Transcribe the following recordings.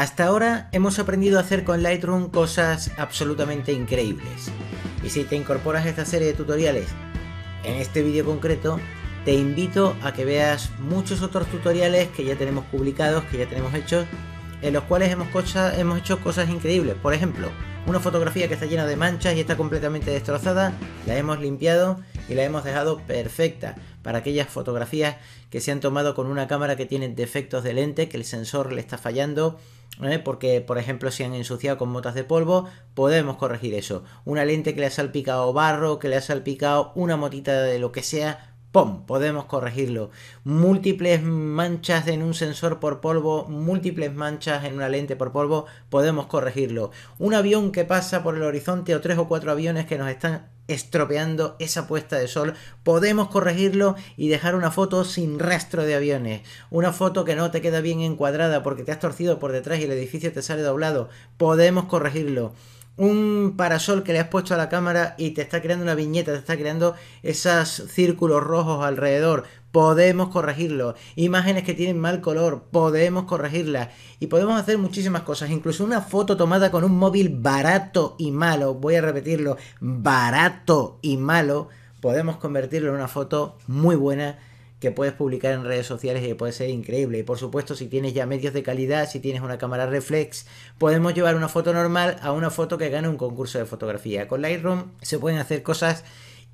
Hasta ahora hemos aprendido a hacer con Lightroom cosas absolutamente increíbles. Y si te incorporas a esta serie de tutoriales, en este vídeo concreto, te invito a que veas muchos otros tutoriales que ya tenemos publicados, que ya tenemos hechos, en los cuales hemos, hemos hecho cosas increíbles. Por ejemplo, una fotografía que está llena de manchas y está completamente destrozada, la hemos limpiado y la hemos dejado perfecta para aquellas fotografías que se han tomado con una cámara que tiene defectos de lente, que el sensor le está fallando porque por ejemplo se han ensuciado con motas de polvo, podemos corregir eso. Una lente que le ha salpicado barro, que le ha salpicado una motita de lo que sea, ¡Pum! Podemos corregirlo. Múltiples manchas en un sensor por polvo, múltiples manchas en una lente por polvo, podemos corregirlo. Un avión que pasa por el horizonte o tres o cuatro aviones que nos están estropeando esa puesta de sol, podemos corregirlo y dejar una foto sin rastro de aviones. Una foto que no te queda bien encuadrada porque te has torcido por detrás y el edificio te sale doblado, podemos corregirlo un parasol que le has puesto a la cámara y te está creando una viñeta, te está creando esos círculos rojos alrededor. Podemos corregirlo. Imágenes que tienen mal color, podemos corregirlas. Y podemos hacer muchísimas cosas. Incluso una foto tomada con un móvil barato y malo, voy a repetirlo, barato y malo, podemos convertirlo en una foto muy buena que puedes publicar en redes sociales y puede ser increíble. Y por supuesto, si tienes ya medios de calidad, si tienes una cámara reflex, podemos llevar una foto normal a una foto que gane un concurso de fotografía. Con Lightroom se pueden hacer cosas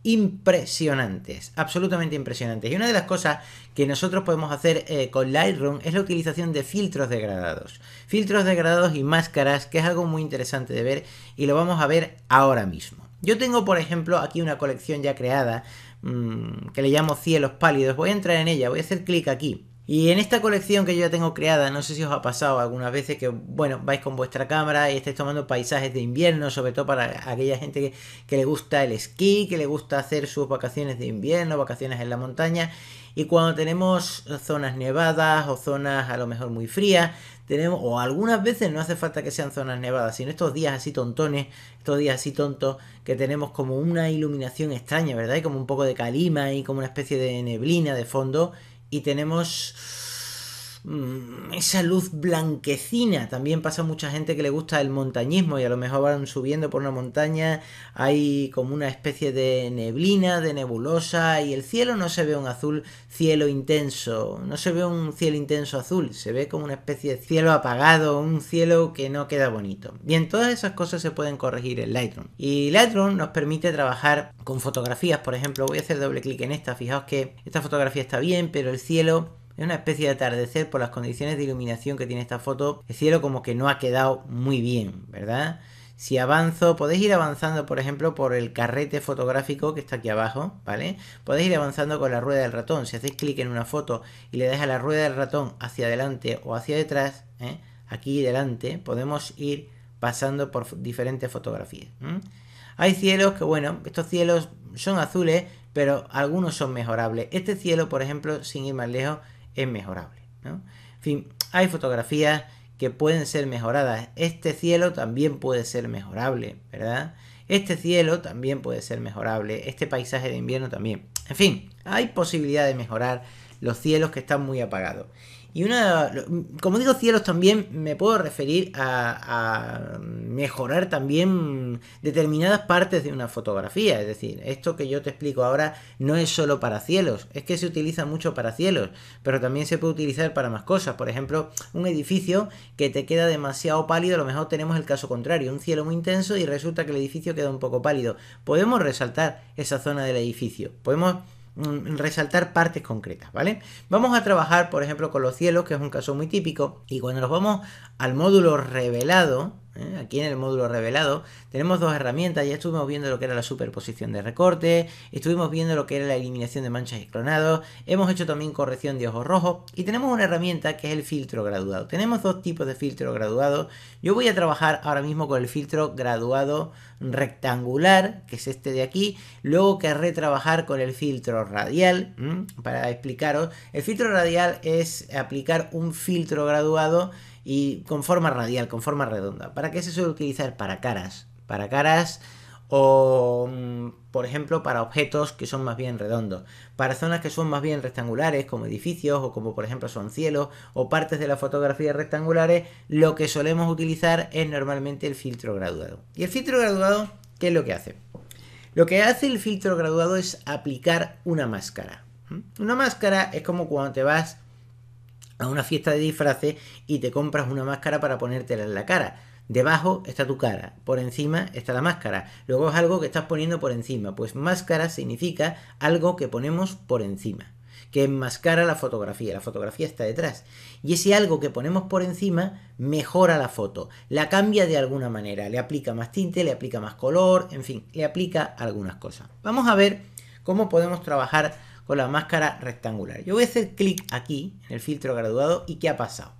impresionantes, absolutamente impresionantes. Y una de las cosas que nosotros podemos hacer eh, con Lightroom es la utilización de filtros degradados. Filtros degradados y máscaras, que es algo muy interesante de ver y lo vamos a ver ahora mismo. Yo tengo, por ejemplo, aquí una colección ya creada Mm, que le llamo cielos pálidos. Voy a entrar en ella, voy a hacer clic aquí. Y en esta colección que yo ya tengo creada, no sé si os ha pasado algunas veces que, bueno, vais con vuestra cámara y estáis tomando paisajes de invierno, sobre todo para aquella gente que le gusta el esquí, que le gusta hacer sus vacaciones de invierno, vacaciones en la montaña. Y cuando tenemos zonas nevadas o zonas a lo mejor muy frías, tenemos, o algunas veces no hace falta que sean zonas nevadas, sino estos días así tontones, estos días así tontos, que tenemos como una iluminación extraña, ¿verdad? Y como un poco de calima y como una especie de neblina de fondo, y tenemos Mm, esa luz blanquecina. También pasa mucha gente que le gusta el montañismo y a lo mejor van subiendo por una montaña, hay como una especie de neblina, de nebulosa y el cielo no se ve un azul cielo intenso, no se ve un cielo intenso azul, se ve como una especie de cielo apagado, un cielo que no queda bonito. Bien, todas esas cosas se pueden corregir en Lightroom. Y Lightroom nos permite trabajar con fotografías, por ejemplo, voy a hacer doble clic en esta, fijaos que esta fotografía está bien, pero el cielo es una especie de atardecer por las condiciones de iluminación que tiene esta foto. El cielo como que no ha quedado muy bien, ¿verdad? Si avanzo, podéis ir avanzando, por ejemplo, por el carrete fotográfico que está aquí abajo, ¿vale? Podéis ir avanzando con la rueda del ratón. Si hacéis clic en una foto y le deja la rueda del ratón hacia adelante o hacia detrás, ¿eh? aquí delante, podemos ir pasando por diferentes fotografías. Hay cielos que, bueno, estos cielos son azules, pero algunos son mejorables. Este cielo, por ejemplo, sin ir más lejos, es mejorable. ¿no? En fin, hay fotografías que pueden ser mejoradas. Este cielo también puede ser mejorable, ¿verdad? Este cielo también puede ser mejorable. Este paisaje de invierno también. En fin, hay posibilidad de mejorar los cielos que están muy apagados. Y una... como digo cielos también, me puedo referir a, a, mejorar también determinadas partes de una fotografía. Es decir, esto que yo te explico ahora no es solo para cielos, es que se utiliza mucho para cielos, pero también se puede utilizar para más cosas. Por ejemplo, un edificio que te queda demasiado pálido, a lo mejor tenemos el caso contrario, un cielo muy intenso y resulta que el edificio queda un poco pálido. Podemos resaltar esa zona del edificio, podemos Mm, resaltar partes concretas, ¿vale? Vamos a trabajar, por ejemplo, con los cielos, que es un caso muy típico, y cuando nos vamos al módulo revelado, ¿eh? Aquí en el módulo revelado tenemos dos herramientas, ya estuvimos viendo lo que era la superposición de recorte. estuvimos viendo lo que era la eliminación de manchas y clonados, hemos hecho también corrección de ojos rojos y tenemos una herramienta que es el filtro graduado. Tenemos dos tipos de filtro graduado. Yo voy a trabajar ahora mismo con el filtro graduado rectangular, que es este de aquí. Luego querré trabajar con el filtro radial, para explicaros. El filtro radial es aplicar un filtro graduado y con forma radial, con forma redonda. ¿Para qué se suele utilizar? Para caras. Para caras o, mm, por ejemplo, para objetos que son más bien redondos. Para zonas que son más bien rectangulares, como edificios o como, por ejemplo, son cielos o partes de la fotografía rectangulares, lo que solemos utilizar es normalmente el filtro graduado. ¿Y el filtro graduado qué es lo que hace? Lo que hace el filtro graduado es aplicar una máscara. ¿Mm? Una máscara es como cuando te vas a una fiesta de disfraces y te compras una máscara para ponértela en la cara. Debajo está tu cara, por encima está la máscara. Luego es algo que estás poniendo por encima. Pues máscara significa algo que ponemos por encima, que enmascara la fotografía. La fotografía está detrás. Y ese algo que ponemos por encima mejora la foto, la cambia de alguna manera, le aplica más tinte, le aplica más color, en fin, le aplica algunas cosas. Vamos a ver cómo podemos trabajar con la máscara rectangular. Yo voy a hacer clic aquí, en el filtro graduado, y ¿qué ha pasado?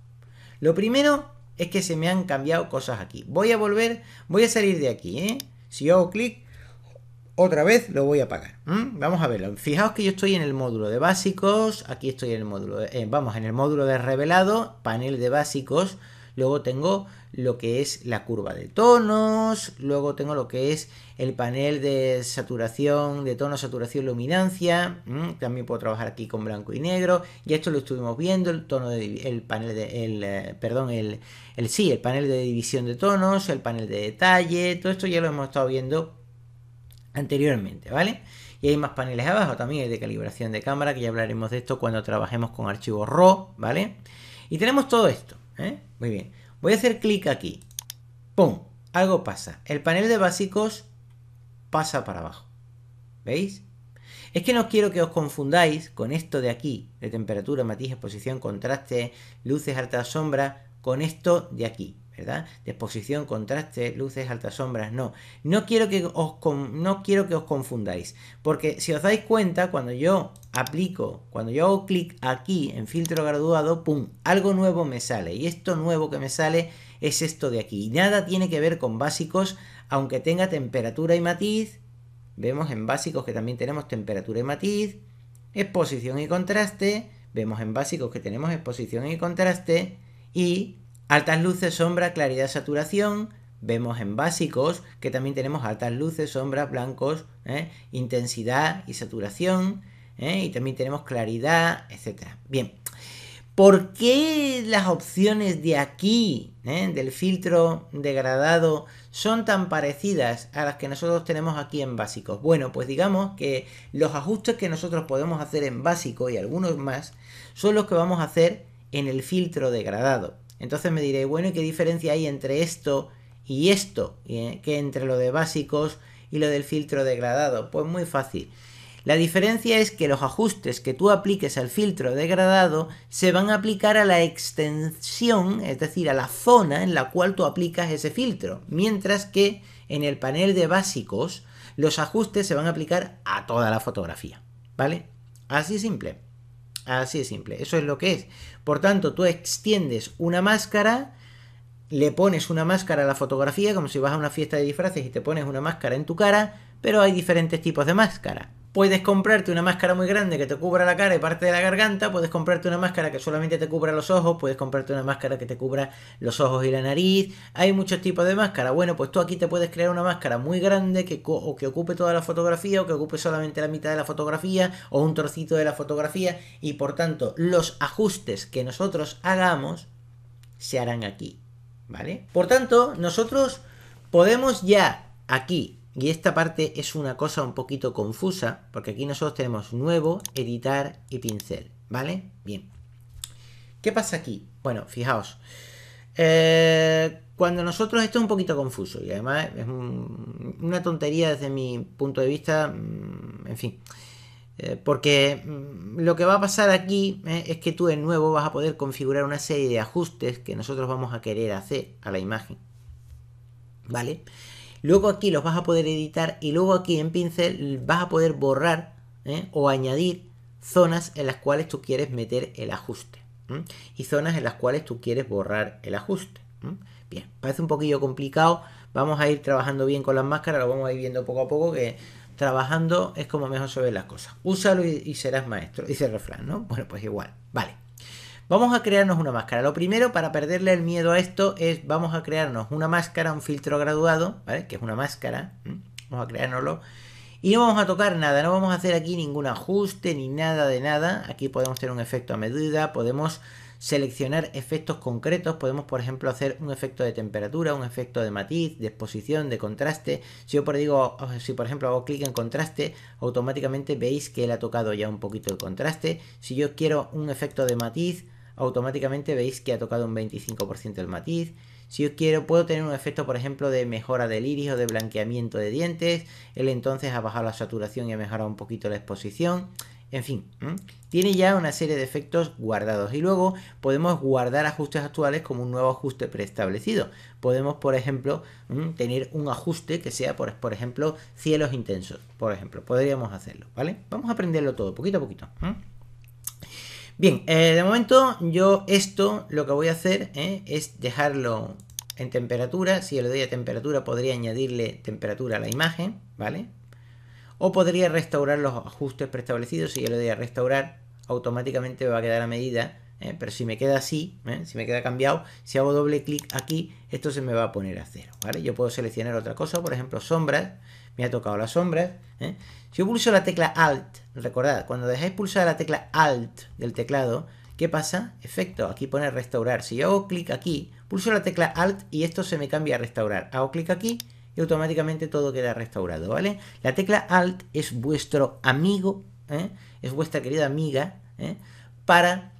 Lo primero es que se me han cambiado cosas aquí. Voy a volver, voy a salir de aquí, ¿eh? Si yo hago clic, otra vez lo voy a apagar. Vamos a verlo. Fijaos que yo estoy en el módulo de básicos, aquí estoy en el módulo, eh, vamos, en el módulo de revelado, panel de básicos, luego tengo lo que es la curva de tonos, luego tengo lo que es el panel de saturación, de tono, saturación, luminancia, también puedo trabajar aquí con blanco y negro, Y esto lo estuvimos viendo, el tono el panel de, el, eh, perdón, el, el sí, el panel de división de tonos, el panel de detalle, todo esto ya lo hemos estado viendo anteriormente, ¿vale? Y hay más paneles abajo también, el de calibración de cámara, que ya hablaremos de esto cuando trabajemos con archivos RAW, ¿vale? Y tenemos todo esto, ¿eh? Muy bien. Voy a hacer clic aquí. ¡Pum! Algo pasa. El panel de básicos pasa para abajo. ¿Veis? Es que no quiero que os confundáis con esto de aquí, de temperatura, matiz, exposición, contraste, luces, alta sombra, con esto de aquí. ¿verdad? De exposición, contraste, luces, altas sombras, no. No quiero que os, no quiero que os confundáis, porque si os dais cuenta, cuando yo aplico, cuando yo hago clic aquí en filtro graduado, ¡pum!, algo nuevo me sale. Y esto nuevo que me sale es esto de aquí. Nada tiene que ver con básicos, aunque tenga temperatura y matiz. Vemos en básicos que también tenemos temperatura y matiz, exposición y contraste. Vemos en básicos que tenemos exposición y contraste y Altas luces, sombra, claridad, saturación. Vemos en básicos que también tenemos altas luces, sombras, blancos, ¿eh? intensidad y saturación. ¿eh? Y también tenemos claridad, etc. Bien, ¿por qué las opciones de aquí, ¿eh? del filtro degradado, son tan parecidas a las que nosotros tenemos aquí en básicos? Bueno, pues digamos que los ajustes que nosotros podemos hacer en básico y algunos más son los que vamos a hacer en el filtro degradado. Entonces me diré, bueno, ¿y qué diferencia hay entre esto y esto? Eh, ¿Qué entre lo de básicos y lo del filtro degradado? Pues muy fácil. La diferencia es que los ajustes que tú apliques al filtro degradado se van a aplicar a la extensión, es decir, a la zona en la cual tú aplicas ese filtro, mientras que en el panel de básicos los ajustes se van a aplicar a toda la fotografía, ¿vale? Así simple. Así de simple, eso es lo que es. Por tanto, tú extiendes una máscara, le pones una máscara a la fotografía, como si vas a una fiesta de disfraces y te pones una máscara en tu cara, pero hay diferentes tipos de máscara. Puedes comprarte una máscara muy grande que te cubra la cara y parte de la garganta, puedes comprarte una máscara que solamente te cubra los ojos, puedes comprarte una máscara que te cubra los ojos y la nariz, hay muchos tipos de máscara. Bueno, pues tú aquí te puedes crear una máscara muy grande que, o que ocupe toda la fotografía o que ocupe solamente la mitad de la fotografía o un trocito de la fotografía y por tanto los ajustes que nosotros hagamos se harán aquí, ¿vale? Por tanto, nosotros podemos ya aquí y esta parte es una cosa un poquito confusa, porque aquí nosotros tenemos nuevo, editar y pincel, ¿vale? Bien. ¿Qué pasa aquí? Bueno, fijaos. Eh, cuando nosotros, esto es un poquito confuso y además es una tontería desde mi punto de vista, mm, en fin, eh, porque mm, lo que va a pasar aquí eh, es que tú en nuevo vas a poder configurar una serie de ajustes que nosotros vamos a querer hacer a la imagen, ¿vale? vale Luego aquí los vas a poder editar y luego aquí en Pincel vas a poder borrar ¿eh? o añadir zonas en las cuales tú quieres meter el ajuste y zonas en las cuales tú quieres borrar el ajuste. Bien, parece un poquillo complicado. Vamos a ir trabajando bien con las máscaras, lo vamos a ir viendo poco a poco que trabajando es como mejor se ven las cosas. Úsalo y, y serás maestro, dice el refrán, ¿no? Bueno, pues igual, vale. Vamos a crearnos una máscara. Lo primero, para perderle el miedo a esto, es vamos a crearnos una máscara, un filtro graduado, ¿vale? Que es una máscara. Vamos a creárnoslo. Y no vamos a tocar nada, no vamos a hacer aquí ningún ajuste ni nada de nada. Aquí podemos hacer un efecto a medida, podemos seleccionar efectos concretos, podemos por ejemplo hacer un efecto de temperatura, un efecto de matiz, de exposición, de contraste. Si yo por, digo, si por ejemplo hago clic en contraste, automáticamente veis que él ha tocado ya un poquito el contraste. Si yo quiero un efecto de matiz, automáticamente veis que ha tocado un 25% el matiz. Si yo quiero, puedo tener un efecto, por ejemplo, de mejora del iris o de blanqueamiento de dientes. Él entonces ha bajado la saturación y ha mejorado un poquito la exposición. En fin, tiene ya una serie de efectos guardados y luego podemos guardar ajustes actuales como un nuevo ajuste preestablecido. Podemos, por ejemplo, tener un ajuste que sea, por, por, ejemplo, cielos intensos. Por ejemplo, podríamos hacerlo, ¿vale? Vamos a aprenderlo todo, poquito a poquito. Bien, eh, de momento yo esto lo que voy a hacer eh, es dejarlo en temperatura. Si yo le doy a temperatura podría añadirle temperatura a la imagen, ¿vale? O podría restaurar los ajustes preestablecidos. Si yo le doy a restaurar, automáticamente me va a quedar a medida. Eh, pero si me queda así, si me queda cambiado, si hago doble clic aquí, esto se me va a poner a cero, ¿vale? Yo puedo seleccionar otra cosa, por ejemplo, sombras. Me ha tocado las sombras. Si yo pulso la tecla Alt, recordad, cuando dejáis pulsar la tecla Alt del teclado, ¿qué pasa? Efecto, aquí pone restaurar. Si yo hago clic aquí, pulso la tecla Alt y esto se me cambia a restaurar. Hago clic aquí y automáticamente todo queda restaurado, ¿vale? La tecla Alt es vuestro amigo, ¿eh? es vuestra querida amiga, ¿eh? para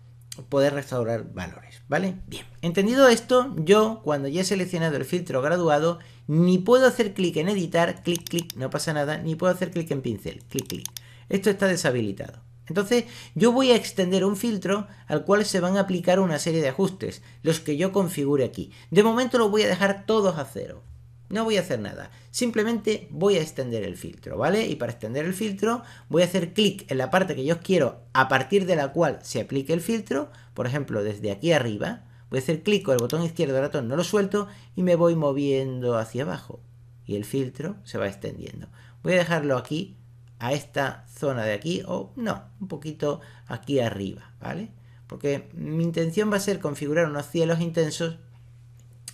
poder restaurar valores, ¿vale? Bien, entendido esto, yo cuando ya he seleccionado el filtro graduado, ni puedo hacer clic en editar, clic, clic, no pasa nada, ni puedo hacer clic en pincel, clic, clic. Esto está deshabilitado. Entonces yo voy a extender un filtro al cual se van a aplicar una serie de ajustes, los que yo configure aquí. De momento lo voy a dejar todos a cero. No voy a hacer nada, simplemente voy a extender el filtro, ¿vale? Y para extender el filtro voy a hacer clic en la parte que yo quiero a partir de la cual se aplique el filtro, por ejemplo desde aquí arriba, Voy a hacer clic con el botón izquierdo del ratón, no lo suelto y me voy moviendo hacia abajo. Y el filtro se va extendiendo. Voy a dejarlo aquí, a esta zona de aquí, o no, un poquito aquí arriba, ¿vale? Porque mi intención va a ser configurar unos cielos intensos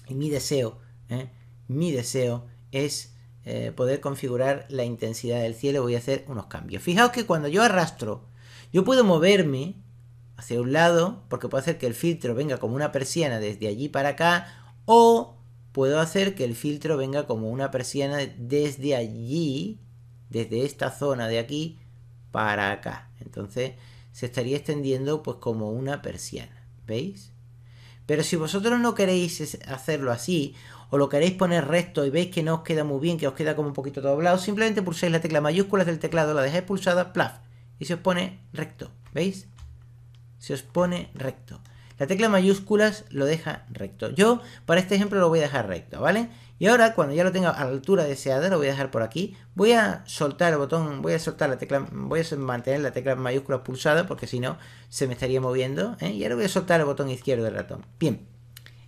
y mi deseo, ¿eh? mi deseo es eh, poder configurar la intensidad del cielo. Voy a hacer unos cambios. Fijaos que cuando yo arrastro, yo puedo moverme hacia un lado, porque puedo hacer que el filtro venga como una persiana desde allí para acá, o puedo hacer que el filtro venga como una persiana desde allí, desde esta zona de aquí, para acá. Entonces se estaría extendiendo pues como una persiana, ¿veis? Pero si vosotros no queréis hacerlo así, o lo queréis poner recto y veis que no os queda muy bien, que os queda como un poquito doblado, simplemente pulsáis la tecla mayúscula del teclado, la dejáis pulsada, plaf, y se os pone recto, ¿veis? se os pone recto. La tecla mayúsculas lo deja recto. Yo, para este ejemplo, lo voy a dejar recto, ¿vale? Y ahora, cuando ya lo tenga a la altura deseada, lo voy a dejar por aquí. Voy a soltar el botón, voy a soltar la tecla, voy a mantener la tecla mayúscula pulsada, porque si no, se me estaría moviendo. ¿eh? Y ahora voy a soltar el botón izquierdo del ratón. Bien,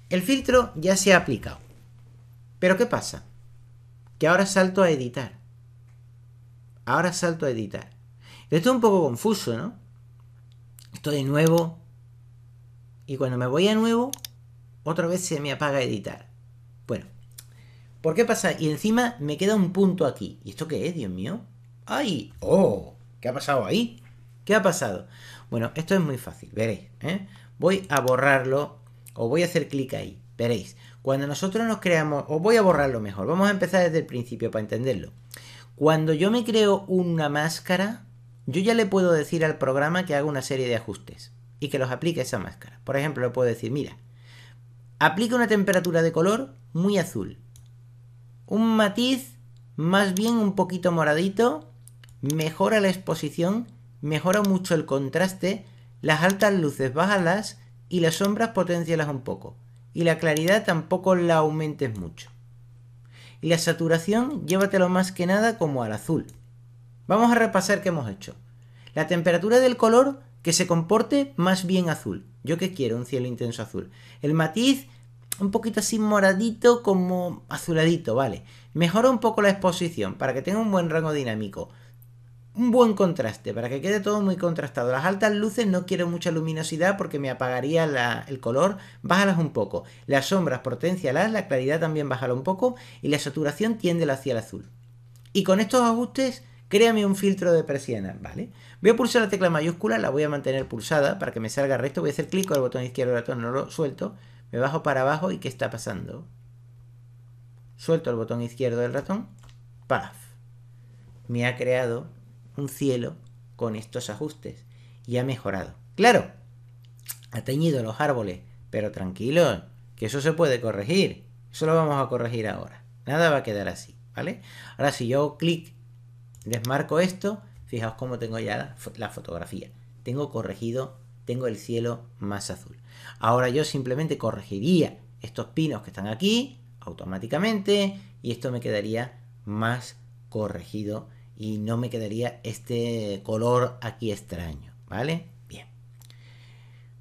el filtro ya se ha aplicado. Pero ¿qué pasa? Que ahora salto a editar. Ahora salto a editar. Esto es un poco confuso, ¿no? Estoy de nuevo. Y cuando me voy a nuevo, otra vez se me apaga editar. Bueno, ¿por qué pasa? Y encima me queda un punto aquí. ¿Y esto qué es, Dios mío? ¡Ay! ¡Oh! ¿Qué ha pasado ahí? ¿Qué ha pasado? Bueno, esto es muy fácil, veréis. ¿eh? Voy a borrarlo o voy a hacer clic ahí, veréis. Cuando nosotros nos creamos, o voy a borrarlo mejor, vamos a empezar desde el principio para entenderlo. Cuando yo me creo una máscara, yo ya le puedo decir al programa que haga una serie de ajustes y que los aplique a esa máscara. Por ejemplo, le puedo decir, mira, aplica una temperatura de color muy azul, un matiz más bien un poquito moradito, mejora la exposición, mejora mucho el contraste, las altas luces bájalas y las sombras potencialas un poco. Y la claridad tampoco la aumentes mucho. Y la saturación llévatelo más que nada como al azul, Vamos a repasar qué hemos hecho. La temperatura del color que se comporte más bien azul. Yo que quiero un cielo intenso azul. El matiz un poquito así moradito como azuladito, vale. Mejora un poco la exposición para que tenga un buen rango dinámico. Un buen contraste para que quede todo muy contrastado. Las altas luces no quiero mucha luminosidad porque me apagaría el color. Bájalas un poco. Las sombras potencialas, la claridad también bájala un poco y la saturación tiende hacia el azul. Y con estos ajustes Créame un filtro de persiana, ¿vale? Voy a pulsar la tecla mayúscula, la voy a mantener pulsada para que me salga recto. Voy a hacer clic con el botón izquierdo del ratón, no lo suelto. Me bajo para abajo y ¿qué está pasando? Suelto el botón izquierdo del ratón. ¡Paf! Me ha creado un cielo con estos ajustes y ha mejorado. ¡Claro! Ha teñido los árboles, pero tranquilo, que eso se puede corregir. Eso lo vamos a corregir ahora. Nada va a quedar así, ¿vale? Ahora si yo hago clic Desmarco esto, fijaos cómo tengo ya la, fotografía. Tengo corregido, tengo el cielo más azul. Ahora yo simplemente corregiría estos pinos que están aquí automáticamente y esto me quedaría más corregido y no me quedaría este color aquí extraño, ¿vale? Bien.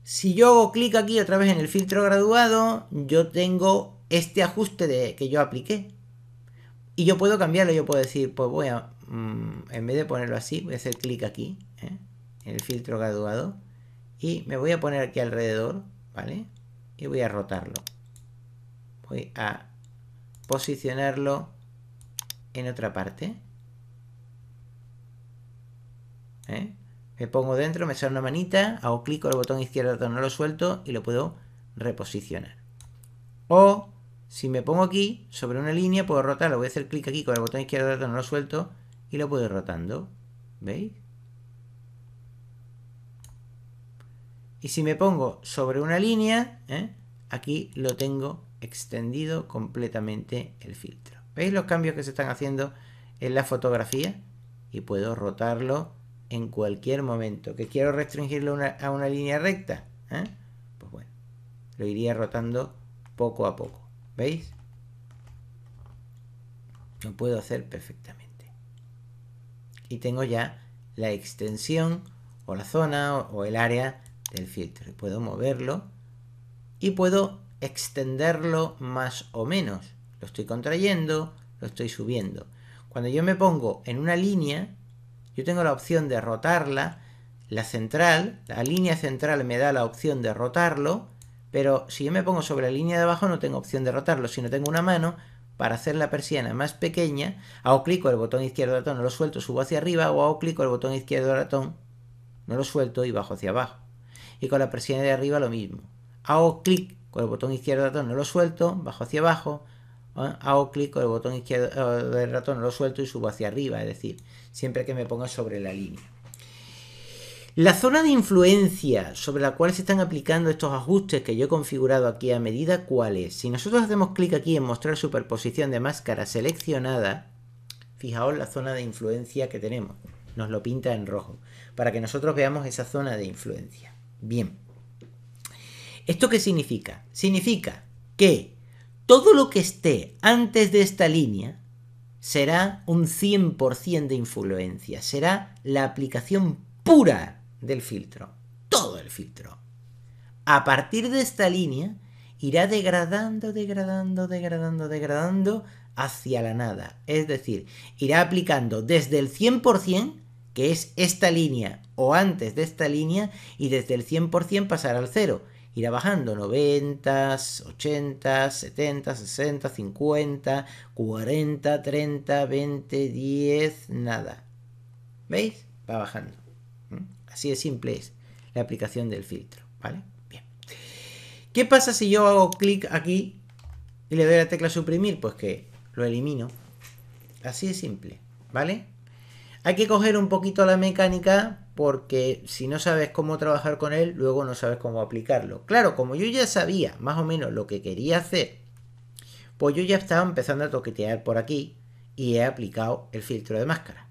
Si yo hago clic aquí otra vez en el filtro graduado, yo tengo este ajuste de, que yo apliqué. Y yo puedo cambiarlo, yo puedo decir, pues voy a Mm, en vez de ponerlo así, voy a hacer clic aquí, ¿eh? en el filtro graduado, y me voy a poner aquí alrededor, ¿vale? Y voy a rotarlo. Voy a posicionarlo en otra parte. ¿Eh? Me pongo dentro, me sale una manita, hago clic con el botón izquierdo, no lo suelto y lo puedo reposicionar. O si me pongo aquí, sobre una línea, puedo rotarlo. Voy a hacer clic aquí con el botón izquierdo, no lo suelto y lo puedo ir rotando. ¿Veis? Y si me pongo sobre una línea, ¿eh? aquí lo tengo extendido completamente el filtro. ¿Veis los cambios que se están haciendo en la fotografía? Y puedo rotarlo en cualquier momento. ¿Que quiero restringirlo a una línea recta? ¿Eh? Pues bueno, lo iría rotando poco a poco. ¿Veis? Lo puedo hacer perfectamente y tengo ya la extensión o la zona o, el área del filtro. Puedo moverlo y puedo extenderlo más o menos. Lo estoy contrayendo, lo estoy subiendo. Cuando yo me pongo en una línea, yo tengo la opción de rotarla, la central, la línea central me da la opción de rotarlo, pero si yo me pongo sobre la línea de abajo no tengo opción de rotarlo, si no tengo una mano para hacer la persiana más pequeña, hago clic con el botón izquierdo del ratón, no lo suelto, subo hacia arriba, o hago clic con el botón izquierdo del ratón, no lo suelto y bajo hacia abajo. Y con la persiana de arriba lo mismo. Hago clic con el botón izquierdo del ratón, no lo suelto, bajo hacia abajo, ¿eh? hago clic con el botón izquierdo eh, del ratón, no lo suelto y subo hacia arriba, es decir, siempre que me ponga sobre la línea. La zona de influencia sobre la cual se están aplicando estos ajustes que yo he configurado aquí a medida, ¿cuál es? Si nosotros hacemos clic aquí en mostrar superposición de máscara seleccionada, fijaos la zona de influencia que tenemos. Nos lo pinta en rojo, para que nosotros veamos esa zona de influencia. Bien. ¿Esto qué significa? Significa que todo lo que esté antes de esta línea, será un 100% de influencia, será la aplicación pura del filtro, todo el filtro. A partir de esta línea irá degradando, degradando, degradando, degradando hacia la nada. Es decir, irá aplicando desde el 100%, que es esta línea, o antes de esta línea, y desde el 100% pasará al 0 Irá bajando 90, 80, 70, 60, 50, 40, 30, 20, 10, nada. ¿Veis? Va bajando. Así de simple es la aplicación del filtro, ¿vale? Bien. ¿Qué pasa si yo hago clic aquí y le doy a la tecla suprimir? Pues que lo elimino. Así de simple, ¿vale? Hay que coger un poquito la mecánica porque si no sabes cómo trabajar con él, luego no sabes cómo aplicarlo. Claro, como yo ya sabía más o menos lo que quería hacer, pues yo ya estaba empezando a toquetear por aquí y he aplicado el filtro de máscara.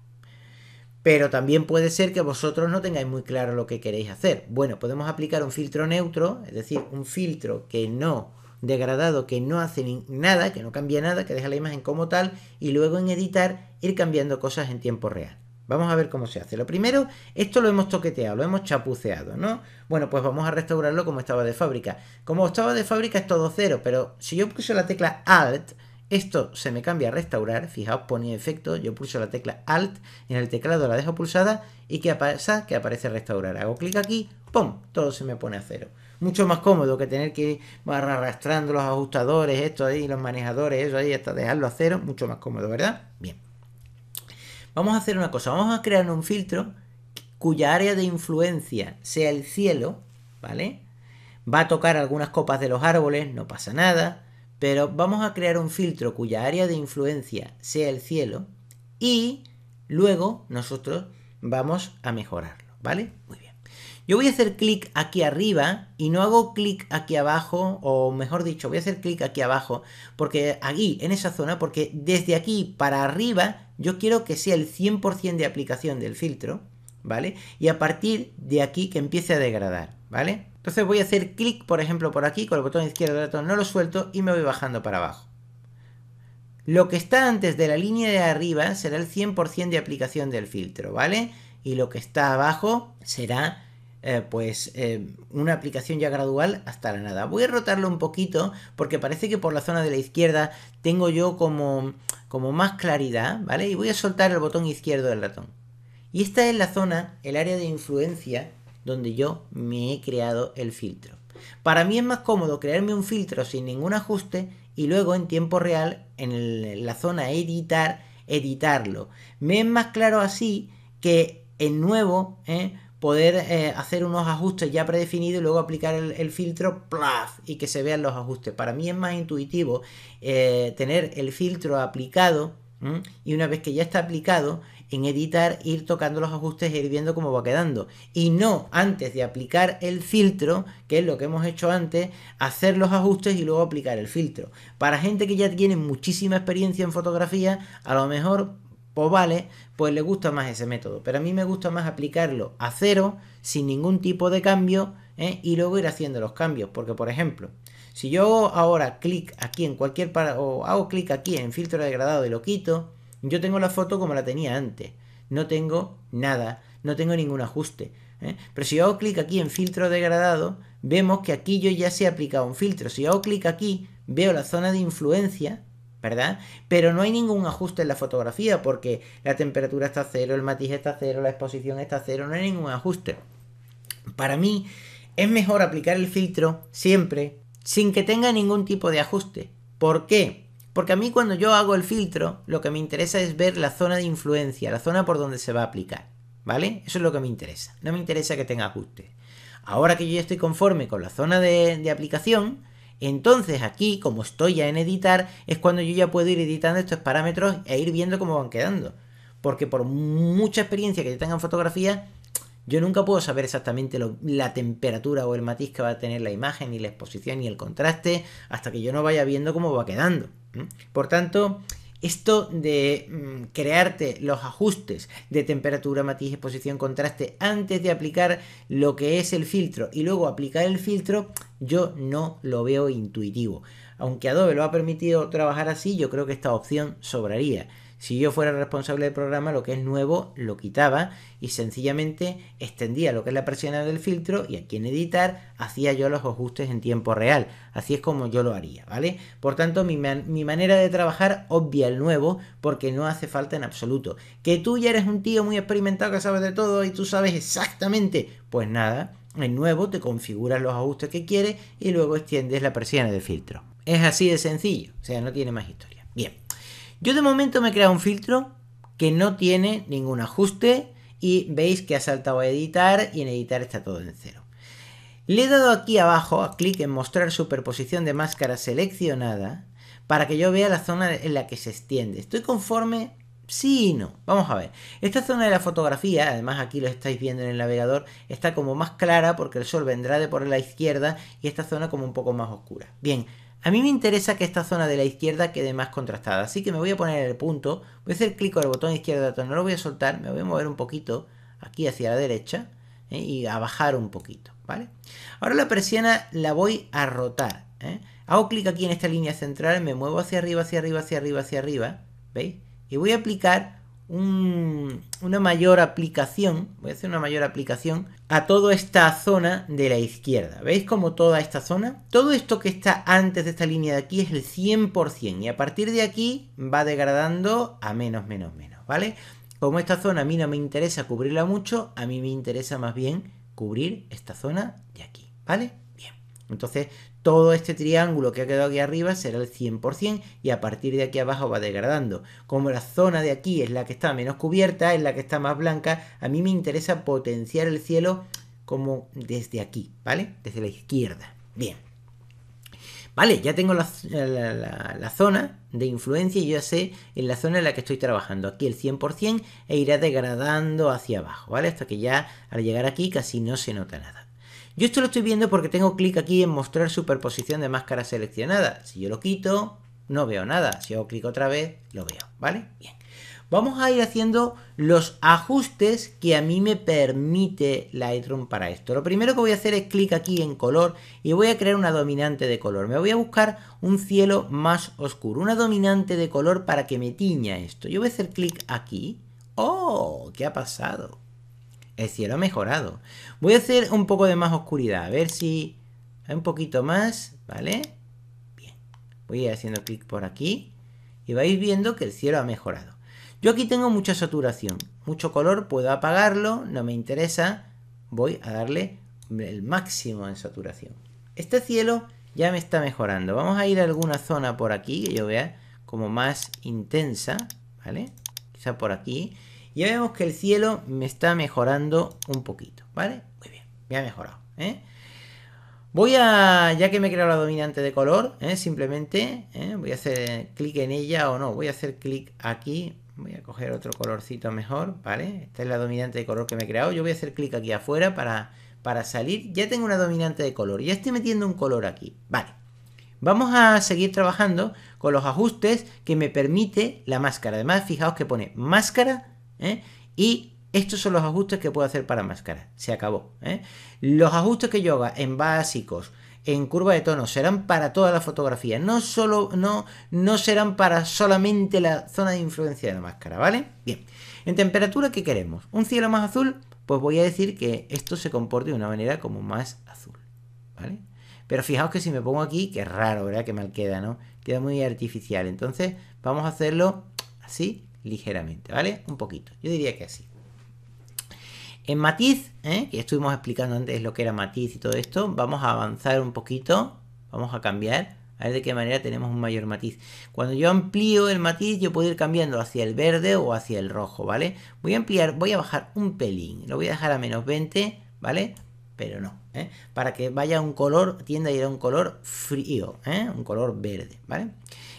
Pero también puede ser que vosotros no tengáis muy claro lo que queréis hacer. Bueno, podemos aplicar un filtro neutro, es decir, un filtro que no degradado, que no hace nada, que no cambia nada, que deja la imagen como tal, y luego en editar ir cambiando cosas en tiempo real. Vamos a ver cómo se hace. Lo primero, esto lo hemos toqueteado, lo hemos chapuceado, ¿no? Bueno, pues vamos a restaurarlo como estaba de fábrica. Como estaba de fábrica es todo cero, pero si yo puse la tecla Alt, esto se me cambia a restaurar, fijaos, ponía efecto, yo pulso la tecla Alt, en el teclado la dejo pulsada y ¿qué pasa? Que aparece restaurar. Hago clic aquí, ¡pum! Todo se me pone a cero. Mucho más cómodo que tener que ir arrastrando los ajustadores, esto ahí, los manejadores, eso ahí, hasta dejarlo a cero, mucho más cómodo, ¿verdad? Bien. Vamos a hacer una cosa, vamos a crear un filtro cuya área de influencia sea el cielo, ¿vale? Va a tocar algunas copas de los árboles, no pasa nada pero vamos a crear un filtro cuya área de influencia sea el cielo y luego nosotros vamos a mejorarlo, ¿vale? Muy bien. Yo voy a hacer clic aquí arriba y no hago clic aquí abajo, o mejor dicho, voy a hacer clic aquí abajo, porque aquí, en esa zona, porque desde aquí para arriba yo quiero que sea el 100% de aplicación del filtro, ¿vale? Y a partir de aquí que empiece a degradar, ¿vale? Entonces voy a hacer clic, por ejemplo, por aquí, con el botón izquierdo del ratón no lo suelto y me voy bajando para abajo. Lo que está antes de la línea de arriba será el 100% de aplicación del filtro, ¿vale? Y lo que está abajo será eh, pues eh, una aplicación ya gradual hasta la nada. Voy a rotarlo un poquito porque parece que por la zona de la izquierda tengo yo como, como más claridad, ¿vale? Y voy a soltar el botón izquierdo del ratón. Y esta es la zona, el área de influencia donde yo me he creado el filtro. Para mí es más cómodo crearme un filtro sin ningún ajuste y luego en tiempo real en, la zona editar, editarlo. Me es más claro así que en nuevo ¿eh? poder eh, hacer unos ajustes ya predefinidos y luego aplicar el, filtro ¡plaf! y que se vean los ajustes. Para mí es más intuitivo eh, tener el filtro aplicado y una vez que ya está aplicado en editar, ir tocando los ajustes e ir viendo cómo va quedando. Y no antes de aplicar el filtro, que es lo que hemos hecho antes, hacer los ajustes y luego aplicar el filtro. Para gente que ya tiene muchísima experiencia en fotografía, a lo mejor pues vale, pues le gusta más ese método. Pero a mí me gusta más aplicarlo a cero, sin ningún tipo de cambio, ¿eh? y luego ir haciendo los cambios. Porque, por ejemplo, si yo ahora clic aquí en cualquier para o hago clic aquí en filtro degradado y lo quito, yo tengo la foto como la tenía antes. No tengo nada, no tengo ningún ajuste. ¿eh? Pero si hago clic aquí en filtro degradado, vemos que aquí yo ya se ha aplicado un filtro. Si hago clic aquí, veo la zona de influencia, ¿verdad? Pero no hay ningún ajuste en la fotografía porque la temperatura está a cero, el matiz está a cero, la exposición está a cero, no hay ningún ajuste. Para mí es mejor aplicar el filtro siempre sin que tenga ningún tipo de ajuste. ¿Por qué? Porque a mí cuando yo hago el filtro, lo que me interesa es ver la zona de influencia, la zona por donde se va a aplicar. ¿Vale? Eso es lo que me interesa. No me interesa que tenga ajuste. Ahora que yo ya estoy conforme con la zona de, de aplicación, entonces aquí, como estoy ya en editar, es cuando yo ya puedo ir editando estos parámetros e ir viendo cómo van quedando. Porque por mucha experiencia que yo tenga en fotografía, yo nunca puedo saber exactamente la temperatura o el matiz que va a tener la imagen, y la exposición, y el contraste, hasta que yo no vaya viendo cómo va quedando. Por tanto, esto de mm, crearte los ajustes de temperatura, matiz, exposición, contraste antes de aplicar lo que es el filtro y luego aplicar el filtro, yo no lo veo intuitivo. Aunque Adobe lo ha permitido trabajar así, yo creo que esta opción sobraría. Si yo fuera responsable del programa, lo que es nuevo lo quitaba y sencillamente extendía lo que es la persiana del filtro y aquí en editar hacía yo los ajustes en tiempo real. Así es como yo lo haría, ¿vale? Por tanto, mi, mi manera de trabajar obvia el nuevo porque no hace falta en absoluto. Que tú ya eres un tío muy experimentado que sabes de todo y tú sabes exactamente, pues nada, el nuevo te configuras los ajustes que quieres y luego extiendes la persiana del filtro. Es así de sencillo, o sea, no tiene más historia. Yo de momento me he creado un filtro que no tiene ningún ajuste y veis que ha saltado a editar y en editar está todo en cero. Le he dado aquí abajo a clic en mostrar superposición de máscara seleccionada para que yo vea la zona en la que se extiende. ¿Estoy conforme? Sí y no. Vamos a ver. Esta zona de la fotografía, además aquí lo estáis viendo en el navegador, está como más clara porque el sol vendrá de por la izquierda y esta zona como un poco más oscura. Bien, a mí me interesa que esta zona de la izquierda quede más contrastada, así que me voy a poner el punto, voy a hacer clic con el botón izquierdo, no lo voy a soltar, me voy a mover un poquito aquí hacia la derecha ¿eh? y a bajar un poquito, ¿vale? Ahora la presiona, la voy a rotar, ¿eh? Hago clic aquí en esta línea central, me muevo hacia arriba, hacia arriba, hacia arriba, hacia arriba, ¿veis? Y voy a aplicar una mayor aplicación, voy a hacer una mayor aplicación a toda esta zona de la izquierda. ¿Veis como toda esta zona? Todo esto que está antes de esta línea de aquí es el 100% y a partir de aquí va degradando a menos, menos, menos, ¿vale? Como esta zona a mí no me interesa cubrirla mucho, a mí me interesa más bien cubrir esta zona de aquí, ¿vale? Bien, entonces todo este triángulo que ha quedado aquí arriba será el 100% y a partir de aquí abajo va degradando. Como la zona de aquí es la que está menos cubierta, es la que está más blanca, a mí me interesa potenciar el cielo como desde aquí, ¿vale? Desde la izquierda. Bien. Vale, ya tengo la, zona de influencia y yo ya sé en la zona en la que estoy trabajando. Aquí el 100% e irá degradando hacia abajo, ¿vale? Hasta que ya al llegar aquí casi no se nota nada. Yo esto lo estoy viendo porque tengo clic aquí en mostrar superposición de máscara seleccionada. Si yo lo quito, no veo nada. Si hago clic otra vez, lo veo, ¿vale? Bien. Vamos a ir haciendo los ajustes que a mí me permite Lightroom para esto. Lo primero que voy a hacer es clic aquí en color y voy a crear una dominante de color. Me voy a buscar un cielo más oscuro, una dominante de color para que me tiña esto. Yo voy a hacer clic aquí. ¡Oh! ¿Qué ha pasado? El cielo ha mejorado. Voy a hacer un poco de más oscuridad. A ver si hay un poquito más, ¿vale? Bien. Voy haciendo clic por aquí. Y vais viendo que el cielo ha mejorado. Yo aquí tengo mucha saturación. Mucho color, puedo apagarlo, no me interesa. Voy a darle el máximo en saturación. Este cielo ya me está mejorando. Vamos a ir a alguna zona por aquí que yo vea como más intensa, ¿vale? Quizá por aquí. Ya vemos que el cielo me está mejorando un poquito, ¿vale? Muy bien, me ha mejorado, ¿eh? Voy a, ya que me he creado la dominante de color, ¿eh? simplemente ¿eh? voy a hacer clic en ella o no, voy a hacer clic aquí, voy a coger otro colorcito mejor, ¿vale? Esta es la dominante de color que me he creado, yo voy a hacer clic aquí afuera para, para salir, ya tengo una dominante de color, ya estoy metiendo un color aquí, vale. Vamos a seguir trabajando con los ajustes que me permite la máscara, además fijaos que pone máscara ¿eh? Y estos son los ajustes que puedo hacer para máscara. Se acabó. ¿eh? Los ajustes que yo haga en básicos, en curva de tono, serán para toda la fotografía. No, solo, no, no serán para solamente la zona de influencia de la máscara, ¿vale? Bien. En temperatura, ¿qué queremos? ¿Un cielo más azul? Pues voy a decir que esto se comporte de una manera como más azul, ¿vale? Pero fijaos que si me pongo aquí, que raro, ¿verdad? Que mal queda, ¿no? Queda muy artificial. Entonces, vamos a hacerlo así ligeramente, ¿vale? Un poquito, yo diría que así. En matiz, ¿eh? que estuvimos explicando antes lo que era matiz y todo esto, vamos a avanzar un poquito, vamos a cambiar, a ver de qué manera tenemos un mayor matiz. Cuando yo amplío el matiz, yo puedo ir cambiando hacia el verde o hacia el rojo, ¿vale? Voy a ampliar, voy a bajar un pelín, lo voy a dejar a menos 20, ¿vale? Pero no, ¿eh? Para que vaya un color, tienda a ir a un color frío, ¿eh? Un color verde, ¿vale? vale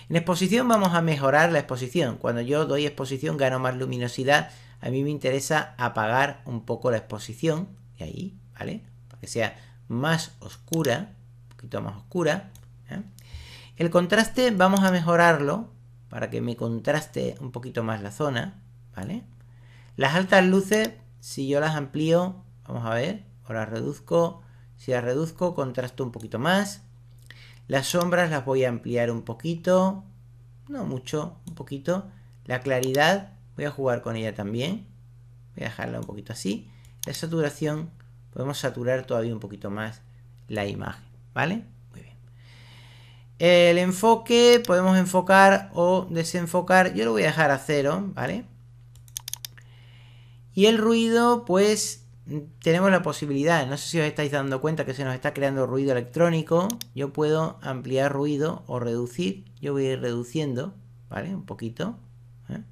en exposición vamos a mejorar la exposición. Cuando yo doy exposición gano más luminosidad. A mí me interesa apagar un poco la exposición. Y ahí, ¿vale? Para que sea más oscura. Un poquito más oscura. ¿eh? El contraste vamos a mejorarlo para que me contraste un poquito más la zona. ¿Vale? Las altas luces, si yo las amplío, vamos a ver, o las reduzco. Si las reduzco, contrasto un poquito más. Las sombras las voy a ampliar un poquito. No mucho, un poquito. La claridad, voy a jugar con ella también. Voy a dejarla un poquito así. La saturación, podemos saturar todavía un poquito más la imagen, ¿vale? Muy bien. El enfoque, podemos enfocar o desenfocar. Yo lo voy a dejar a cero, ¿vale? Y el ruido, pues tenemos la posibilidad, no sé si os estáis dando cuenta que se nos está creando ruido electrónico, yo puedo ampliar ruido o reducir, yo voy a ir reduciendo, ¿vale? Un poquito. ¿eh?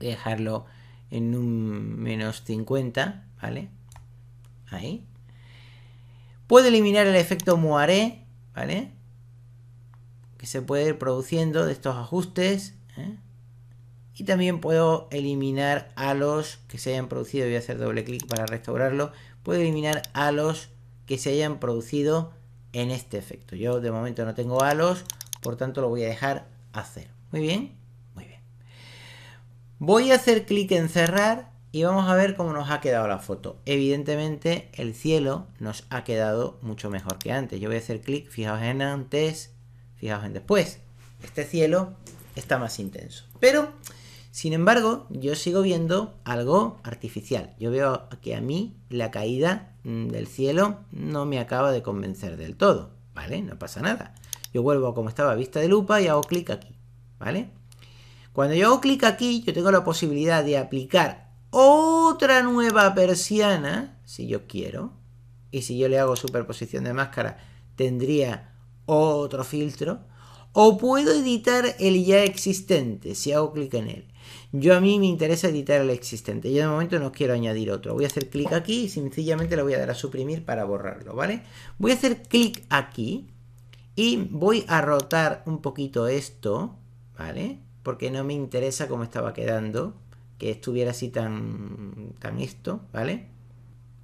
dejarlo en un menos 50, ¿vale? Ahí. Puedo eliminar el efecto moaré, ¿vale? Que se puede ir produciendo de estos ajustes. ¿eh? Y también puedo eliminar a los que se hayan producido. Voy a hacer doble clic para restaurarlo. Puedo eliminar a los que se hayan producido en este efecto. Yo de momento no tengo halos, por tanto lo voy a dejar a Muy bien, muy bien. Voy a hacer clic en cerrar y vamos a ver cómo nos ha quedado la foto. Evidentemente el cielo nos ha quedado mucho mejor que antes. Yo voy a hacer clic, fijaos en antes, fijaos en después. Este cielo está más intenso. Pero sin embargo, yo sigo viendo algo artificial. Yo veo que a mí la caída mm, del cielo no me acaba de convencer del todo, ¿vale? No pasa nada. Yo vuelvo como estaba vista de lupa y hago clic aquí, ¿vale? Cuando yo hago clic aquí, yo tengo la posibilidad de aplicar otra nueva persiana, si yo quiero, y si yo le hago superposición de máscara, tendría otro filtro, o puedo editar el ya existente si hago clic en él. Yo a mí me interesa editar el existente. Yo de momento no quiero añadir otro. Voy a hacer clic aquí y sencillamente le voy a dar a suprimir para borrarlo, ¿vale? Voy a hacer clic aquí y voy a rotar un poquito esto, ¿vale? Porque no me interesa cómo estaba quedando, que estuviera así tan, tan esto, ¿vale?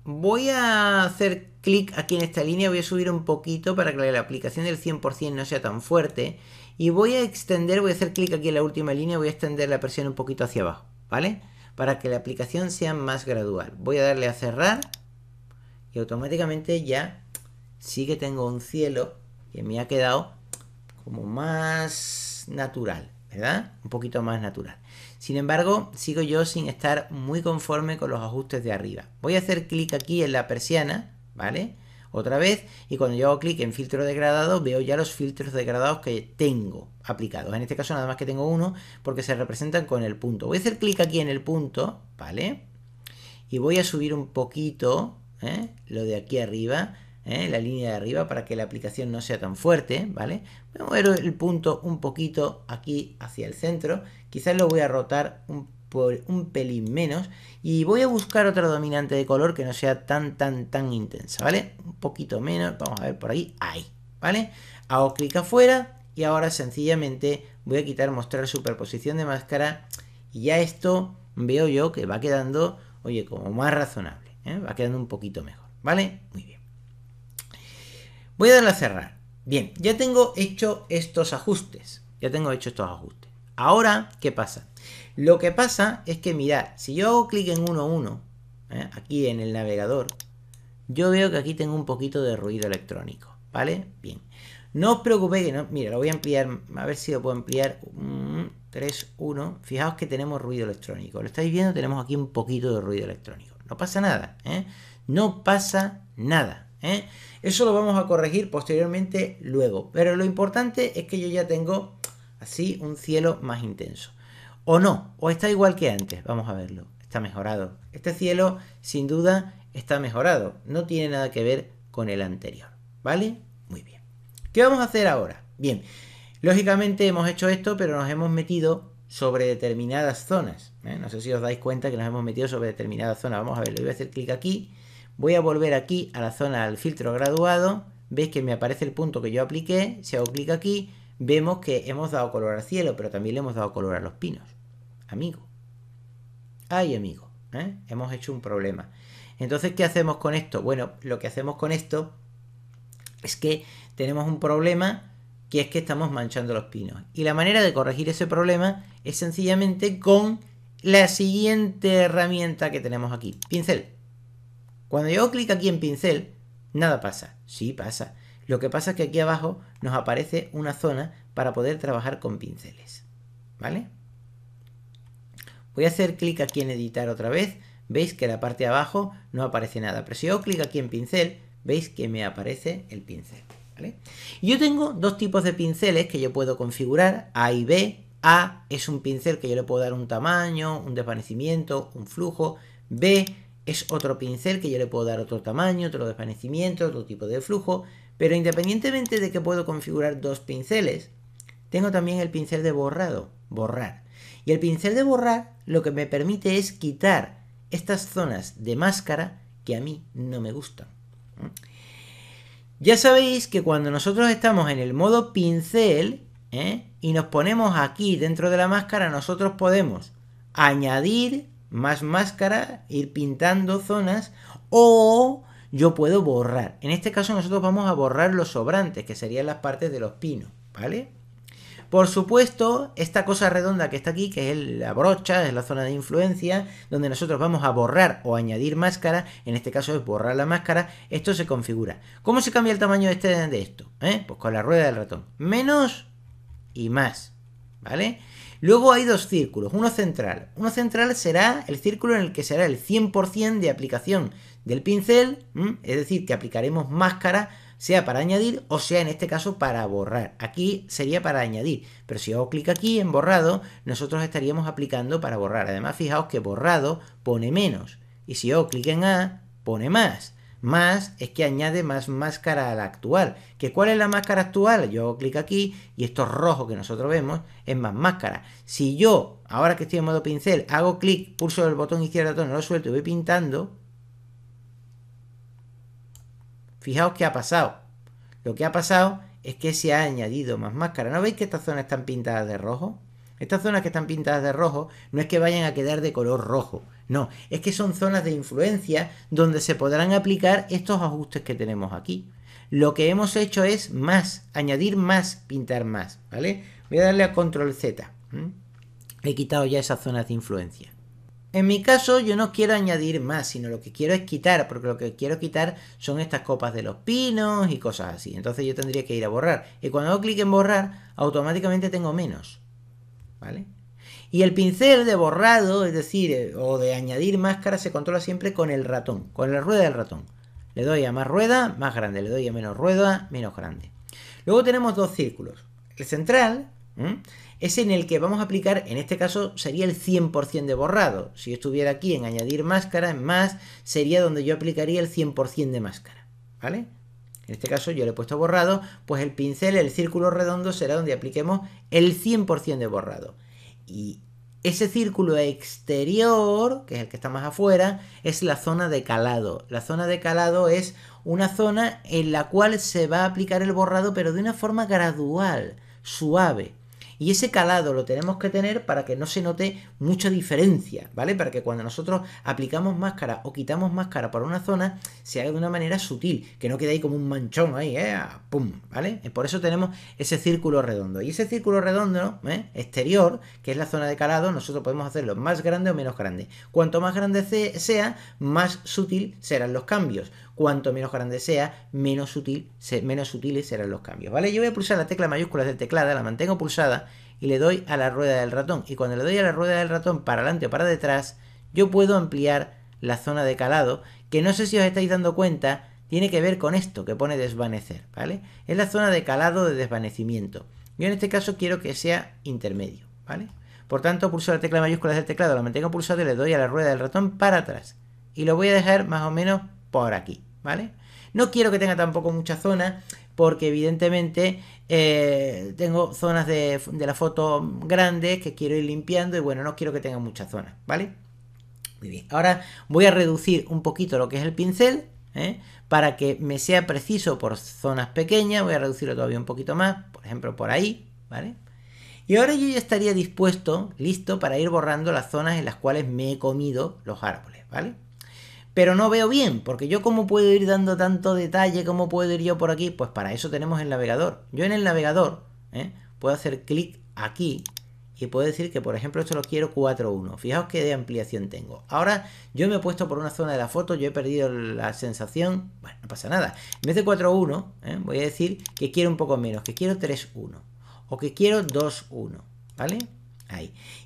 Voy a hacer clic aquí en esta línea, voy a subir un poquito para que la aplicación del 100% no sea tan fuerte. Y voy a extender, voy a hacer clic aquí en la última línea, voy a extender la presión un poquito hacia abajo, ¿vale? Para que la aplicación sea más gradual. Voy a darle a cerrar y automáticamente ya sí que tengo un cielo que me ha quedado como más natural, ¿verdad? Un poquito más natural. Sin embargo, sigo yo sin estar muy conforme con los ajustes de arriba. Voy a hacer clic aquí en la persiana, ¿vale? Otra vez, y cuando yo hago clic en filtro degradado, veo ya los filtros degradados que tengo aplicados. En este caso nada más que tengo uno, porque se representan con el punto. Voy a hacer clic aquí en el punto, ¿vale? Y voy a subir un poquito ¿eh? lo de aquí arriba, ¿eh? la línea de arriba, para que la aplicación no sea tan fuerte, ¿vale? Voy a mover el punto un poquito aquí hacia el centro, Quizás lo voy a rotar un, un pelín menos. Y voy a buscar otra dominante de color que no sea tan, tan, tan intensa, ¿vale? Un poquito menos, vamos a ver por ahí, ahí, ¿vale? Hago clic afuera y ahora sencillamente voy a quitar mostrar superposición de máscara y ya esto veo yo que va quedando, oye, como más razonable, ¿eh? va quedando un poquito mejor, ¿vale? Muy bien. Voy a darle a cerrar. Bien, ya tengo hecho estos ajustes, ya tengo hecho estos ajustes. Ahora, ¿qué pasa? Lo que pasa es que, mirad, si yo hago clic en 1.1, ¿eh? aquí en el navegador, yo veo que aquí tengo un poquito de ruido electrónico, ¿vale? Bien. No os preocupéis que no... Mira, lo voy a ampliar, a ver si lo puedo ampliar. 3, 3.1. Fijaos que tenemos ruido electrónico. Lo estáis viendo, tenemos aquí un poquito de ruido electrónico. No pasa nada, ¿eh? No pasa nada, ¿eh? Eso lo vamos a corregir posteriormente luego. Pero lo importante es que yo ya tengo Así un cielo más intenso. O no, o está igual que antes, vamos a verlo. Está mejorado. Este cielo, sin duda, está mejorado. No tiene nada que ver con el anterior. ¿Vale? Muy bien. ¿Qué vamos a hacer ahora? Bien, lógicamente hemos hecho esto, pero nos hemos metido sobre determinadas zonas. ¿eh? No sé si os dais cuenta que nos hemos metido sobre determinadas zonas. Vamos a verlo. Voy a hacer clic aquí. Voy a volver aquí a la zona del filtro graduado. Veis que me aparece el punto que yo apliqué. Si hago clic aquí, vemos que hemos dado color al cielo, pero también le hemos dado color a los pinos. Amigo. Ay, amigo. ¿eh? Hemos hecho un problema. Entonces, ¿qué hacemos con esto? Bueno, lo que hacemos con esto es que tenemos un problema que es que estamos manchando los pinos. Y la manera de corregir ese problema es sencillamente con la siguiente herramienta que tenemos aquí, pincel. Cuando yo clic aquí en pincel, nada pasa. Sí pasa. Lo que pasa es que aquí abajo nos aparece una zona para poder trabajar con pinceles. ¿Vale? Voy a hacer clic aquí en editar otra vez. Veis que la parte de abajo no aparece nada. Pero si yo clic aquí en pincel, veis que me aparece el pincel. ¿vale? Yo tengo dos tipos de pinceles que yo puedo configurar, A y B. A es un pincel que yo le puedo dar un tamaño, un desvanecimiento, un flujo. B es otro pincel que yo le puedo dar otro tamaño, otro desvanecimiento, otro tipo de flujo. Pero independientemente de que puedo configurar dos pinceles, tengo también el pincel de borrado, borrar. Y el pincel de borrar lo que me permite es quitar estas zonas de máscara que a mí no me gustan. Ya sabéis que cuando nosotros estamos en el modo pincel ¿eh? y nos ponemos aquí dentro de la máscara, nosotros podemos añadir más máscara, ir pintando zonas o yo puedo borrar. En este caso nosotros vamos a borrar los sobrantes, que serían las partes de los pinos, ¿vale? Por supuesto, esta cosa redonda que está aquí, que es la brocha, es la zona de influencia, donde nosotros vamos a borrar o añadir máscara, en este caso es borrar la máscara, esto se configura. ¿Cómo se cambia el tamaño de, este, de esto? ¿Eh? Pues con la rueda del ratón. Menos y más, ¿vale? Luego hay dos círculos, uno central. Uno central será el círculo en el que será el 100% de aplicación, del pincel, ¿Mm? es decir, que aplicaremos máscara sea para añadir o sea en este caso para borrar. Aquí sería para añadir, pero si hago clic aquí en borrado, nosotros estaríamos aplicando para borrar. Además, fijaos que borrado pone menos y si hago clic en A, pone más. Más es que añade más máscara a la actual. ¿Que ¿Cuál es la máscara actual? Yo hago clic aquí y esto rojo que nosotros vemos es más máscara. Si yo, ahora que estoy en modo pincel, hago clic, pulso el botón izquierdo, no lo suelto y voy pintando, Fijaos qué ha pasado. Lo que ha pasado es que se ha añadido más máscara. ¿No veis que estas zonas están pintadas de rojo? Estas zonas que están pintadas de rojo no es que vayan a quedar de color rojo. No, es que son zonas de influencia donde se podrán aplicar estos ajustes que tenemos aquí. Lo que hemos hecho es más, añadir más, pintar más, ¿vale? Voy a darle a control Z. He quitado ya esas zonas de influencia. En mi caso yo no quiero añadir más, sino lo que quiero es quitar, porque lo que quiero quitar son estas copas de los pinos y cosas así. Entonces yo tendría que ir a borrar. Y cuando hago clic en borrar, automáticamente tengo menos. ¿Vale? Y el pincel de borrado, es decir, eh, o de añadir máscara, se controla siempre con el ratón, con la rueda del ratón. Le doy a más rueda, más grande. Le doy a menos rueda, menos grande. Luego tenemos dos círculos. El central, es en el que vamos a aplicar, en este caso sería el 100% de borrado. Si estuviera aquí en añadir máscara, en más, sería donde yo aplicaría el 100% de máscara, ¿vale? En este caso yo le he puesto borrado, pues el pincel, el círculo redondo será donde apliquemos el 100% de borrado. Y ese círculo exterior, que es el que está más afuera, es la zona de calado. La zona de calado es una zona en la cual se va a aplicar el borrado, pero de una forma gradual, suave. Y ese calado lo tenemos que tener para que no se note mucha diferencia, ¿vale? Para que cuando nosotros aplicamos máscara o quitamos máscara por una zona, se haga de una manera sutil, que no quede ahí como un manchón ahí, ¿eh? ¡Pum! ¿Vale? por eso tenemos ese círculo redondo. Y ese círculo redondo, ¿Eh? exterior, que es la zona de calado, nosotros podemos hacerlo más grande o menos grande. Cuanto más grande sea, más sutil serán los cambios cuanto menos grande sea, menos, sutil, sutiles serán los cambios, ¿vale? Yo voy a pulsar la tecla mayúscula del teclado, la mantengo pulsada y le doy a la rueda del ratón. Y cuando le doy a la rueda del ratón para adelante o para detrás, yo puedo ampliar la zona de calado, que no sé si os estáis dando cuenta, tiene que ver con esto que pone desvanecer, ¿vale? Es la zona de calado de desvanecimiento. Yo en este caso quiero que sea intermedio, ¿vale? Por tanto, pulso la tecla mayúscula del teclado, la mantengo pulsada y le doy a la rueda del ratón para atrás. Y lo voy a dejar más o menos por aquí, ¿vale? No quiero que tenga tampoco mucha zona, porque evidentemente eh, tengo zonas de, la foto grandes que quiero ir limpiando y bueno, no quiero que tenga mucha zona, ¿vale? Muy bien, ahora voy a reducir un poquito lo que es el pincel, ¿eh? para que me sea preciso por zonas pequeñas, voy a reducirlo todavía un poquito más, por ejemplo por ahí, ¿vale? Y ahora yo ya estaría dispuesto, listo, para ir borrando las zonas en las cuales me he comido los árboles, ¿vale? pero no veo bien, porque yo cómo puedo ir dando tanto detalle, cómo puedo ir yo por aquí, pues para eso tenemos el navegador. Yo en el navegador ¿eh? puedo hacer clic aquí y puedo decir que por ejemplo esto lo quiero 4.1. Fijaos qué de ampliación tengo. Ahora yo me he puesto por una zona de la foto, yo he perdido la sensación, bueno, no pasa nada. En vez de 4.1 ¿eh? voy a decir que quiero un poco menos, que quiero 3.1 o que quiero 2.1, ¿vale?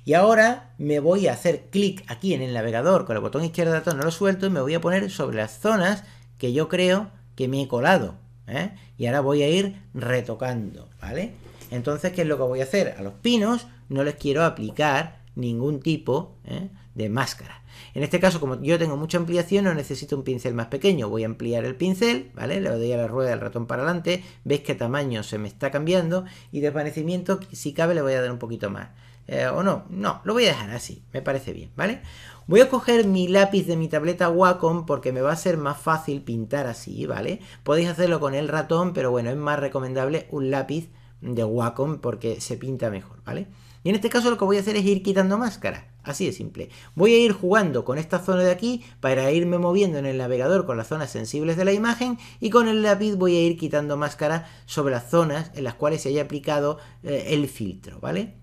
Y ahora me voy a hacer clic aquí en el navegador con el botón izquierdo de ratón, no lo suelto, y me voy a poner sobre las zonas que yo creo que me he colado. ¿eh? Y ahora voy a ir retocando, ¿vale? Entonces, ¿qué es lo que voy a hacer? A los pinos no les quiero aplicar ningún tipo ¿eh? de máscara. En este caso, como yo tengo mucha ampliación, no necesito un pincel más pequeño. Voy a ampliar el pincel, ¿vale? Le doy a la rueda del ratón para adelante, veis que tamaño se me está cambiando y de desvanecimiento, si cabe, le voy a dar un poquito más. Eh, o no, no, lo voy a dejar así, me parece bien, ¿vale? Voy a coger mi lápiz de mi tableta Wacom porque me va a ser más fácil pintar así, ¿vale? Podéis hacerlo con el ratón, pero bueno, es más recomendable un lápiz de Wacom porque se pinta mejor, ¿vale? Y en este caso lo que voy a hacer es ir quitando máscara, así de simple. Voy a ir jugando con esta zona de aquí para irme moviendo en el navegador con las zonas sensibles de la imagen y con el lápiz voy a ir quitando máscara sobre las zonas en las cuales se haya aplicado eh, el filtro, ¿vale?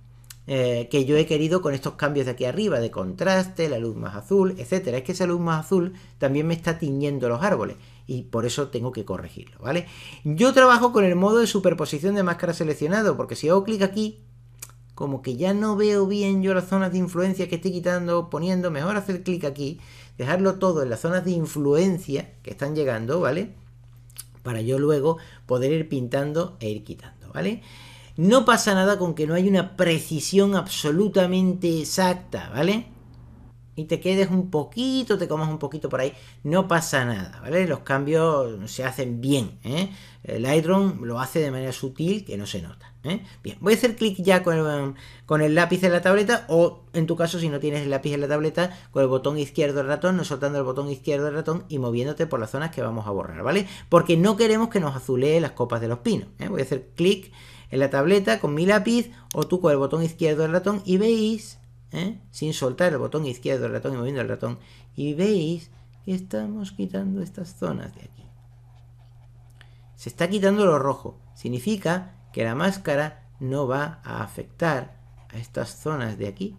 Eh, que yo he querido con estos cambios de aquí arriba, de contraste, la luz más azul, etcétera. Es que esa luz más azul también me está tiñendo los árboles y por eso tengo que corregirlo, ¿vale? Yo trabajo con el modo de superposición de máscara seleccionado, porque si hago clic aquí, como que ya no veo bien yo las zonas de influencia que estoy quitando, poniendo, mejor hacer clic aquí, dejarlo todo en las zonas de influencia que están llegando, ¿vale? Para yo luego poder ir pintando e ir quitando, ¿vale? No pasa nada con que no hay una precisión absolutamente exacta, ¿vale? Y te quedes un poquito, te comas un poquito por ahí, no pasa nada, ¿vale? Los cambios se hacen bien, ¿eh? Lightroom lo hace de manera sutil que no se nota, ¿eh? Bien, voy a hacer clic ya con el, lápiz de la tableta o, en tu caso, si no tienes el lápiz en la tableta, con el botón izquierdo del ratón, no soltando el botón izquierdo del ratón y moviéndote por las zonas que vamos a borrar, ¿vale? Porque no queremos que nos azulee las copas de los pinos, ¿eh? Voy a hacer clic en la tableta con mi lápiz o tú con el botón izquierdo del ratón y veis, ¿eh? sin soltar el botón izquierdo del ratón y moviendo el ratón, y veis que estamos quitando estas zonas de aquí. Se está quitando lo rojo. Significa que la máscara no va a afectar a estas zonas de aquí.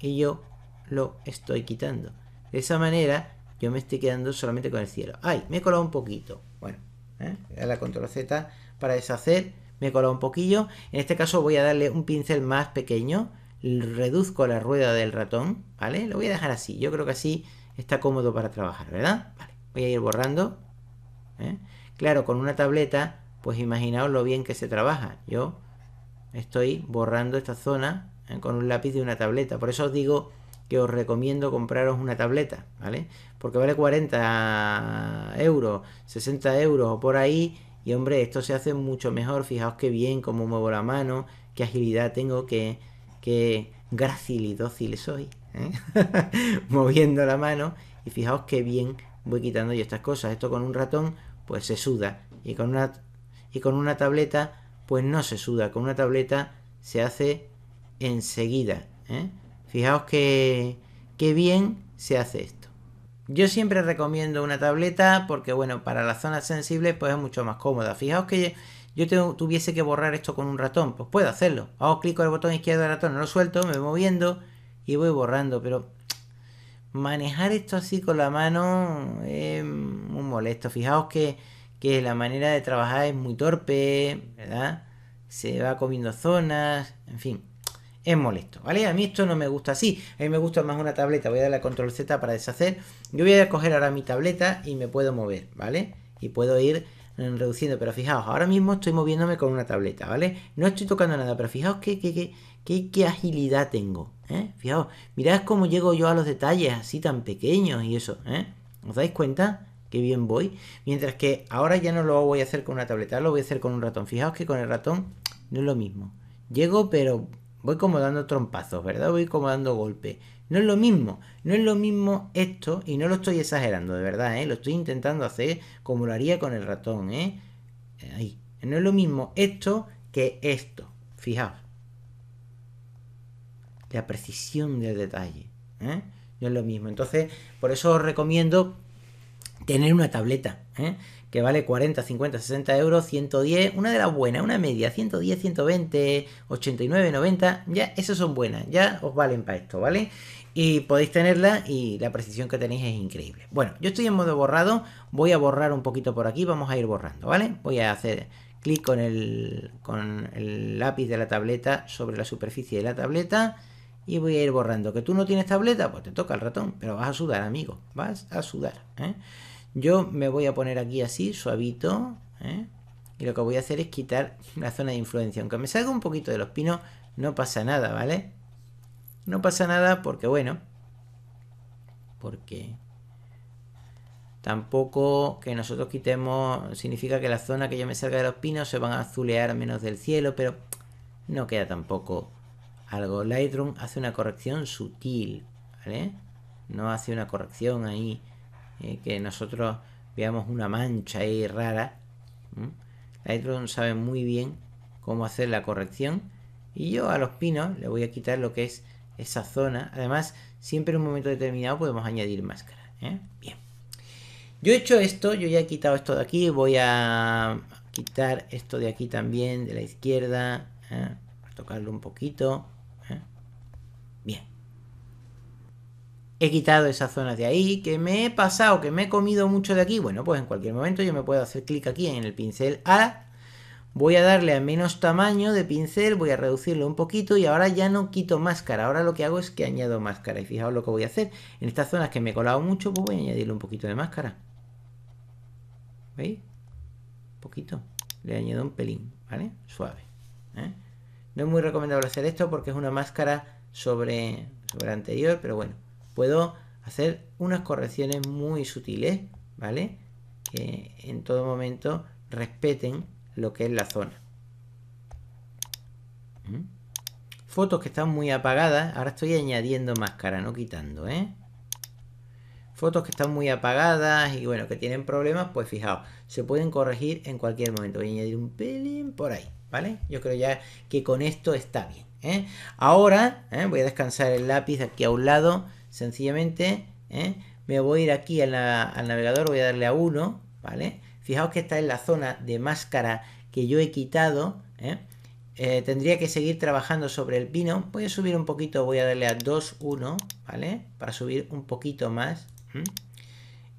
Y yo lo estoy quitando. De esa manera yo me estoy quedando solamente con el cielo. ¡Ay! Me he colado un poquito. Bueno, ¿eh? A la control Z para deshacer me he colado un poquillo. En este caso voy a darle un pincel más pequeño, reduzco la rueda del ratón, ¿vale? Lo voy a dejar así, yo creo que así está cómodo para trabajar, ¿verdad? Vale, voy a ir borrando. ¿eh? Claro, con una tableta, pues imaginaos lo bien que se trabaja. Yo estoy borrando esta zona ¿eh? con un lápiz de una tableta, por eso os digo que os recomiendo compraros una tableta, ¿vale? Porque vale 40 euros, 60 euros o por ahí y hombre, esto se hace mucho mejor. Fijaos qué bien, cómo muevo la mano, qué agilidad tengo, qué, qué grácil y dócil soy. ¿eh? Moviendo la mano. Y fijaos qué bien voy quitando yo estas cosas. Esto con un ratón, pues se suda. Y con una, y con una tableta, pues no se suda. Con una tableta se hace enseguida. ¿eh? Fijaos que, qué bien se hace esto. Yo siempre recomiendo una tableta porque, bueno, para las zonas sensibles pues es mucho más cómoda. Fijaos que yo tuviese que borrar esto con un ratón, pues puedo hacerlo. Hago clic con el botón izquierdo del ratón, no lo suelto, me voy moviendo y voy borrando, pero manejar esto así con la mano es muy molesto. Fijaos que, que la manera de trabajar es muy torpe, ¿verdad? Se va comiendo zonas, en fin, es molesto, ¿vale? A mí esto no me gusta así, a mí me gusta más una tableta, voy a darle a control Z para deshacer yo voy a coger ahora mi tableta y me puedo mover, ¿vale? Y puedo ir eh, reduciendo, pero fijaos, ahora mismo estoy moviéndome con una tableta, ¿vale? No estoy tocando nada, pero fijaos qué, qué, agilidad tengo, ¿eh? Fijaos, mirad cómo llego yo a los detalles así tan pequeños y eso, ¿eh? ¿Os dais cuenta? Qué bien voy. Mientras que ahora ya no lo voy a hacer con una tableta, lo voy a hacer con un ratón. Fijaos que con el ratón no es lo mismo. Llego, pero voy como dando trompazos, ¿verdad? Voy como dando golpe. No es lo mismo, no es lo mismo esto, y no lo estoy exagerando, de verdad, ¿eh? Lo estoy intentando hacer como lo haría con el ratón, ¿eh? eh ahí. No es lo mismo esto que esto. Fijaos. La precisión del detalle. ¿eh? No es lo mismo. Entonces, por eso os recomiendo tener una tableta. ¿eh? que vale 40, 50, 60 euros, 110, una de las buenas, una media, 110, 120, 89, 90, ya esas son buenas, ya os valen para esto, ¿vale? Y podéis tenerla y la precisión que tenéis es increíble. Bueno, yo estoy en modo borrado, voy a borrar un poquito por aquí, vamos a ir borrando, ¿vale? Voy a hacer clic con el, con el lápiz de la tableta sobre la superficie de la tableta y voy a ir borrando. ¿Que tú no tienes tableta? Pues te toca el ratón, pero vas a sudar, amigo, vas a sudar, ¿eh? Yo me voy a poner aquí así, suavito, ¿eh? y lo que voy a hacer es quitar la zona de influencia. Aunque me salga un poquito de los pinos, no pasa nada, ¿vale? No pasa nada porque, bueno, porque tampoco que nosotros quitemos significa que la zona que yo me salga de los pinos se van a azulear menos del cielo, pero no queda tampoco algo. Lightroom hace una corrección sutil, ¿vale? No hace una corrección ahí eh, que nosotros veamos una mancha ahí rara. Lightroom sabe muy bien cómo hacer la corrección. Y yo a los pinos le voy a quitar lo que es esa zona. Además, siempre en un momento determinado podemos añadir máscara. ¿eh? Bien. Yo he hecho esto, yo ya he quitado esto de aquí. Voy a quitar esto de aquí también, de la izquierda. ¿eh? tocarlo un poquito. he quitado esas zonas de ahí, que me he pasado, que me he comido mucho de aquí, bueno, pues en cualquier momento yo me puedo hacer clic aquí en el pincel A, voy a darle a menos tamaño de pincel, voy a reducirlo un poquito y ahora ya no quito máscara, ahora lo que hago es que añado máscara y fijaos lo que voy a hacer, en estas zonas que me he colado mucho, pues voy a añadirle un poquito de máscara, ¿veis? Un poquito, le añado un pelín, ¿vale? Suave, ¿eh? No es muy recomendable hacer esto porque es una máscara sobre, sobre anterior, pero bueno, puedo hacer unas correcciones muy sutiles, ¿vale? Que en todo momento respeten lo que es la zona. ¿Mm? Fotos que están muy apagadas, ahora estoy añadiendo máscara, no quitando, ¿eh? Fotos que están muy apagadas y bueno, que tienen problemas, pues fijaos, se pueden corregir en cualquier momento. Voy a añadir un pelín por ahí, ¿vale? Yo creo ya que con esto está bien, ¿eh? Ahora, ¿eh? voy a descansar el lápiz aquí a un lado, sencillamente ¿eh? me voy a ir aquí al navegador, voy a darle a 1, ¿vale? Fijaos que esta es la zona de máscara que yo he quitado, ¿eh? Eh, tendría que seguir trabajando sobre el pino. Voy a subir un poquito, voy a darle a 2, 1, ¿vale? Para subir un poquito más.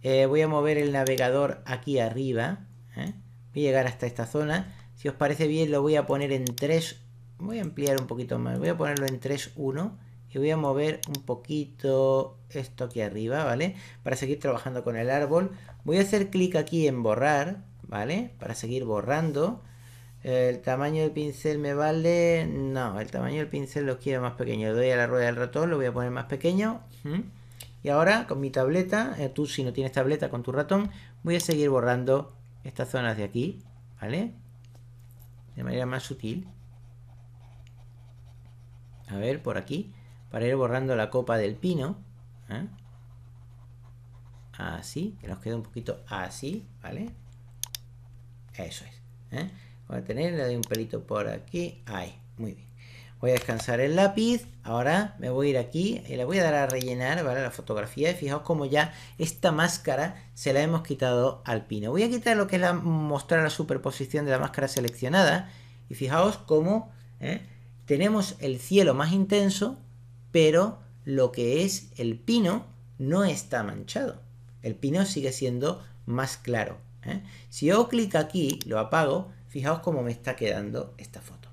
voy a mover el navegador aquí arriba. Voy a llegar hasta esta zona. Si os parece bien, lo voy a poner en 3. Voy a ampliar un poquito más. Voy a ponerlo en 3, 1 y voy a mover un poquito esto aquí arriba, ¿vale? Para seguir trabajando con el árbol. Voy a hacer clic aquí en borrar, ¿vale? Para seguir borrando. El tamaño del pincel me vale... No, el tamaño del pincel lo quiero más pequeño. doy a la rueda del ratón, lo voy a poner más pequeño. Y ahora con mi tableta, eh, tú si no tienes tableta con tu ratón, voy a seguir borrando estas zonas de aquí, ¿vale? De manera más sutil. A ver, por aquí para ir borrando la copa del pino. ¿eh? Así, que nos queda un poquito así, ¿vale? Eso es. ¿eh? Voy a tener, le doy un pelito por aquí. Ahí, muy bien. Voy a descansar el lápiz. Ahora me voy a ir aquí y le voy a dar a rellenar, ¿vale? La fotografía. Y fijaos como ya esta máscara se la hemos quitado al pino. Voy a quitar lo que es la mostrar la superposición de la máscara seleccionada. Y fijaos cómo ¿eh? tenemos el cielo más intenso pero lo que es el pino no está manchado. El pino sigue siendo más claro. ¿eh? Si yo clic aquí, lo apago, fijaos cómo me está quedando esta foto.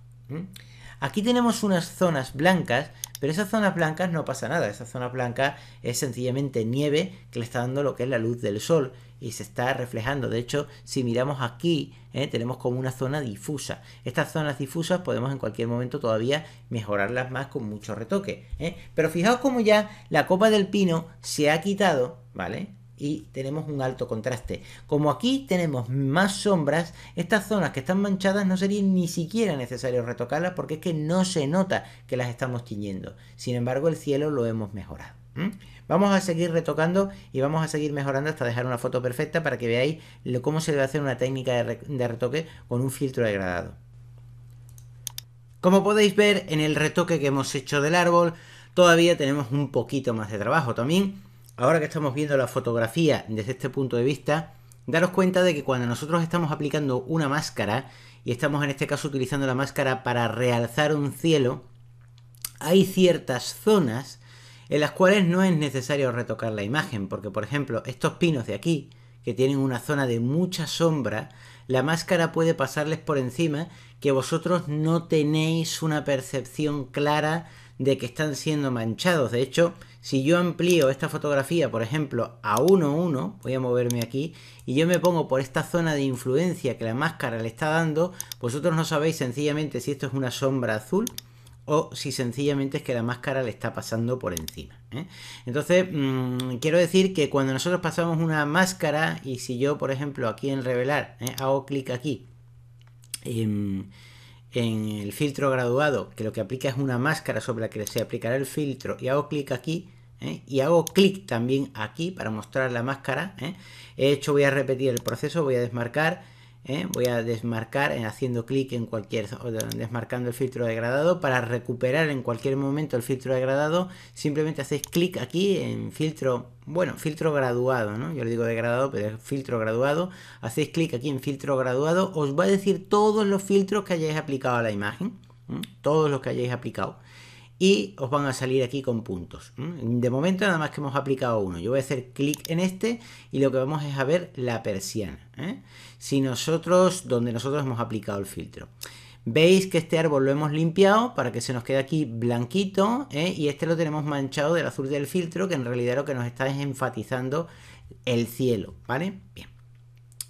Aquí tenemos unas zonas blancas, pero esas zonas blancas no pasa nada. Esa zona blanca es sencillamente nieve que le está dando lo que es la luz del sol y se está reflejando. De hecho, si miramos aquí, eh, tenemos como una zona difusa. Estas zonas difusas podemos en cualquier momento todavía mejorarlas más con mucho retoque. Eh. Pero fijaos como ya la copa del pino se ha quitado, ¿vale? y tenemos un alto contraste. Como aquí tenemos más sombras, estas zonas que están manchadas no sería ni siquiera necesario retocarlas porque es que no se nota que las estamos tiñendo. Sin embargo, el cielo lo hemos mejorado. ¿Mm? Vamos a seguir retocando y vamos a seguir mejorando hasta dejar una foto perfecta para que veáis cómo se debe hacer una técnica de, de retoque con un filtro degradado. Como podéis ver en el retoque que hemos hecho del árbol, todavía tenemos un poquito más de trabajo también. Ahora que estamos viendo la fotografía desde este punto de vista, daros cuenta de que cuando nosotros estamos aplicando una máscara, y estamos en este caso utilizando la máscara para realzar un cielo, hay ciertas zonas en las cuales no es necesario retocar la imagen, porque por ejemplo estos pinos de aquí, que tienen una zona de mucha sombra, la máscara puede pasarles por encima que vosotros no tenéis una percepción clara de que están siendo manchados. De hecho, si yo amplío esta fotografía, por ejemplo, a 1-1, voy a moverme aquí, y yo me pongo por esta zona de influencia que la máscara le está dando, vosotros no sabéis sencillamente si esto es una sombra azul o si sencillamente es que la máscara le está pasando por encima. ¿eh? Entonces, mm, quiero decir que cuando nosotros pasamos una máscara y si yo, por ejemplo, aquí en revelar, ¿eh? hago clic aquí en, el filtro graduado, que lo que aplica es una máscara sobre la que se aplicará el filtro, y hago clic aquí, ¿eh? y hago clic también aquí para mostrar la máscara, he hecho, voy a repetir el proceso, voy a desmarcar, ¿eh? voy a desmarcar eh, haciendo clic en cualquier desmarcando el filtro degradado para recuperar en cualquier momento el filtro degradado simplemente hacéis clic aquí en filtro bueno filtro graduado no yo le digo degradado pero es filtro graduado hacéis clic aquí en filtro graduado os va a decir todos los filtros que hayáis aplicado a la imagen todos los que hayáis aplicado y os van a salir aquí con puntos. De momento nada más que hemos aplicado uno. Yo voy a hacer clic en este y lo que vamos es a ver la persiana. ¿eh? si nosotros, donde nosotros hemos aplicado el filtro. Veis que este árbol lo hemos limpiado para que se nos quede aquí blanquito ¿eh? y este lo tenemos manchado del azul del filtro que en realidad lo que nos está enfatizando el cielo, ¿vale? Bien.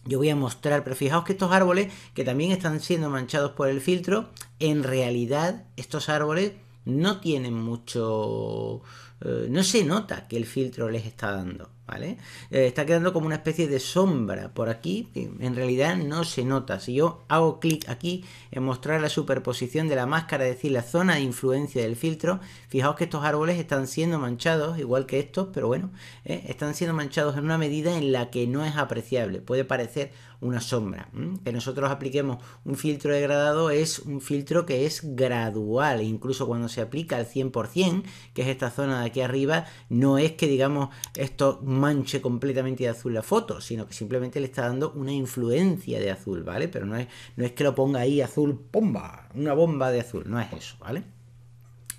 Yo voy a mostrar, pero fijaos que estos árboles que también están siendo manchados por el filtro, en realidad estos árboles no tienen mucho... Eh, no se nota que el filtro les está dando, eh, está quedando como una especie de sombra por aquí, que en realidad no se nota. Si yo hago clic aquí en mostrar la superposición de la máscara, es decir, la zona de influencia del filtro, fijaos que estos árboles están siendo manchados, igual que estos, pero bueno, ¿eh? están siendo manchados en una medida en la que no es apreciable. Puede parecer una sombra. Que nosotros apliquemos un filtro degradado es un filtro que es gradual, e incluso cuando se aplica al 100%, que es esta zona de aquí arriba, no es que digamos esto manche completamente de azul la foto, sino que simplemente le está dando una influencia de azul, ¿vale? Pero no es, no es que lo ponga ahí azul, bomba, una bomba de azul, no es eso, ¿vale?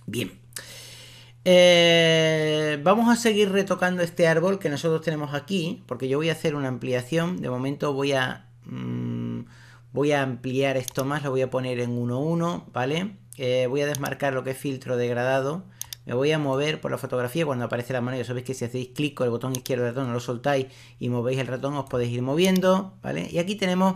Bien. Eh, vamos a seguir retocando este árbol que nosotros tenemos aquí, porque yo voy a hacer una ampliación. De momento voy a, mm, voy a ampliar esto más, lo voy a poner en 1.1, ¿vale? Eh, voy a desmarcar lo que es filtro degradado. Me voy a mover por la fotografía cuando aparece la mano. Ya sabéis que si hacéis clic con el botón izquierdo del ratón, lo soltáis y movéis el ratón, os podéis ir moviendo, ¿vale? Y aquí tenemos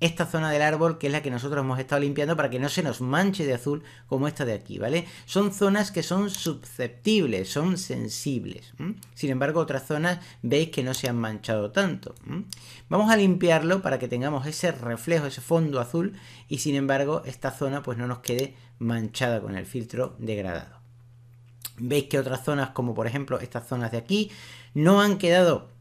esta zona del árbol que es la que nosotros hemos estado limpiando para que no se nos manche de azul como esta de aquí, ¿vale? Son zonas que son susceptibles, son sensibles. Sin embargo, otras zonas veis que no se han manchado tanto. Vamos a limpiarlo para que tengamos ese reflejo, ese fondo azul y sin embargo esta zona pues no nos quede manchada con el filtro degradado. Veis que otras zonas como por ejemplo estas zonas de aquí no han quedado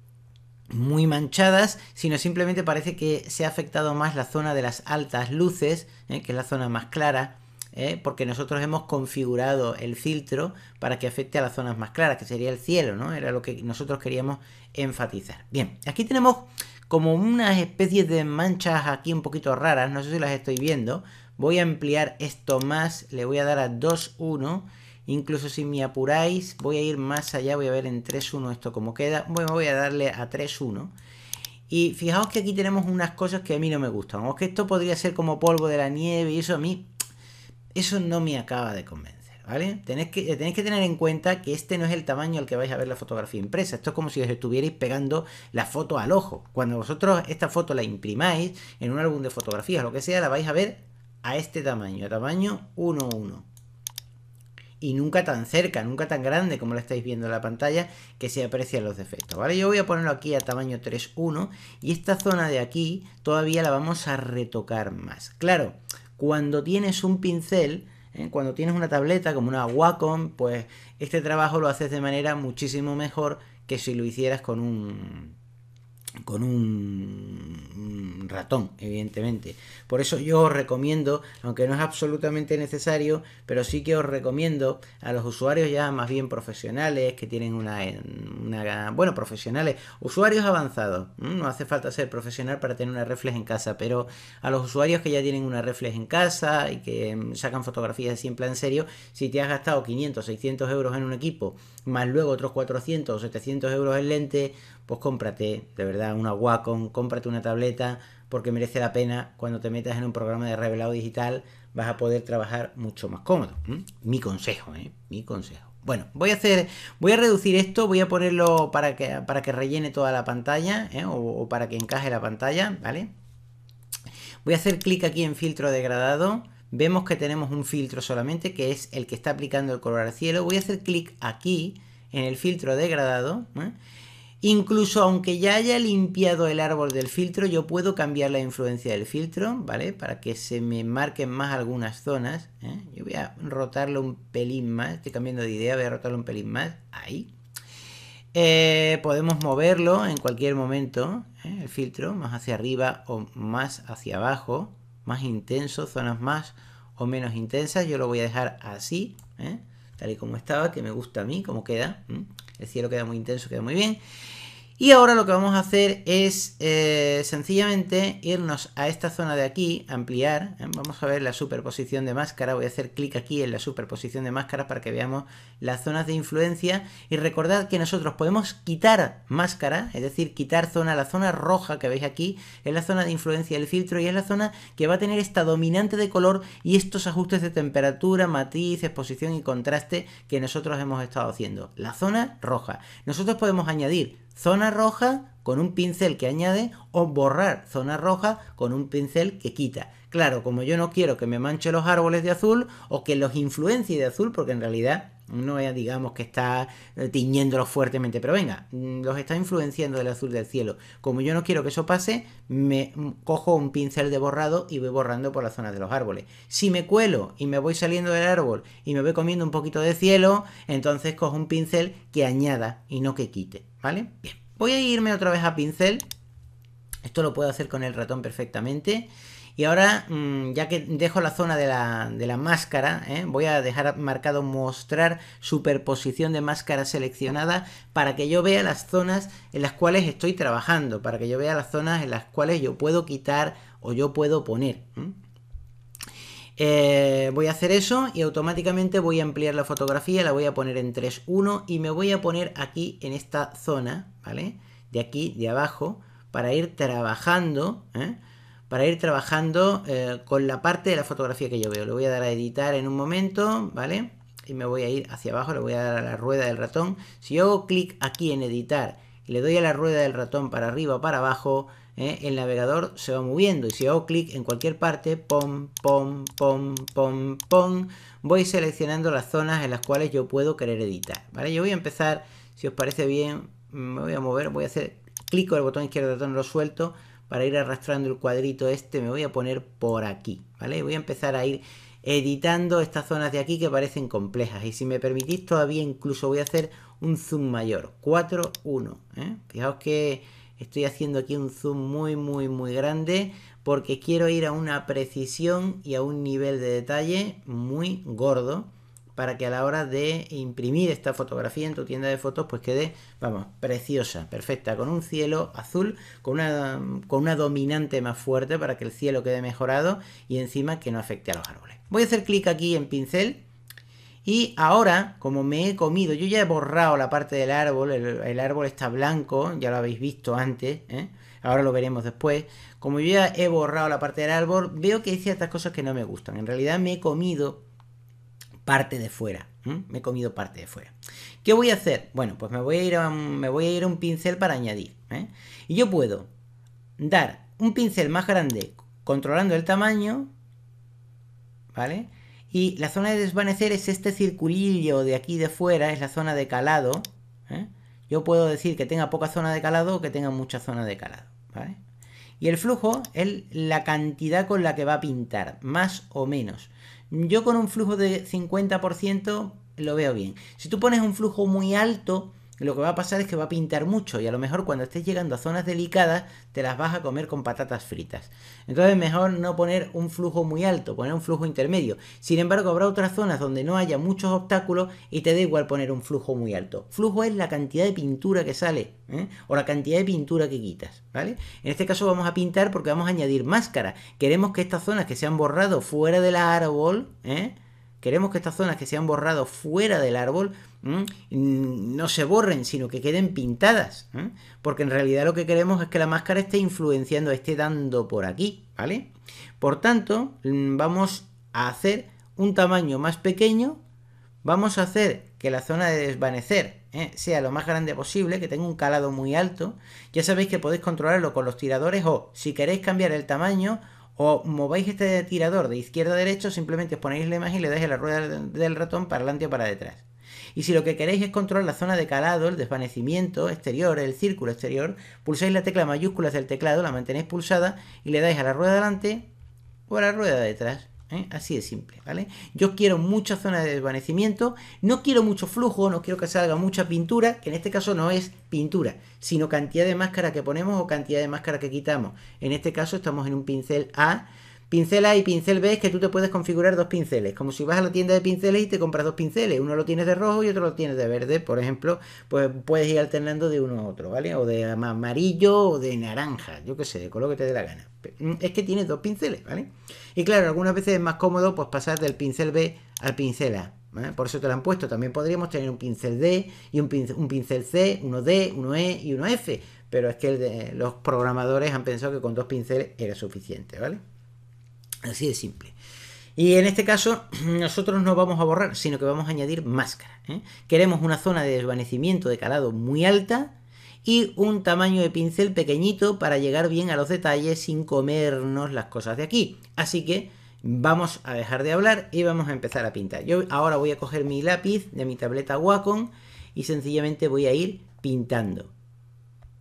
muy manchadas, sino simplemente parece que se ha afectado más la zona de las altas luces, ¿eh? que es la zona más clara, ¿eh? porque nosotros hemos configurado el filtro para que afecte a las zonas más claras, que sería el cielo, ¿no? Era lo que nosotros queríamos enfatizar. Bien, aquí tenemos como unas especies de manchas aquí un poquito raras, no sé si las estoy viendo. Voy a ampliar esto más, le voy a dar a 2.1 Incluso si me apuráis, voy a ir más allá, voy a ver en 3.1 esto como queda. Bueno, voy a darle a 3.1. Y fijaos que aquí tenemos unas cosas que a mí no me gustan. O que esto podría ser como polvo de la nieve y eso a mí, eso no me acaba de convencer. ¿Vale? Tenéis eh, que, tener en cuenta que este no es el tamaño al que vais a ver la fotografía impresa. Esto es como si os estuvierais pegando la foto al ojo. Cuando vosotros esta foto la imprimáis en un álbum de fotografías, lo que sea, la vais a ver a este tamaño, a tamaño 1.1 y nunca tan cerca, nunca tan grande como la estáis viendo en la pantalla, que se aprecian los defectos, ¿vale? Yo voy a ponerlo aquí a tamaño 3.1 y esta zona de aquí todavía la vamos a retocar más. Claro, cuando tienes un pincel, ¿eh? cuando tienes una tableta como una Wacom, pues este trabajo lo haces de manera muchísimo mejor que si lo hicieras con un con un ratón, evidentemente. Por eso yo os recomiendo, aunque no es absolutamente necesario, pero sí que os recomiendo a los usuarios ya más bien profesionales, que tienen una... una bueno, profesionales, usuarios avanzados. No hace falta ser profesional para tener una reflex en casa, pero a los usuarios que ya tienen una reflex en casa y que mm, sacan fotografías así en plan serio, si te has gastado 500, 600 euros en un equipo, más luego otros 400 o 700 euros en lente pues cómprate, de verdad, una Wacom, cómprate una tableta, porque merece la pena cuando te metas en un programa de revelado digital, vas a poder trabajar mucho más cómodo. Mi consejo, ¿eh? Mi consejo. Bueno, voy a hacer, voy a reducir esto, voy a ponerlo para que, para que rellene toda la pantalla, ¿eh? o, para que encaje la pantalla, ¿vale? Voy a hacer clic aquí en filtro degradado, vemos que tenemos un filtro solamente, que es el que está aplicando el color al cielo. Voy a hacer clic aquí en el filtro degradado ¿eh? Incluso aunque ya haya limpiado el árbol del filtro, yo puedo cambiar la influencia del filtro, ¿vale? Para que se me marquen más algunas zonas. ¿eh? Yo voy a rotarlo un pelín más, estoy cambiando de idea, voy a rotarlo un pelín más, ahí. Eh, podemos moverlo en cualquier momento, ¿eh? el filtro, más hacia arriba o más hacia abajo, más intenso, zonas más o menos intensas. Yo lo voy a dejar así, tal y como estaba, que me gusta a mí, como queda el cielo queda muy intenso, queda muy bien. Y ahora lo que vamos a hacer es eh, sencillamente irnos a esta zona de aquí, ampliar, ¿eh? vamos a ver la superposición de máscara, voy a hacer clic aquí en la superposición de máscara para que veamos las zonas de influencia y recordad que nosotros podemos quitar máscara, es decir, quitar zona, la zona roja que veis aquí es la zona de influencia del filtro y es la zona que va a tener esta dominante de color y estos ajustes de temperatura, matiz, exposición y contraste que nosotros hemos estado haciendo, la zona roja. Nosotros podemos añadir zona roja con un pincel que añade o borrar zona roja con un pincel que quita. Claro, como yo no quiero que me manche los árboles de azul o que los influencie de azul, porque en realidad no digamos, que está eh, tiñéndolos fuertemente, pero venga, mm, los está influenciando del azul del cielo. Como yo no quiero que eso pase, me mm, cojo un pincel de borrado y voy borrando por la zona de los árboles. Si me cuelo y me voy saliendo del árbol y me voy comiendo un poquito de cielo, entonces cojo un pincel que añada y no que quite, ¿vale? Bien, voy a irme otra vez a pincel. Esto lo puedo hacer con el ratón perfectamente. Y ahora, mm, ya que dejo la zona de la, máscara, ¿eh? voy a dejar marcado mostrar superposición de máscara seleccionada para que yo vea las zonas en las cuales estoy trabajando, para que yo vea las zonas en las cuales yo puedo quitar o yo puedo poner. Eh, voy a hacer eso y automáticamente voy a ampliar la fotografía, la voy a poner en 3.1 y me voy a poner aquí en esta zona, ¿vale? De aquí, de abajo, para ir trabajando, ¿eh? para ir trabajando eh, con la parte de la fotografía que yo veo. Le voy a dar a editar en un momento, ¿vale? Y me voy a ir hacia abajo, le voy a dar a la rueda del ratón. Si yo hago clic aquí en editar y le doy a la rueda del ratón para arriba o para abajo, eh, el navegador se va moviendo. Y si hago clic en cualquier parte, pom, pom, pom, pom, pom, voy seleccionando las zonas en las cuales yo puedo querer editar, ¿vale? Yo voy a empezar, si os parece bien, me voy a mover, voy a hacer clic con el botón izquierdo del ratón, lo suelto, para ir arrastrando el cuadrito este, me voy a poner por aquí, ¿vale? Voy a empezar a ir editando estas zonas de aquí que parecen complejas. Y si me permitís, todavía incluso voy a hacer un zoom mayor. 4, 1. ¿eh? Fijaos que estoy haciendo aquí un zoom muy, muy, muy grande porque quiero ir a una precisión y a un nivel de detalle muy gordo para que a la hora de imprimir esta fotografía en tu tienda de fotos, pues quede, vamos, preciosa, perfecta, con un cielo azul, con una, con una dominante más fuerte para que el cielo quede mejorado y encima que no afecte a los árboles. Voy a hacer clic aquí en pincel y ahora, como me he comido, yo ya he borrado la parte del árbol, el, árbol está blanco, ya lo habéis visto antes, ¿eh? ahora lo veremos después. Como yo ya he borrado la parte del árbol, veo que hay ciertas cosas que no me gustan. En realidad me he comido parte de fuera. Me he comido parte de fuera. ¿Qué voy a hacer? Bueno, pues me voy a ir a un, me voy a ir un pincel para añadir. ¿eh? Y yo puedo dar un pincel más grande controlando el tamaño, ¿vale? Y la zona de desvanecer es este circulillo de aquí de fuera, es la zona de calado. ¿eh? Yo puedo decir que tenga poca zona de calado o que tenga mucha zona de calado, ¿vale? Y el flujo es la cantidad con la que va a pintar, más o menos. Yo con un flujo de 50% lo veo bien. Si tú pones un flujo muy alto, lo que va a pasar es que va a pintar mucho y a lo mejor cuando estés llegando a zonas delicadas te las vas a comer con patatas fritas. Entonces mejor no poner un flujo muy alto, poner un flujo intermedio. Sin embargo, habrá otras zonas donde no haya muchos obstáculos y te da igual poner un flujo muy alto. Flujo es la cantidad de pintura que sale ¿eh? o la cantidad de pintura que quitas, ¿vale? En este caso vamos a pintar porque vamos a añadir máscara. Queremos que estas zonas que se han borrado fuera del árbol, ¿eh? queremos que estas zonas que se han borrado fuera del árbol no se borren, sino que queden pintadas, porque en realidad lo que queremos es que la máscara esté influenciando, esté dando por aquí, ¿vale? Por tanto, mm, vamos a hacer un tamaño más pequeño, vamos a hacer que la zona de desvanecer ¿eh? sea lo más grande posible, que tenga un calado muy alto, ya sabéis que podéis controlarlo con los tiradores o si queréis cambiar el tamaño, o mováis este tirador de izquierda a derecha, simplemente os ponéis la imagen y le dais la rueda del ratón para adelante o para detrás. Y si lo que queréis es controlar la zona de calado, el desvanecimiento exterior, el círculo exterior, pulsáis la tecla mayúscula del teclado, la mantenéis pulsada y le dais a la rueda delante o a la rueda de detrás. ¿eh? Así de simple, ¿vale? Yo quiero mucha zona de desvanecimiento, no quiero mucho flujo, no quiero que salga mucha pintura, que en este caso no es pintura, sino cantidad de máscara que ponemos o cantidad de máscara que quitamos. En este caso estamos en un pincel A Pincel A y pincel B es que tú te puedes configurar dos pinceles, como si vas a la tienda de pinceles y te compras dos pinceles, uno lo tienes de rojo y otro lo tienes de verde, por ejemplo, pues puedes ir alternando de uno a otro, ¿vale? O de amarillo o de naranja, yo qué sé, de color que te dé la gana. Mm, es que tienes dos pinceles, ¿vale? Y claro, algunas veces es más cómodo pues pasar del pincel B al pincel A, Por eso te lo han puesto. También podríamos tener un pincel D y un pincel, C, uno D, uno E y uno F. Pero es que los programadores han pensado que con dos pinceles era suficiente, ¿vale? Así de simple. Y en este caso, nosotros no vamos a borrar, sino que vamos a añadir máscara. ¿eh? Queremos una zona de desvanecimiento de calado muy alta y un tamaño de pincel pequeñito para llegar bien a los detalles sin comernos las cosas de aquí. Así que vamos a dejar de hablar y vamos a empezar a pintar. Yo ahora voy a coger mi lápiz de mi tableta Wacom y sencillamente voy a ir pintando.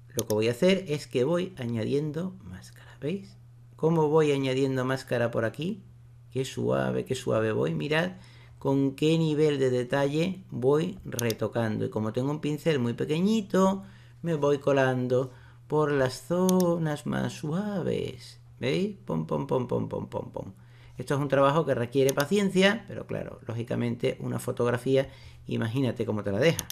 Lo que voy a hacer es que voy añadiendo máscara, ¿veis? cómo voy añadiendo máscara por aquí. Qué suave, qué suave voy. Mirad con qué nivel de detalle voy retocando. Y como tengo un pincel muy pequeñito, me voy colando por las zonas más suaves. ¿Veis? Pom, pom, pom, pom, pom, pom, pom. Esto es un trabajo que requiere paciencia, pero claro, lógicamente una fotografía, imagínate cómo te la deja.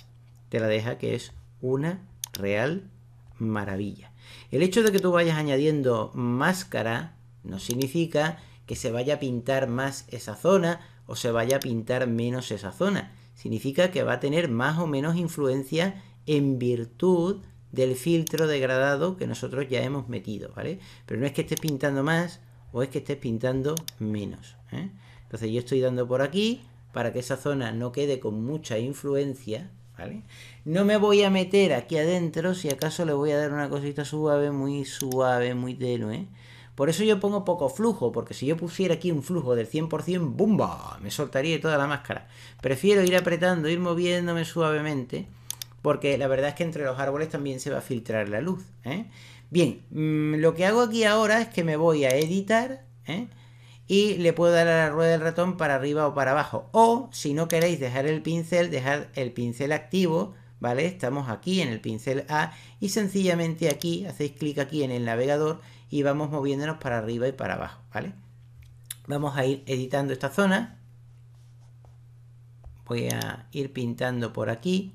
Te la deja que es una real maravilla. El hecho de que tú vayas añadiendo máscara no significa que se vaya a pintar más esa zona o se vaya a pintar menos esa zona. Significa que va a tener más o menos influencia en virtud del filtro degradado que nosotros ya hemos metido, ¿vale? Pero no es que estés pintando más o es que estés pintando menos. ¿eh? Entonces yo estoy dando por aquí para que esa zona no quede con mucha influencia ¿vale? No me voy a meter aquí adentro, si acaso le voy a dar una cosita suave, muy suave, muy tenue. Por eso yo pongo poco flujo, porque si yo pusiera aquí un flujo del 100%, ¡bumba! Me soltaría toda la máscara. Prefiero ir apretando, ir moviéndome suavemente, porque la verdad es que entre los árboles también se va a filtrar la luz. ¿eh? Bien, mm, lo que hago aquí ahora es que me voy a editar, ¿eh? y le puedo dar a la rueda del ratón para arriba o para abajo. O si no queréis dejar el pincel, dejar el pincel activo, ¿vale? Estamos aquí en el pincel A y sencillamente aquí hacéis clic aquí en el navegador y vamos moviéndonos para arriba y para abajo, ¿vale? Vamos a ir editando esta zona. Voy a ir pintando por aquí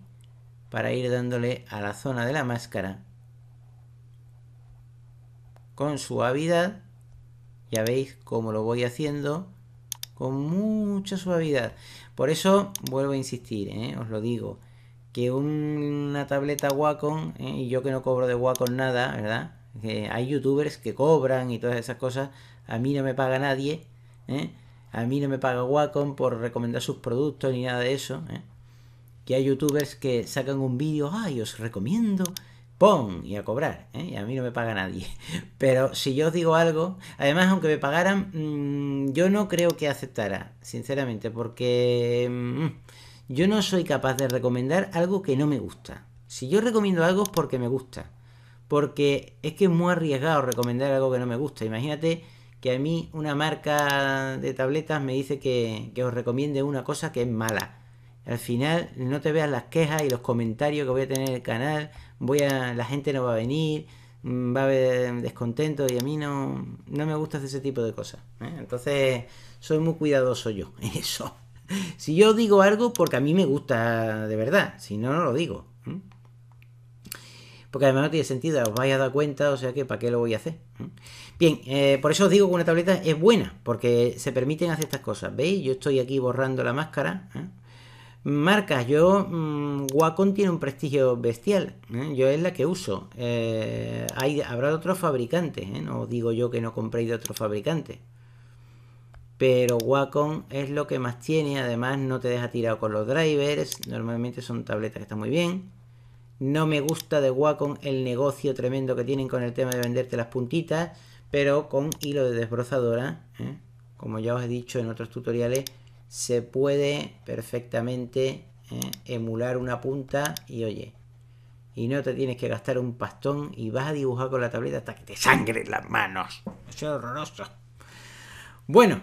para ir dándole a la zona de la máscara con suavidad ya veis cómo lo voy haciendo con mucha suavidad. Por eso vuelvo a insistir, ¿eh? os lo digo, que una tableta Wacom, ¿eh? y yo que no cobro de Wacom nada, ¿verdad? Que hay youtubers que cobran y todas esas cosas, a mí no me paga nadie, ¿eh? a mí no me paga Wacom por recomendar sus productos ni nada de eso. Que hay youtubers que sacan un vídeo, ay, os recomiendo ¡pum! y a cobrar, ¿eh? y a mí no me paga nadie. Pero si yo os digo algo, además aunque me pagaran, mm, yo no creo que aceptara, sinceramente, porque mm, yo no soy capaz de recomendar algo que no me gusta. Si yo recomiendo algo es porque me gusta, porque es que es muy arriesgado recomendar algo que no me gusta. Imagínate que a mí una marca de tabletas me dice que, que os recomiende una cosa que es mala. Al final no te veas las quejas y los comentarios que voy a tener en el canal, voy a, la gente no va a venir, mm, va a haber mm, descontento y a mí no, no me gusta ese tipo de cosas. ¿eh? Entonces, soy muy cuidadoso yo eso. Si yo digo algo porque a mí me gusta de verdad, si no, no lo digo. Porque además no tiene sentido, os vais a dar cuenta, o sea que para qué lo voy a hacer. Bien, eh, por eso os digo que una tableta es buena, porque se permiten hacer estas cosas. ¿Veis? Yo estoy aquí borrando la máscara. ¿eh? Marcas, yo, mm, Wacom tiene un prestigio bestial, ¿eh? yo es la que uso. Eh, hay, habrá otros fabricantes, ¿eh? no digo yo que no compréis de otros fabricantes. Pero Wacom es lo que más tiene, además no te deja tirado con los drivers, normalmente son tabletas que están muy bien. No me gusta de Wacom el negocio tremendo que tienen con el tema de venderte las puntitas, pero con hilo de desbrozadora, como ya os he dicho en otros tutoriales, se puede perfectamente eh, emular una punta y oye, y no te tienes que gastar un pastón y vas a dibujar con la tableta hasta que te sangren las manos. Eso horroroso. Bueno,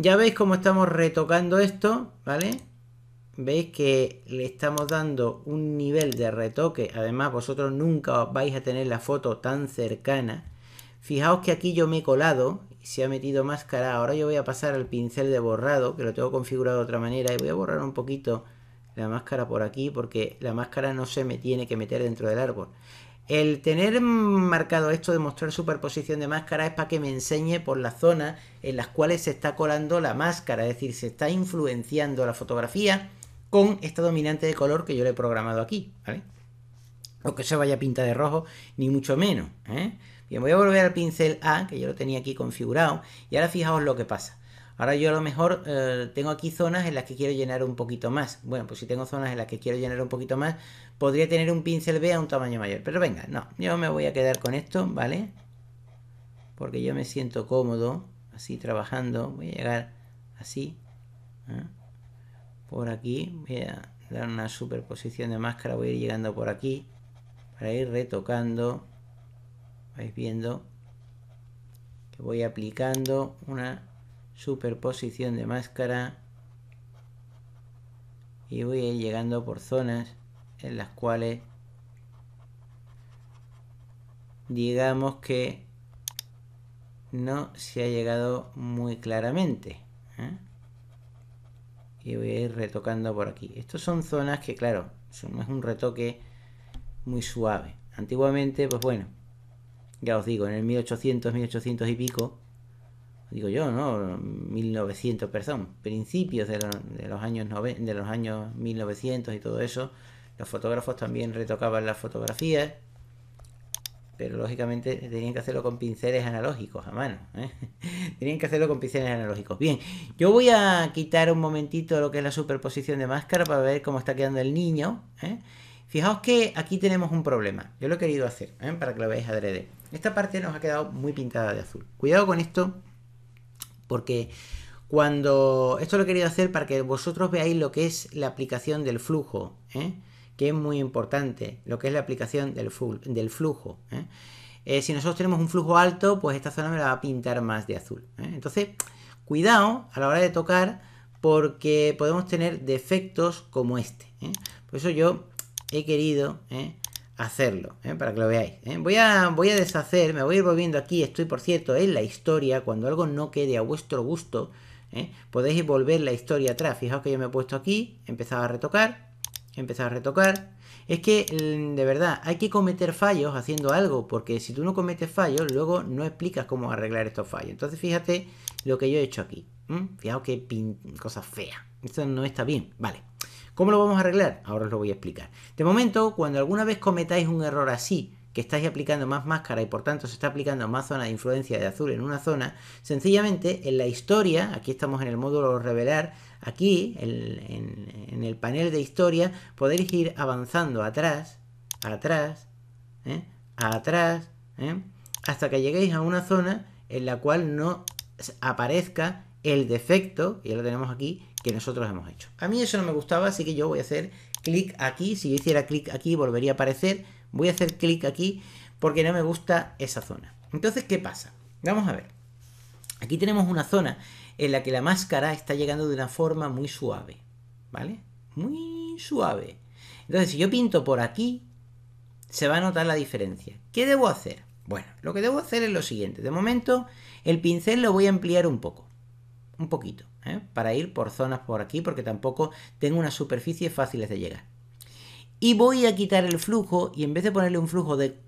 ya veis cómo estamos retocando esto, ¿vale? Veis que le estamos dando un nivel de retoque. Además, vosotros nunca vais a tener la foto tan cercana. Fijaos que aquí yo me he colado se ha metido máscara. Ahora yo voy a pasar al pincel de borrado, que lo tengo configurado de otra manera, y voy a borrar un poquito la máscara por aquí, porque la máscara no se me tiene que meter dentro del árbol. El tener marcado esto de mostrar superposición de máscara es para que me enseñe por la zona en las cuales se está colando la máscara, es decir, se está influenciando la fotografía con esta dominante de color que yo le he programado aquí, ¿vale? que se vaya a de rojo, ni mucho menos, ¿eh? Bien, voy a volver al pincel A, que yo lo tenía aquí configurado, y ahora fijaos lo que pasa. Ahora yo a lo mejor eh, tengo aquí zonas en las que quiero llenar un poquito más. Bueno, pues si tengo zonas en las que quiero llenar un poquito más, podría tener un pincel B a un tamaño mayor. Pero venga, no, yo me voy a quedar con esto, ¿vale? Porque yo me siento cómodo así trabajando. Voy a llegar así. ¿eh? Por aquí voy a dar una superposición de máscara. Voy a ir llegando por aquí para ir retocando vais viendo que voy aplicando una superposición de máscara y voy a ir llegando por zonas en las cuales digamos que no se ha llegado muy claramente ¿eh? y voy a ir retocando por aquí estos son zonas que claro no es un retoque muy suave antiguamente pues bueno ya os digo, en el 1800, 1800 y pico, digo yo, ¿no? 1900, perdón, principios de, los años de los años 1900 y todo eso, los fotógrafos también retocaban las fotografías, pero lógicamente tenían que hacerlo con pinceles analógicos a mano. ¿eh? tenían que hacerlo con pinceles analógicos. Bien, yo voy a quitar un momentito lo que es la superposición de máscara para ver cómo está quedando el niño. ¿eh? Fijaos que aquí tenemos un problema. Yo lo he querido hacer, ¿eh? para que lo veáis adrede. Esta parte nos ha quedado muy pintada de azul. Cuidado con esto, porque cuando... Esto lo he querido hacer para que vosotros veáis lo que es la aplicación del flujo, ¿eh? que es muy importante, lo que es la aplicación del, del flujo. ¿eh? si nosotros tenemos un flujo alto, pues esta zona me la va a pintar más de azul. Entonces, cuidado a la hora de tocar, porque podemos tener defectos como este. Por eso yo he querido ¿eh? hacerlo, ¿eh? para que lo veáis. ¿eh? Voy, a, deshacer, me voy a ir volviendo aquí, estoy por cierto en la historia, cuando algo no quede a vuestro gusto, podéis volver la historia atrás. Fijaos que yo me he puesto aquí, he empezado a retocar, he empezado a retocar, es que, mm, de verdad, hay que cometer fallos haciendo algo, porque si tú no cometes fallos, luego no explicas cómo arreglar estos fallos. Entonces, fíjate lo que yo he hecho aquí. Fijaos qué cosa fea. Esto no está bien. Vale. ¿Cómo lo vamos a arreglar? Ahora os lo voy a explicar. De momento, cuando alguna vez cometáis un error así, que estáis aplicando más máscara y por tanto se está aplicando más zona de influencia de azul en una zona, sencillamente en la historia, aquí estamos en el módulo revelar, aquí en, el panel de historia, podéis ir avanzando atrás, atrás, ¿eh? atrás, ¿eh? hasta que lleguéis a una zona en la cual no aparezca el defecto, ya lo tenemos aquí, que nosotros hemos hecho. A mí eso no me gustaba, así que yo voy a hacer clic aquí. Si yo hiciera clic aquí, volvería a aparecer. Voy a hacer clic aquí porque no me gusta esa zona. Entonces, ¿qué pasa? Vamos a ver. Aquí tenemos una zona en la que la máscara está llegando de una forma muy suave, ¿vale? Muy suave. Entonces, si yo pinto por aquí, se va a notar la diferencia. ¿Qué debo hacer? Bueno, lo que debo hacer es lo siguiente. De momento, el pincel lo voy a ampliar un poco. Un poquito. ¿eh? para ir por zonas por aquí porque tampoco tengo unas superficies fáciles de llegar. Y voy a quitar el flujo y en vez de ponerle un flujo de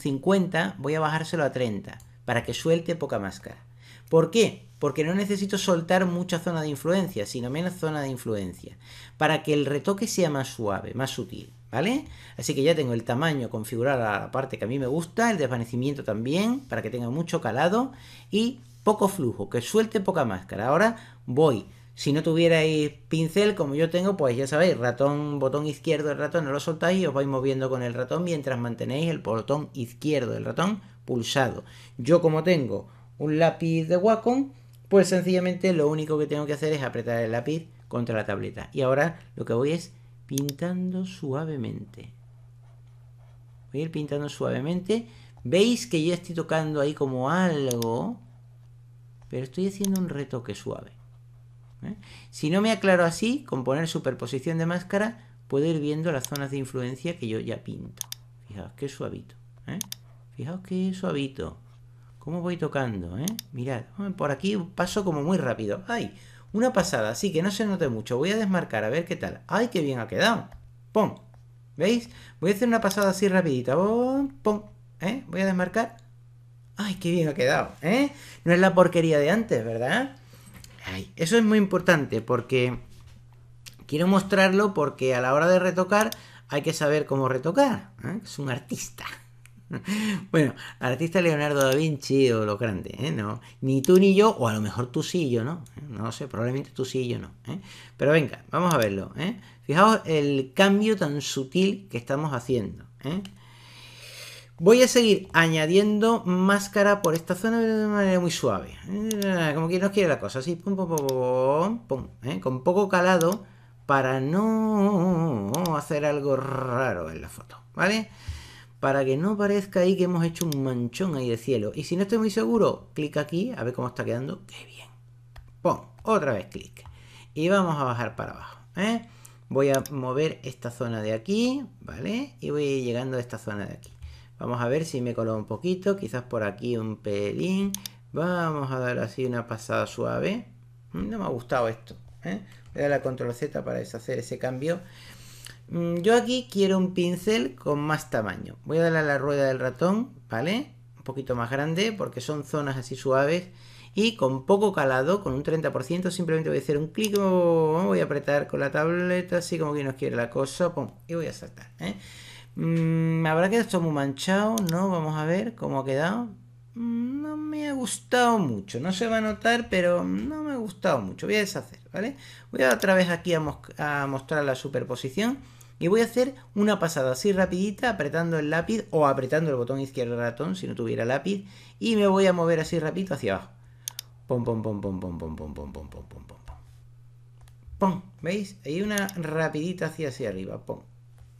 50 voy a bajárselo a 30 para que suelte poca máscara. ¿Por qué? Porque no necesito soltar mucha zona de influencia, sino menos zona de influencia, para que el retoque sea más suave, más sutil, ¿vale? Así que ya tengo el tamaño configurado a la parte que a mí me gusta, el desvanecimiento también, para que tenga mucho calado, y poco flujo, que suelte poca máscara. Ahora voy. Si no tuvierais pincel como yo tengo, pues ya sabéis, ratón, botón izquierdo del ratón, no lo soltáis y os vais moviendo con el ratón mientras mantenéis el botón izquierdo del ratón pulsado. Yo como tengo un lápiz de Wacom, pues sencillamente lo único que tengo que hacer es apretar el lápiz contra la tableta. Y ahora lo que voy es pintando suavemente. Voy a ir pintando suavemente. Veis que ya estoy tocando ahí como algo pero estoy haciendo un retoque suave. ¿eh? Si no me aclaro así, con poner superposición de máscara, puedo ir viendo las zonas de influencia que yo ya pinto. Fijaos qué suavito. ¿eh? Fijaos qué suavito. ¿Cómo voy tocando? Eh? Mirad, por aquí paso como muy rápido. ¡Ay! Una pasada, así que no se note mucho. Voy a desmarcar a ver qué tal. ¡Ay, qué bien ha quedado! ¡Pum! ¿Veis? Voy a hacer una pasada así rapidita. ¡Pum! Voy a desmarcar. ¡Ay, qué bien ha quedado! ¿eh? No es la porquería de antes, ¿verdad? Ay, eso es muy importante porque quiero mostrarlo porque a la hora de retocar hay que saber cómo retocar. ¿eh? Es un artista. Bueno, artista Leonardo da Vinci o lo grande, ¿eh? No, ni tú ni yo, o a lo mejor tú sí y yo no, ¿eh? no sé, probablemente tú sí y yo no. ¿eh? Pero venga, vamos a verlo. ¿eh? Fijaos el cambio tan sutil que estamos haciendo. ¿eh? Voy a seguir añadiendo máscara por esta zona de manera muy suave. Eh, como que nos quiere la cosa, así, pum, pum, pum, pum, eh, con poco calado para no hacer algo raro en la foto, ¿vale? Para que no parezca ahí que hemos hecho un manchón ahí de cielo. Y si no estoy muy seguro, clic aquí, a ver cómo está quedando. ¡Qué bien! Pon, otra vez clic. Y vamos a bajar para abajo, ¿eh? Voy a mover esta zona de aquí, ¿vale? Y voy llegando a esta zona de aquí. Vamos a ver si me coló un poquito, quizás por aquí un pelín. Vamos a dar así una pasada suave. Mm, no me ha gustado esto. ¿eh? Voy a dar la control Z para deshacer ese cambio. Mm, yo aquí quiero un pincel con más tamaño. Voy a darle a la rueda del ratón, ¿vale? Un poquito más grande porque son zonas así suaves y con poco calado, con un 30%, simplemente voy a hacer un clic, voy a apretar con la tableta, así como que nos quiere la cosa, y voy a saltar. ¿eh? Habrá quedado esto muy manchado, ¿no? Vamos a ver cómo ha quedado. no me ha gustado mucho, no se va a notar, pero no me ha gustado mucho. Voy a deshacer, ¿vale? Voy a otra vez aquí a, mostrar la superposición. Y voy a hacer una pasada así rapidita, apretando el lápiz o apretando el botón izquierdo del ratón si no tuviera lápiz. Y me voy a mover así rapidito hacia abajo. Pom, pom, pom, pom, pom, pom, pom, pom, pom, pom, pom, ¿veis? Hay una rapidita hacia, hacia arriba. Pom,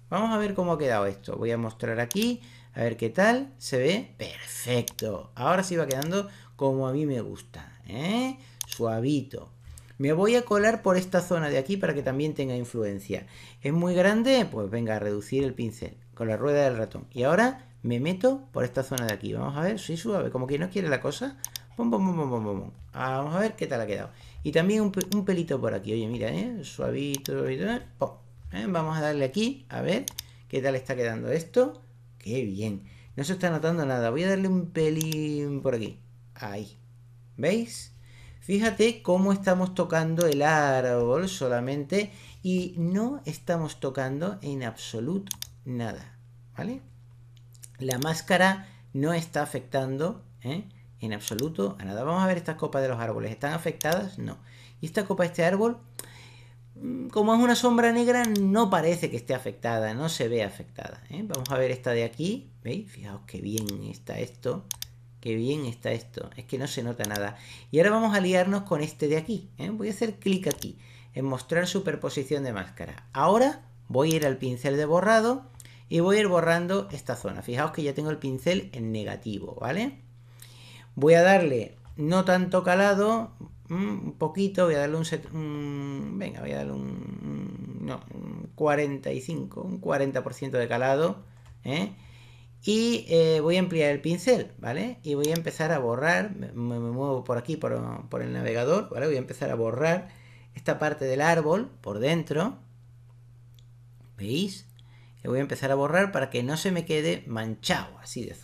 Vamos a ver cómo ha quedado esto. Voy a mostrar aquí, a ver qué tal. Se ve perfecto. Ahora sí va quedando como a mí me gusta. ¿eh? Suavito. Me voy a colar por esta zona de aquí para que también tenga influencia. ¿Es muy grande? Pues venga, a reducir el pincel con la rueda del ratón. Y ahora me meto por esta zona de aquí. Vamos a ver, soy suave, como que no quiere la cosa. Pum, pum, pum, pum, pum, Vamos a ver qué tal ha quedado. Y también un, pelito por aquí. Oye, mira, ¿eh? suavito, suavito. ¿eh? ¿Eh? Vamos a darle aquí, a ver qué tal está quedando esto. ¡Qué bien! No se está notando nada. Voy a darle un pelín por aquí. Ahí. ¿Veis? Fíjate cómo estamos tocando el árbol solamente y no estamos tocando en absoluto nada. ¿Vale? La máscara no está afectando ¿eh? en absoluto a nada. Vamos a ver estas copas de los árboles. ¿Están afectadas? No. Y esta copa de este árbol Mm, como es una sombra negra, no parece que esté afectada, no se ve afectada. ¿eh? Vamos a ver esta de aquí. ¿Veis? Fijaos qué bien está esto. Qué bien está esto. Es que no se nota nada. Y ahora vamos a liarnos con este de aquí. ¿eh? Voy a hacer clic aquí en mostrar superposición de máscara. Ahora voy a ir al pincel de borrado y voy a ir borrando esta zona. Fijaos que ya tengo el pincel en negativo, ¿vale? Voy a darle no tanto calado, Mm, un poquito, voy a darle un, set, mm, venga, voy a darle un, mm, no, un 45, un 40% de calado, ¿eh? Y eh, voy a ampliar el pincel, ¿vale? Y voy a empezar a borrar, me, muevo por aquí, por, el navegador, ¿vale? Voy a empezar a borrar esta parte del árbol por dentro, ¿veis? Y voy a empezar a borrar para que no se me quede manchado, así de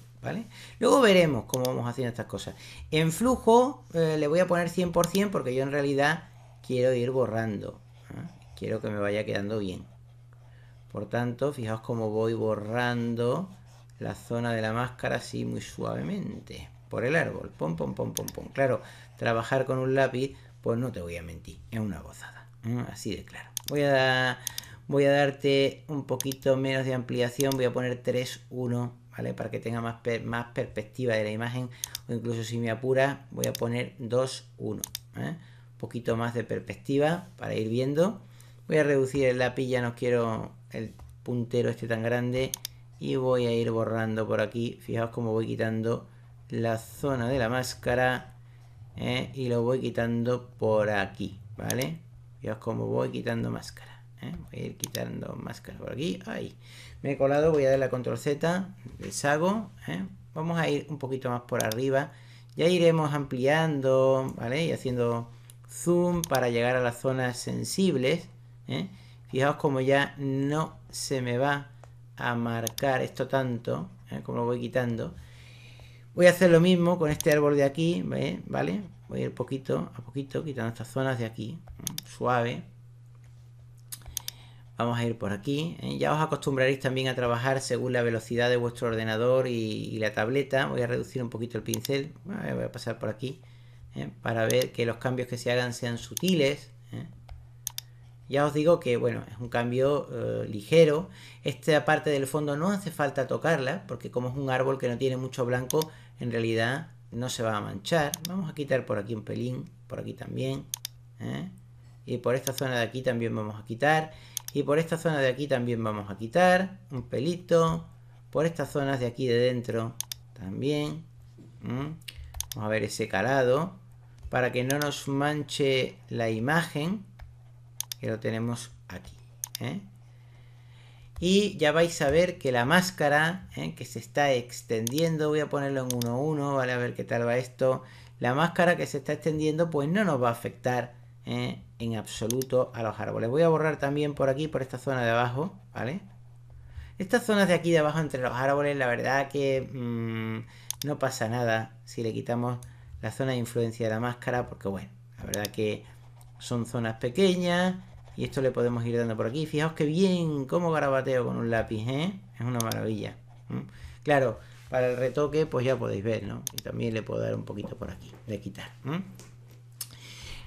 Luego veremos cómo vamos haciendo estas cosas. En flujo eh, le voy a poner 100% porque yo en realidad quiero ir borrando. ¿eh? Quiero que me vaya quedando bien. Por tanto, fijaos cómo voy borrando la zona de la máscara así muy suavemente. Por el árbol. Pom, pom, pom, pom, pom. Claro, trabajar con un lápiz, pues no te voy a mentir. Es una gozada. ¿eh? Así de claro. Voy a, voy a darte un poquito menos de ampliación. Voy a poner 3, 1, ¿vale? Para que tenga más, más perspectiva de la imagen, o incluso si me apura, voy a poner 2, 1, ¿eh? un poquito más de perspectiva para ir viendo. Voy a reducir el lápiz, no quiero el puntero este tan grande y voy a ir borrando por aquí. Fijaos cómo voy quitando la zona de la máscara ¿eh? y lo voy quitando por aquí, ¿vale? Fijaos cómo voy quitando máscara. ¿eh? Voy a ir quitando máscaras por aquí. Ahí. Me he colado, voy a dar la control Z, deshago. ¿eh? Vamos a ir un poquito más por arriba. Ya iremos ampliando, ¿vale? Y haciendo zoom para llegar a las zonas sensibles. ¿eh? Fijaos como ya no se me va a marcar esto tanto, ¿eh? como lo voy quitando. Voy a hacer lo mismo con este árbol de aquí, ¿vale? Voy a ir poquito a poquito quitando estas zonas de aquí, suave. Vamos a ir por aquí. ¿eh? Ya os acostumbraréis también a trabajar según la velocidad de vuestro ordenador y, la tableta. Voy a reducir un poquito el pincel. voy a pasar por aquí ¿eh? para ver que los cambios que se hagan sean sutiles. ¿eh? Ya os digo que, bueno, es un cambio ligero. Esta parte del fondo no hace falta tocarla porque como es un árbol que no tiene mucho blanco, en realidad no se va a manchar. Vamos a quitar por aquí un pelín, por aquí también. Y por esta zona de aquí también vamos a quitar y por esta zona de aquí también vamos a quitar un pelito. Por estas zonas de aquí de dentro también. Vamos a ver ese calado. Para que no nos manche la imagen. Que lo tenemos aquí. ¿eh? Y ya vais a ver que la máscara ¿eh? que se está extendiendo. Voy a ponerlo en 1-1, Vale, a ver qué tal va esto. La máscara que se está extendiendo pues no nos va a afectar. ¿eh? en absoluto a los árboles. Voy a borrar también por aquí, por esta zona de abajo, ¿vale? Estas zonas de aquí de abajo entre los árboles, la verdad que mm, no pasa nada si le quitamos la zona de influencia de la máscara, porque bueno, la verdad que son zonas pequeñas y esto le podemos ir dando por aquí. Fijaos que bien, cómo garabateo con un lápiz, ¿eh? Es una maravilla. Claro, para el retoque, pues ya podéis ver, ¿no? Y también le puedo dar un poquito por aquí, Le quitar.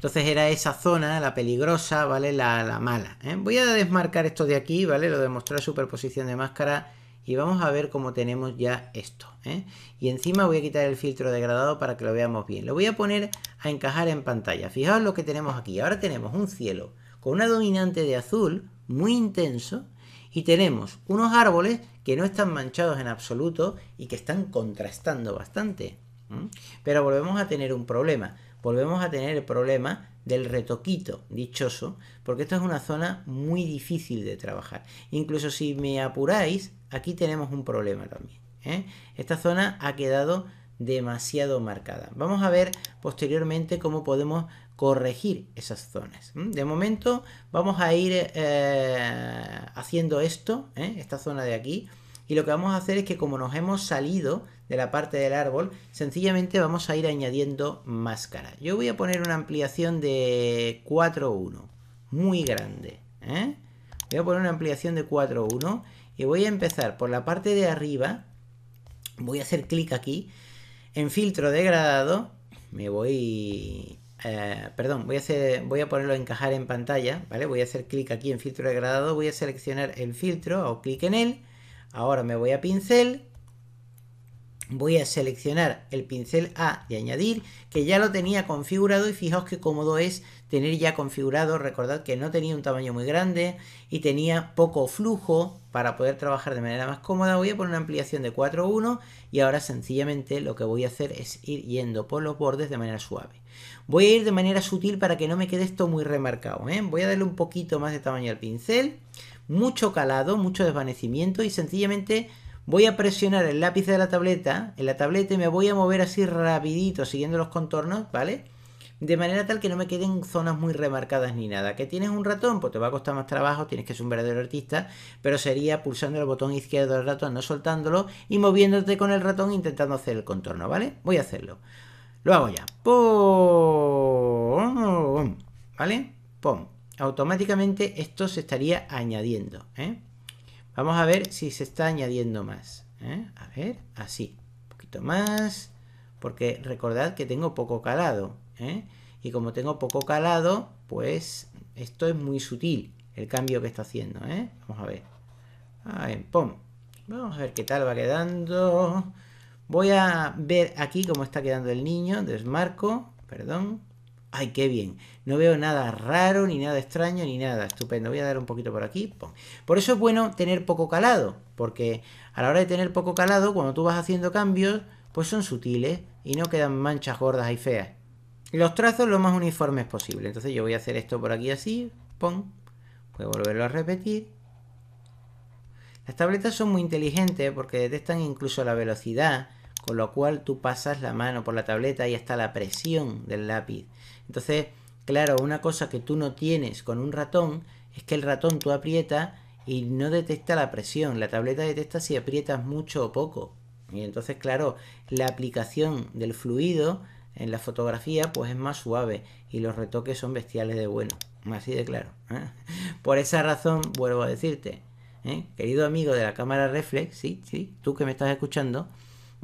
Entonces era esa zona, la peligrosa, ¿vale? La, mala. ¿eh? Voy a desmarcar esto de aquí, ¿vale? Lo de mostrar superposición de máscara y vamos a ver cómo tenemos ya esto. ¿eh? Y encima voy a quitar el filtro degradado para que lo veamos bien. Lo voy a poner a encajar en pantalla. Fijaos lo que tenemos aquí. Ahora tenemos un cielo con una dominante de azul muy intenso y tenemos unos árboles que no están manchados en absoluto y que están contrastando bastante. Pero volvemos a tener un problema volvemos a tener el problema del retoquito dichoso, porque esto es una zona muy difícil de trabajar. Incluso si me apuráis, aquí tenemos un problema también. ¿eh? Esta zona ha quedado demasiado marcada. Vamos a ver posteriormente cómo podemos corregir esas zonas. De momento vamos a ir eh, haciendo esto, ¿eh? esta zona de aquí, y lo que vamos a hacer es que como nos hemos salido de la parte del árbol, sencillamente vamos a ir añadiendo máscara. Yo voy a poner una ampliación de 4.1, muy grande. ¿eh? Voy a poner una ampliación de 4.1 y voy a empezar por la parte de arriba. Voy a hacer clic aquí, en filtro degradado, me voy... Eh, perdón, voy a, hacer, voy a ponerlo a encajar en pantalla, ¿vale? Voy a hacer clic aquí en filtro degradado, voy a seleccionar el filtro, o clic en él, ahora me voy a pincel, voy a seleccionar el pincel A de añadir que ya lo tenía configurado y fijaos qué cómodo es tener ya configurado recordad que no tenía un tamaño muy grande y tenía poco flujo para poder trabajar de manera más cómoda voy a poner una ampliación de 4.1 y ahora sencillamente lo que voy a hacer es ir yendo por los bordes de manera suave voy a ir de manera sutil para que no me quede esto muy remarcado ¿eh? voy a darle un poquito más de tamaño al pincel mucho calado mucho desvanecimiento y sencillamente voy a presionar el lápiz de la tableta, en la tableta y me voy a mover así rapidito, siguiendo los contornos, ¿vale? De manera tal que no me queden zonas muy remarcadas ni nada. ¿Que tienes un ratón? Pues te va a costar más trabajo, tienes que ser un verdadero artista, pero sería pulsando el botón izquierdo del ratón, no soltándolo, y moviéndote con el ratón intentando hacer el contorno, ¿vale? Voy a hacerlo. Lo hago ya. ¡Pum! ¿Vale? ¡Pum! Automáticamente esto se estaría añadiendo, ¿eh? Vamos a ver si se está añadiendo más. ¿eh? A ver, así. Un poquito más. Porque recordad que tengo poco calado. ¿eh? Y como tengo poco calado, pues esto es muy sutil. El cambio que está haciendo. ¿eh? Vamos a ver. Ahí, pom. Vamos a ver qué tal va quedando. Voy a ver aquí cómo está quedando el niño. Desmarco. Perdón. ¡Ay, qué bien! No veo nada raro, ni nada extraño, ni nada. Estupendo. Voy a dar un poquito por aquí. Por eso es bueno tener poco calado, porque a la hora de tener poco calado, cuando tú vas haciendo cambios, pues son sutiles y no quedan manchas gordas y feas. Los trazos lo más uniformes posible. Entonces yo voy a hacer esto por aquí así, pon. Voy a volverlo a repetir. Las tabletas son muy inteligentes porque detectan incluso la velocidad con lo cual tú pasas la mano por la tableta y hasta la presión del lápiz. Entonces, claro, una cosa que tú no tienes con un ratón es que el ratón tú aprieta y no detecta la presión. La tableta detecta si aprietas mucho o poco. Y entonces, claro, la aplicación del fluido en la fotografía pues es más suave y los retoques son bestiales de bueno. Así de claro. ¿eh? Por esa razón, vuelvo a decirte, ¿eh? querido amigo de la cámara reflex, sí, sí, tú que me estás escuchando,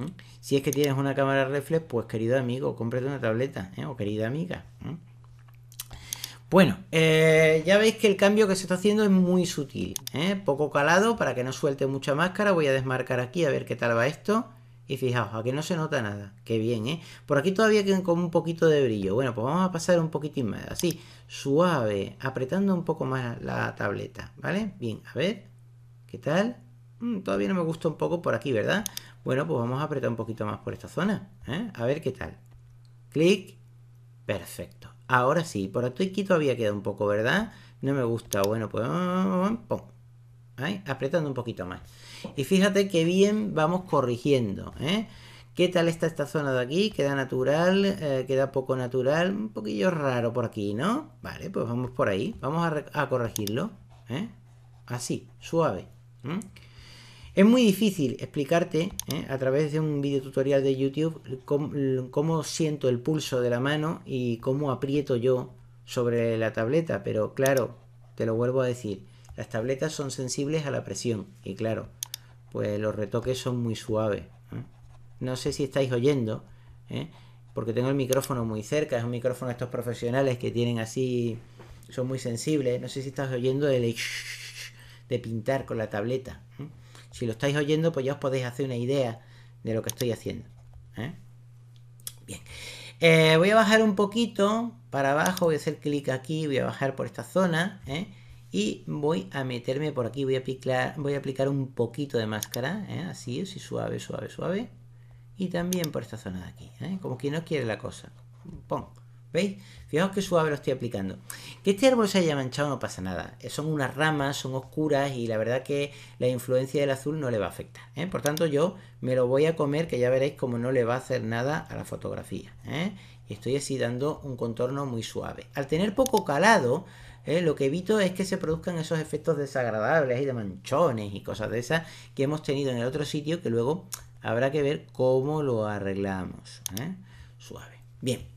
¿Mm? Si es que tienes una cámara reflex, pues querido amigo, cómprate una tableta, ¿eh? o querida amiga. ¿Mm? Bueno, eh, ya veis que el cambio que se está haciendo es muy sutil, ¿eh? poco calado para que no suelte mucha máscara. Voy a desmarcar aquí a ver qué tal va esto. Y fijaos, aquí no se nota nada. Qué bien, ¿eh? Por aquí todavía quedan como un poquito de brillo. Bueno, pues vamos a pasar un poquitín más. Así, suave, apretando un poco más la tableta, ¿vale? Bien, a ver, ¿qué tal? Mm, todavía no me gusta un poco por aquí, ¿verdad? Bueno, pues vamos a apretar un poquito más por esta zona. ¿eh? A ver qué tal. Clic. Perfecto. Ahora sí, por aquí todavía queda un poco, ¿verdad? No me gusta. Bueno, pues... Pum. Ahí, Apretando un poquito más. Y fíjate qué bien vamos corrigiendo. ¿eh? ¿Qué tal está esta zona de aquí? ¿Queda natural? Eh, ¿Queda poco natural? Un poquillo raro por aquí, ¿no? Vale, pues vamos por ahí. Vamos a, corregirlo. ¿eh? Así, suave. Es muy difícil explicarte ¿eh? a través de un video tutorial de YouTube cómo, siento el pulso de la mano y cómo aprieto yo sobre la tableta, pero claro, te lo vuelvo a decir, las tabletas son sensibles a la presión y claro, pues los retoques son muy suaves. ¿eh? No sé si estáis oyendo, ¿eh? porque tengo el micrófono muy cerca, es un micrófono de estos profesionales que tienen así, son muy sensibles, no sé si estás oyendo el de pintar con la tableta. Si lo estáis oyendo, pues ya os podéis hacer una idea de lo que estoy haciendo. ¿eh? Bien. Eh, voy a bajar un poquito para abajo, voy a hacer clic aquí, voy a bajar por esta zona ¿eh? y voy a meterme por aquí, voy a, aplicar, voy a aplicar un poquito de máscara, así, así suave, suave, suave y también por esta zona de aquí, como quien no quiere la cosa. Pongo. ¿Veis? Fijaos qué suave lo estoy aplicando. Que este árbol se haya manchado no pasa nada. Son unas ramas, son oscuras y la verdad que la influencia del azul no le va a afectar. ¿eh? Por tanto, yo me lo voy a comer que ya veréis cómo no le va a hacer nada a la fotografía. ¿eh? Y estoy así dando un contorno muy suave. Al tener poco calado, ¿eh? lo que evito es que se produzcan esos efectos desagradables y de manchones y cosas de esas que hemos tenido en el otro sitio que luego habrá que ver cómo lo arreglamos. Suave. Bien.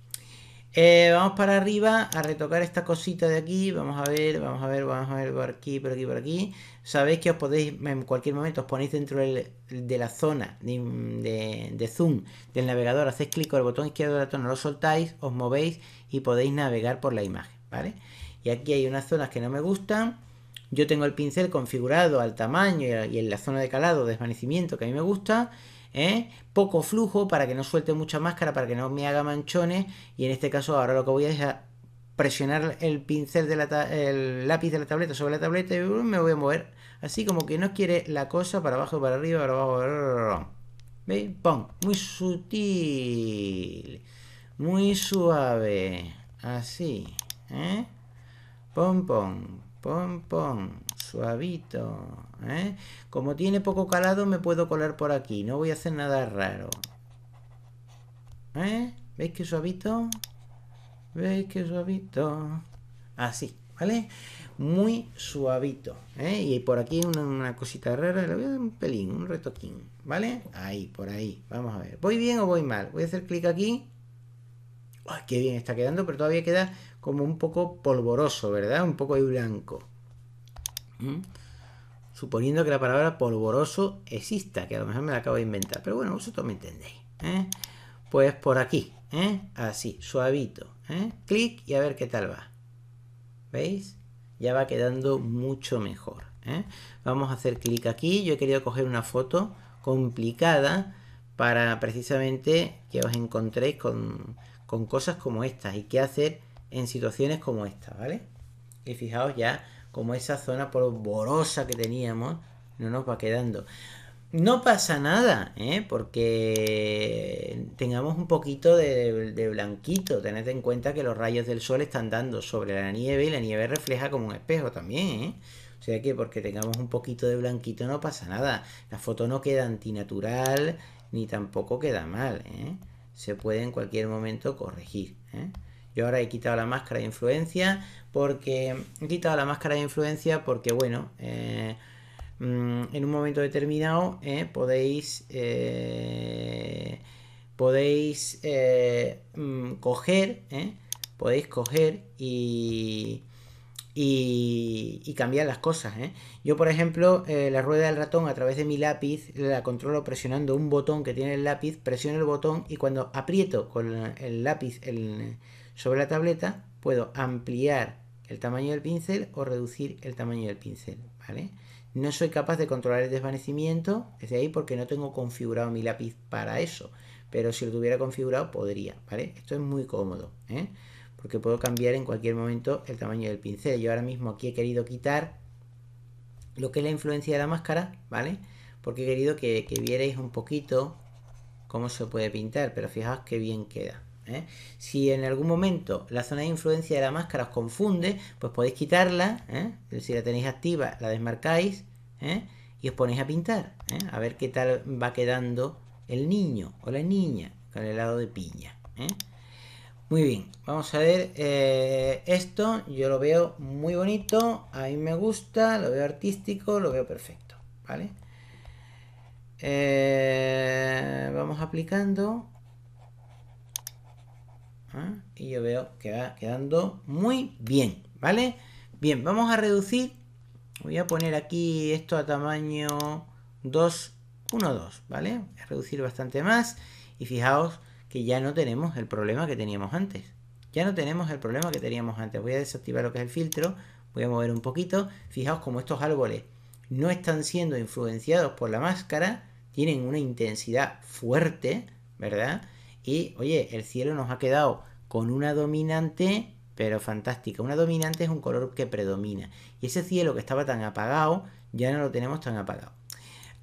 Eh, vamos para arriba a retocar esta cosita de aquí. Vamos a ver, vamos a ver, vamos a ver por aquí, por aquí, por aquí. Sabéis que os podéis, en cualquier momento, os ponéis dentro de la zona de, zoom del navegador. Hacéis clic con el botón izquierdo de la lo soltáis, os movéis y podéis navegar por la imagen, ¿vale? Y aquí hay unas zonas que no me gustan. Yo tengo el pincel configurado al tamaño y en la zona de calado, desvanecimiento, que a mí me gusta. ¿eh? poco flujo para que no suelte mucha máscara, para que no me haga manchones. Y en este caso ahora lo que voy a es presionar el pincel de la el lápiz de la tableta sobre la tableta y me voy a mover así como que no quiere la cosa para abajo, para arriba, para abajo. Para abajo. ¿Veis? Muy sutil. Muy suave. Así. ¿eh? Pom, pom. Pom, pom. Suavito. ¿eh? Como tiene poco calado, me puedo colar por aquí. No voy a hacer nada raro. ¿Eh? ¿Veis qué suavito? ¿Veis qué suavito? Así, ¿vale? Muy suavito. ¿eh? Y por aquí una, cosita rara. Le voy a dar un pelín, un retoquín. ¿Vale? Ahí, por ahí. Vamos a ver. ¿Voy bien o voy mal? Voy a hacer clic aquí. ¡Ay, qué bien está quedando! Pero todavía queda como un poco polvoroso, ¿verdad? Un poco de blanco. ¿Mm? suponiendo que la palabra polvoroso exista, que a lo mejor me la acabo de inventar, pero bueno, vosotros me entendéis. ¿eh? Pues por aquí, ¿eh? así, suavito, ¿eh? clic y a ver qué tal va. ¿Veis? Ya va quedando mucho mejor. Vamos a hacer clic aquí, yo he querido coger una foto complicada para precisamente que os encontréis con, con cosas como estas y qué hacer en situaciones como esta, ¿vale? Y fijaos ya como esa zona polvorosa que teníamos no nos va quedando. No pasa nada, ¿eh? porque tengamos un poquito de, blanquito. Tened en cuenta que los rayos del sol están dando sobre la nieve y la nieve refleja como un espejo también. ¿eh? O sea que porque tengamos un poquito de blanquito no pasa nada. La foto no queda antinatural ni tampoco queda mal. ¿eh? Se puede en cualquier momento corregir. ¿eh? Yo ahora he quitado la máscara de influencia porque he quitado la máscara de influencia porque, bueno, eh, mm, en un momento determinado eh, podéis, eh, mm, podéis coger, podéis y, y, cambiar las cosas. Yo, por ejemplo, la rueda del ratón a través de mi lápiz la controlo presionando un botón que tiene el lápiz, presiono el botón y cuando aprieto con el lápiz el, sobre la tableta puedo ampliar el tamaño del pincel o reducir el tamaño del pincel, ¿vale? No soy capaz de controlar el desvanecimiento desde ahí porque no tengo configurado mi lápiz para eso, pero si lo tuviera configurado podría, Esto es muy cómodo, ¿eh? porque puedo cambiar en cualquier momento el tamaño del pincel. Yo ahora mismo aquí he querido quitar lo que es la influencia de la máscara, ¿vale? Porque he querido que, vierais un poquito cómo se puede pintar, pero fijaos qué bien queda, ¿eh? Si en algún momento la zona de influencia de la máscara os confunde, pues podéis quitarla, ¿eh? si la tenéis activa, la desmarcáis ¿eh? y os ponéis a pintar, a ver qué tal va quedando el niño o la niña con el lado de piña. Muy bien, vamos a ver esto. Yo lo veo muy bonito, a mí me gusta, lo veo artístico, lo veo perfecto, ¿vale? vamos aplicando. ¿Ah? Y yo veo que va quedando muy bien, ¿vale? Bien, vamos a reducir. Voy a poner aquí esto a tamaño 2, 1, 2, ¿vale? es reducir bastante más. Y fijaos que ya no tenemos el problema que teníamos antes. Ya no tenemos el problema que teníamos antes. Voy a desactivar lo que es el filtro. Voy a mover un poquito. Fijaos como estos árboles no están siendo influenciados por la máscara. Tienen una intensidad fuerte, ¿verdad? Y oye, el cielo nos ha quedado con una dominante, pero fantástica. Una dominante es un color que predomina. Y ese cielo que estaba tan apagado, ya no lo tenemos tan apagado.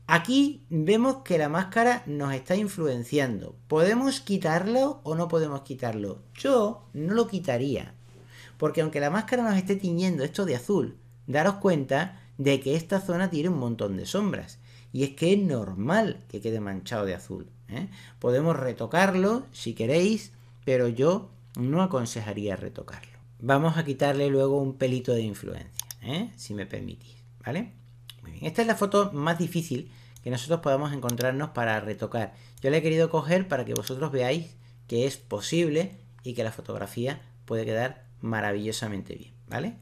Aquí vemos que la máscara nos está influenciando. ¿Podemos quitarlo o no podemos quitarlo? Yo no lo quitaría. Porque aunque la máscara nos esté tiñendo esto de azul, daros cuenta de que esta zona tiene un montón de sombras. Y es que es normal que quede manchado de azul. ¿eh? Podemos retocarlo si queréis, pero yo no aconsejaría retocarlo. Vamos a quitarle luego un pelito de influencia, ¿eh? si me permitís, ¿vale? Esta es la foto más difícil que nosotros podamos encontrarnos para retocar. Yo la he querido coger para que vosotros veáis que es posible y que la fotografía puede quedar maravillosamente bien, ¿vale?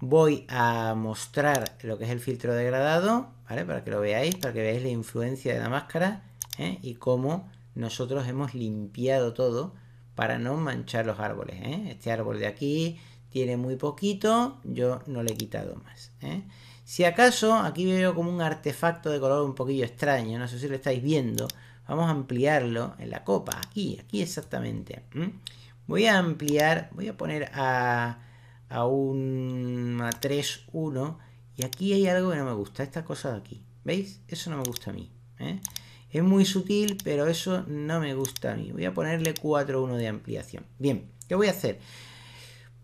Voy a mostrar lo que es el filtro degradado, ¿vale? Para que lo veáis, para que veáis la influencia de la máscara ¿eh? y cómo nosotros hemos limpiado todo para no manchar los árboles. ¿eh? Este árbol de aquí tiene muy poquito, yo no le he quitado más. ¿eh? Si acaso, aquí veo como un artefacto de color un poquillo extraño, no sé si lo estáis viendo, vamos a ampliarlo en la copa, aquí, aquí exactamente. Voy a ampliar, voy a poner a, a un 3-1 y aquí hay algo que no me gusta, esta cosa de aquí, ¿veis? Eso no me gusta a mí. Es muy sutil, pero eso no me gusta a mí. Voy a ponerle 4.1 de ampliación. Bien, ¿qué voy a hacer?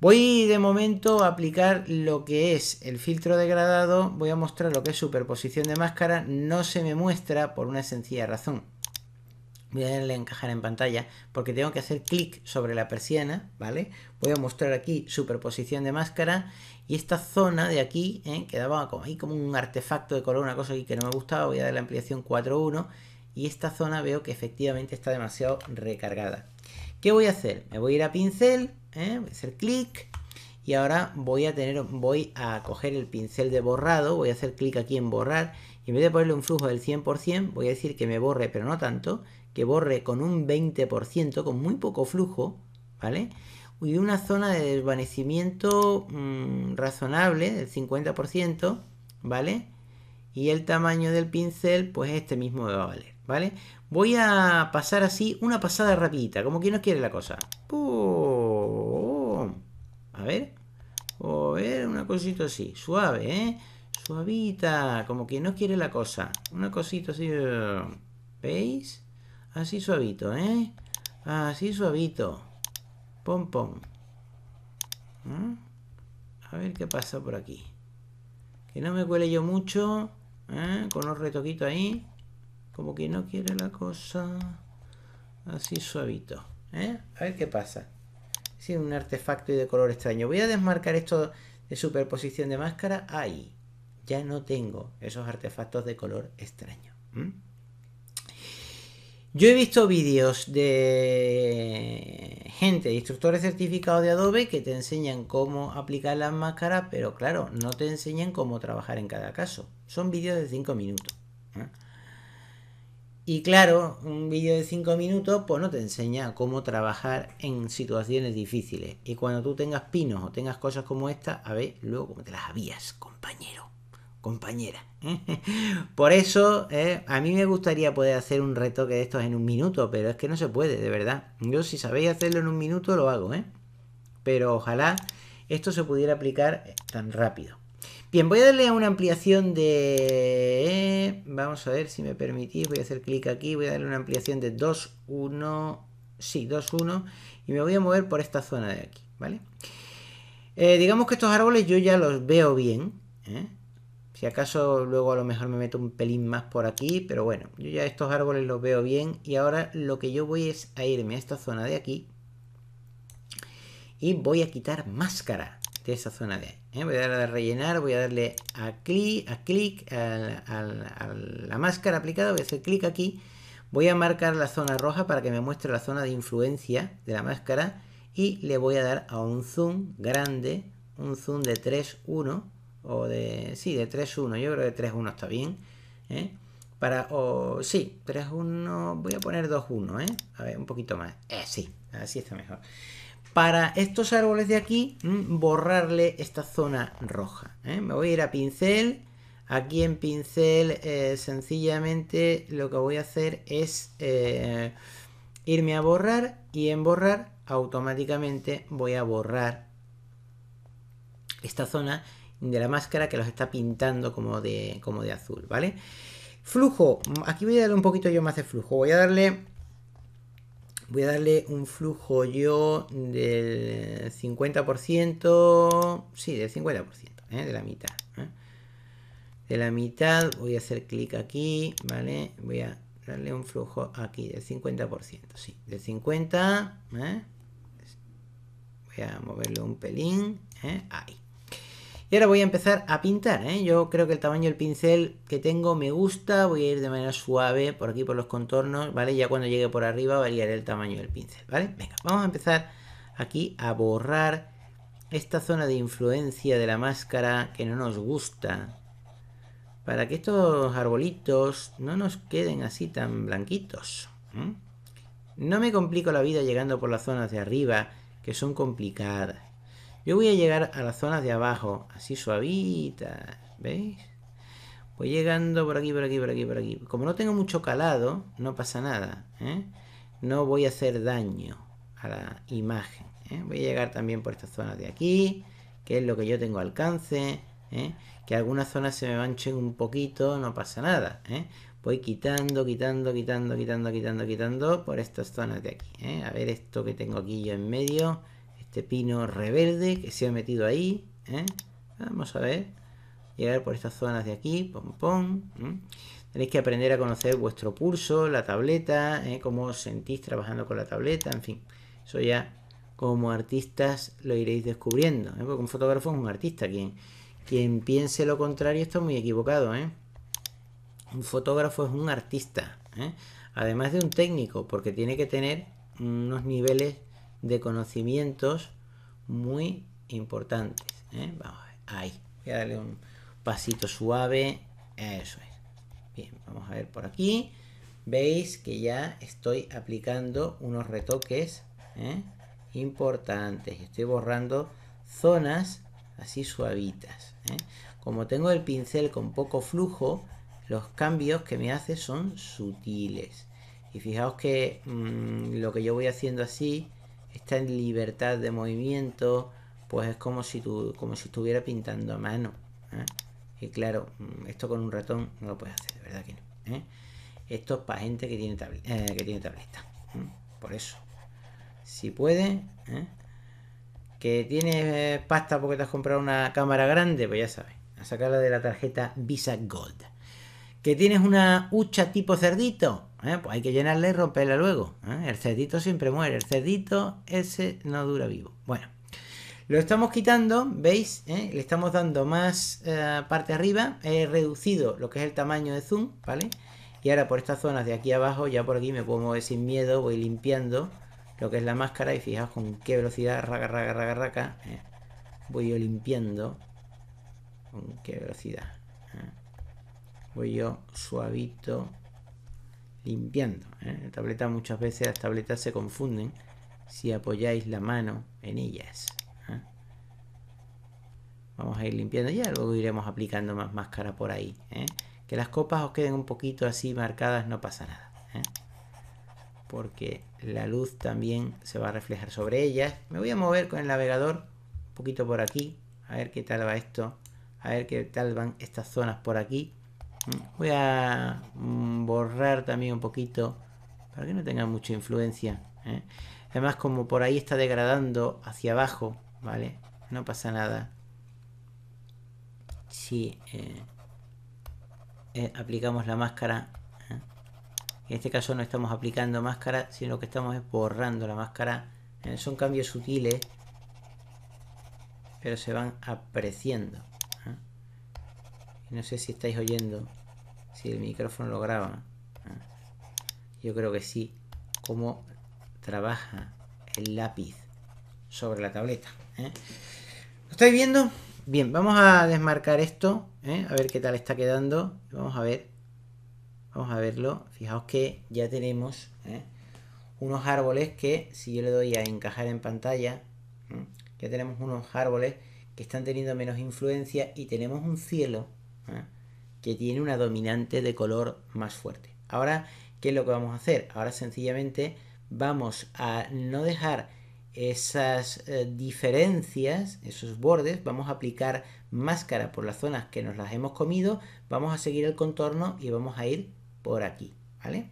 Voy de momento a aplicar lo que es el filtro degradado. Voy a mostrar lo que es superposición de máscara. No se me muestra por una sencilla razón. Voy a darle a encajar en pantalla porque tengo que hacer clic sobre la persiana, ¿vale? Voy a mostrar aquí superposición de máscara y esta zona de aquí, ¿eh? quedaba como, ahí como un artefacto de color, una cosa que no me gustaba. Voy a darle ampliación 4.1 y esta zona veo que efectivamente está demasiado recargada. ¿Qué voy a hacer? Me voy a ir a pincel, ¿eh? voy a hacer clic y ahora voy a tener, voy a coger el pincel de borrado, voy a hacer clic aquí en borrar y en vez de ponerle un flujo del 100%, voy a decir que me borre, pero no tanto, que borre con un 20%, con muy poco flujo, ¿vale? Y una zona de desvanecimiento mm, razonable del 50%, ¿vale? Y el tamaño del pincel, pues este mismo me va a valer. ¿vale? Voy a pasar así una pasada rapidita, como que no quiere la cosa. A ver. ver, una cosita así, suave, ¿eh? Suavita, como que no quiere la cosa. Una cosita así, ¿veis? Así suavito, ¿eh? Así suavito. Pom, pom. ¿Mm? A ver qué pasa por aquí. Que no me cuele yo mucho. ¿eh? Con un retoquito ahí. Como que no quiere la cosa. Así suavito. ¿eh? A ver qué pasa. Sí, un artefacto y de color extraño. Voy a desmarcar esto de superposición de máscara. Ahí. Ya no tengo esos artefactos de color extraño. Yo he visto vídeos de gente, de instructores certificados de Adobe, que te enseñan cómo aplicar las máscaras, pero claro, no te enseñan cómo trabajar en cada caso. Son vídeos de 5 minutos. ¿eh? Y claro, un vídeo de 5 minutos pues no te enseña cómo trabajar en situaciones difíciles. Y cuando tú tengas pinos o tengas cosas como esta, a ver luego cómo te las habías, compañero, compañera. ¿eh? Por eso, eh, a mí me gustaría poder hacer un retoque de estos en un minuto, pero es que no se puede, de verdad. Yo si sabéis hacerlo en un minuto, lo hago, ¿eh? Pero ojalá esto se pudiera aplicar tan rápido. Bien, voy a darle a una ampliación de... Eh, vamos a ver si me permitís. Voy a hacer clic aquí. Voy a darle una ampliación de 2, 1... Sí, 2, 1. Y me voy a mover por esta zona de aquí, ¿vale? Eh, digamos que estos árboles yo ya los veo bien. ¿eh? Si acaso luego a lo mejor me meto un pelín más por aquí. Pero bueno, yo ya estos árboles los veo bien. Y ahora lo que yo voy es a irme a esta zona de aquí. Y voy a quitar máscara de esa zona de ahí. ¿eh? voy a darle a rellenar, voy a darle a clic, a, clic a, la máscara aplicada, voy a hacer clic aquí, voy a marcar la zona roja para que me muestre la zona de influencia de la máscara y le voy a dar a un zoom grande, un zoom de 3.1 o de, sí, de 3.1, yo creo que 3.1 está bien, ¿eh? para, o sí, voy a poner 2.1, ¿eh? a ver, un poquito más, eh, sí, así está mejor para estos árboles de aquí mm, borrarle esta zona roja. ¿eh? Me voy a ir a pincel, aquí en pincel eh, sencillamente lo que voy a hacer es eh, irme a borrar y en borrar automáticamente voy a borrar esta zona de la máscara que los está pintando como de, como de azul, ¿vale? Flujo, aquí voy a darle un poquito yo más de flujo, voy a darle voy a darle un flujo yo del 50%, sí, del 50%, ¿eh? de la mitad. ¿eh? De la mitad voy a hacer clic aquí, ¿vale? Voy a darle un flujo aquí del 50%, sí, del 50, ¿eh? voy a moverle un pelín, ¿eh? ahí. Y ahora voy a empezar a pintar, ¿eh? Yo creo que el tamaño del pincel que tengo me gusta, voy a ir de manera suave por aquí por los contornos, ¿vale? Ya cuando llegue por arriba variaré el tamaño del pincel, ¿vale? Venga, vamos a empezar aquí a borrar esta zona de influencia de la máscara que no nos gusta, para que estos arbolitos no nos queden así tan blanquitos. No me complico la vida llegando por las zonas de arriba, que son complicadas. Yo voy a llegar a las zonas de abajo, así suavitas, ¿veis? Voy llegando por aquí, por aquí, por aquí, por aquí. Como no tengo mucho calado, no pasa nada. ¿eh? No voy a hacer daño a la imagen. ¿eh? Voy a llegar también por estas zonas de aquí, que es lo que yo tengo alcance. ¿eh? Que algunas zonas se me manchen un poquito, no pasa nada. Voy quitando, quitando, quitando, quitando, quitando, quitando por estas zonas de aquí. A ver esto que tengo aquí yo en medio. Este pino reverde que se ha metido ahí. ¿eh? Vamos a ver. Llegar por estas zonas de aquí. Pom, pom. Tenéis que aprender a conocer vuestro pulso, la tableta, ¿eh? cómo os sentís trabajando con la tableta, en fin. Eso ya como artistas lo iréis descubriendo. ¿eh? un fotógrafo es un artista. Quien, quien piense lo contrario está muy equivocado. Un fotógrafo es un artista. Además de un técnico, porque tiene que tener unos niveles de conocimientos muy importantes. ¿eh? Vamos a ver, ahí. Voy a darle un pasito suave. Eso es. Bien, vamos a ver por aquí. Veis que ya estoy aplicando unos retoques ¿eh? importantes. Estoy borrando zonas así suavitas. ¿eh? Como tengo el pincel con poco flujo, los cambios que me hace son sutiles. Y fijaos que mm, lo que yo voy haciendo así Está en libertad de movimiento, pues es como si, tú, como si estuviera pintando a mano. ¿eh? Y claro, mm, esto con un ratón no lo puedes hacer, de verdad que no. ¿eh? Esto es para gente que tiene, eh, que tiene tableta. Por eso. Si puede. Que tienes pasta porque te has comprado una cámara grande, pues ya sabes. A sacarla de la tarjeta Visa Gold. Que tienes una hucha tipo cerdito. Ah, pues hay que llenarle y romperla luego. ¿eh? El cerdito siempre muere. El cerdito ese no dura vivo. Bueno, lo estamos quitando, ¿veis? ¿Eh? Le estamos dando más eh, parte arriba. He reducido lo que es el tamaño de zoom, ¿vale? Y ahora por estas zonas de aquí abajo, ya por aquí me puedo mover sin miedo. Voy limpiando lo que es la máscara y fijaos con qué velocidad, raga raga raga raca. Voy yo limpiando. Con qué velocidad. Voy yo suavito, limpiando. ¿eh? tableta muchas veces las tabletas se confunden si apoyáis la mano en ellas. ¿eh? Vamos a ir limpiando ya, luego iremos aplicando más máscara por ahí. ¿eh? Que las copas os queden un poquito así marcadas, no pasa nada. ¿eh? Porque la luz también se va a reflejar sobre ellas. Me voy a mover con el navegador un poquito por aquí. A ver qué tal va esto. A ver qué tal van estas zonas por aquí. Voy a mm, borrar también un poquito para que no tenga mucha influencia. ¿eh? Además, como por ahí está degradando hacia abajo, ¿vale? No pasa nada. Si eh, eh, aplicamos la máscara. En este caso no estamos aplicando máscara, sino que estamos borrando la máscara. son cambios sutiles, pero se van apreciando. No sé si estáis oyendo si el micrófono lo graba. Yo creo que sí. Cómo trabaja el lápiz sobre la tableta. ¿eh? ¿Lo estáis viendo? Bien, vamos a desmarcar esto. ¿eh? A ver qué tal está quedando. Vamos a ver. Vamos a verlo. Fijaos que ya tenemos ¿eh? unos árboles que si yo le doy a encajar en pantalla, ya tenemos unos árboles que están teniendo menos influencia y tenemos un cielo que tiene una dominante de color más fuerte. Ahora, ¿qué es lo que vamos a hacer? Ahora sencillamente vamos a no dejar esas eh, diferencias, esos bordes, vamos a aplicar máscara por las zonas que nos las hemos comido, vamos a seguir el contorno y vamos a ir por aquí, ¿vale?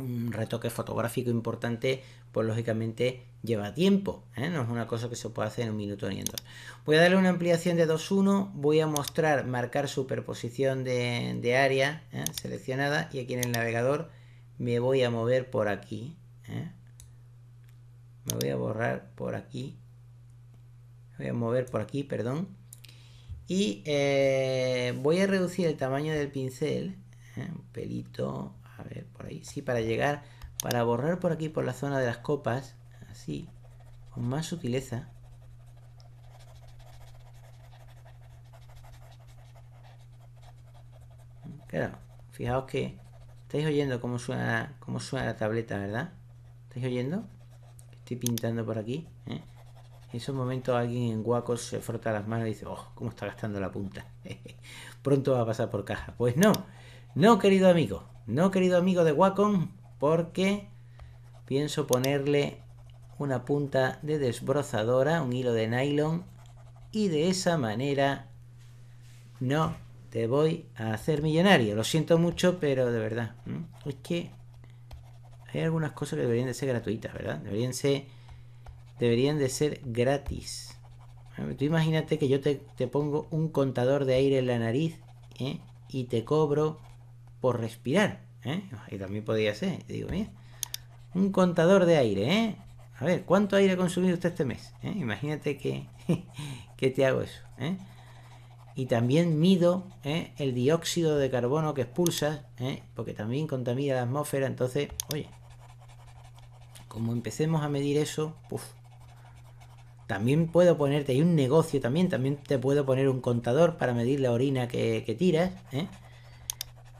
Un retoque fotográfico importante, pues lógicamente lleva tiempo, ¿eh? no es una cosa que se pueda hacer en un minuto ni en dos. Voy a darle una ampliación de 2.1, voy a mostrar, marcar superposición de, área ¿eh? seleccionada y aquí en el navegador me voy a mover por aquí. ¿eh? Me voy a borrar por aquí. Me voy a mover por aquí, perdón. Y voy a reducir el tamaño del pincel. Un pelito, a ver, por ahí. Sí, para llegar, para borrar por aquí, por la zona de las copas, Sí, con más sutileza, claro, fijaos que estáis oyendo cómo suena, cómo suena la tableta, ¿verdad? ¿Estáis oyendo? Estoy pintando por aquí. ¿eh? En esos momentos alguien en Wacom se frota las manos y dice, oh, cómo está gastando la punta. Pronto va a pasar por caja. Pues no, no, querido amigo, no, querido amigo de Wacom, porque pienso ponerle una punta de desbrozadora, un hilo de nylon y de esa manera no te voy a hacer millonario. Lo siento mucho, pero de verdad, es que hay algunas cosas que deberían de ser gratuitas, ¿verdad? Deberían ser, deberían de ser gratis. ¿Eh? Tú imagínate que yo te, pongo un contador de aire en la nariz ¿eh? y te cobro por respirar. ¿eh? Y también podría ser, digo, bien, un contador de aire, ¿eh? A ver, ¿cuánto aire ha consumido usted este mes? ¿Eh? Imagínate que, te hago eso. ¿eh? Y también mido ¿eh? el dióxido de carbono que expulsas, porque también contamina la atmósfera. Entonces, oye, como empecemos a medir eso, también puedo ponerte, hay un negocio también, también te puedo poner un contador para medir la orina que, que tiras, ¿eh?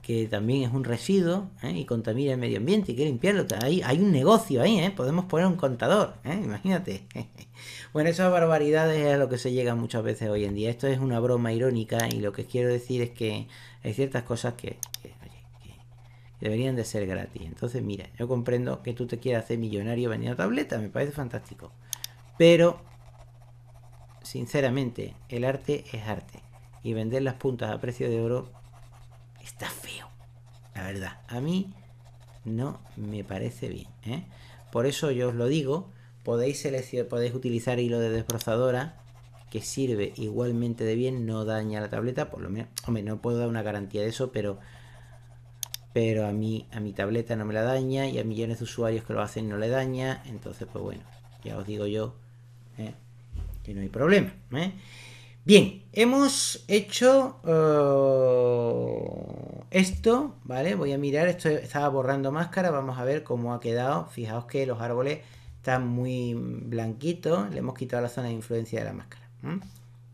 que también es un residuo ¿eh? y contamina el medio ambiente y que limpiarlo. Hay, un negocio ahí, ¿eh? podemos poner un contador, ¿eh? imagínate. bueno, esas barbaridades es a lo que se llega muchas veces hoy en día. Esto es una broma irónica y lo que quiero decir es que hay ciertas cosas que, que deberían de ser gratis. Entonces, mira, yo comprendo que tú te quieras hacer millonario vendiendo tabletas, me parece fantástico. Pero, sinceramente, el arte es arte. Y vender las puntas a precio de oro Está feo. La verdad, a mí no me parece bien. ¿eh? Por eso yo os lo digo, podéis, podéis utilizar hilo de desbrozadora que sirve igualmente de bien, no daña la tableta, por lo menos, hombre, no puedo dar una garantía de eso, pero pero a mí a mi tableta no me la daña y a millones de usuarios que lo hacen no le daña, entonces pues bueno, ya os digo yo ¿eh? que no hay problema. ¿eh? Bien, hemos hecho eh, esto, ¿vale? Voy a mirar, esto estaba borrando máscara, vamos a ver cómo ha quedado. Fijaos que los árboles están muy blanquitos, le hemos quitado la zona de influencia de la máscara.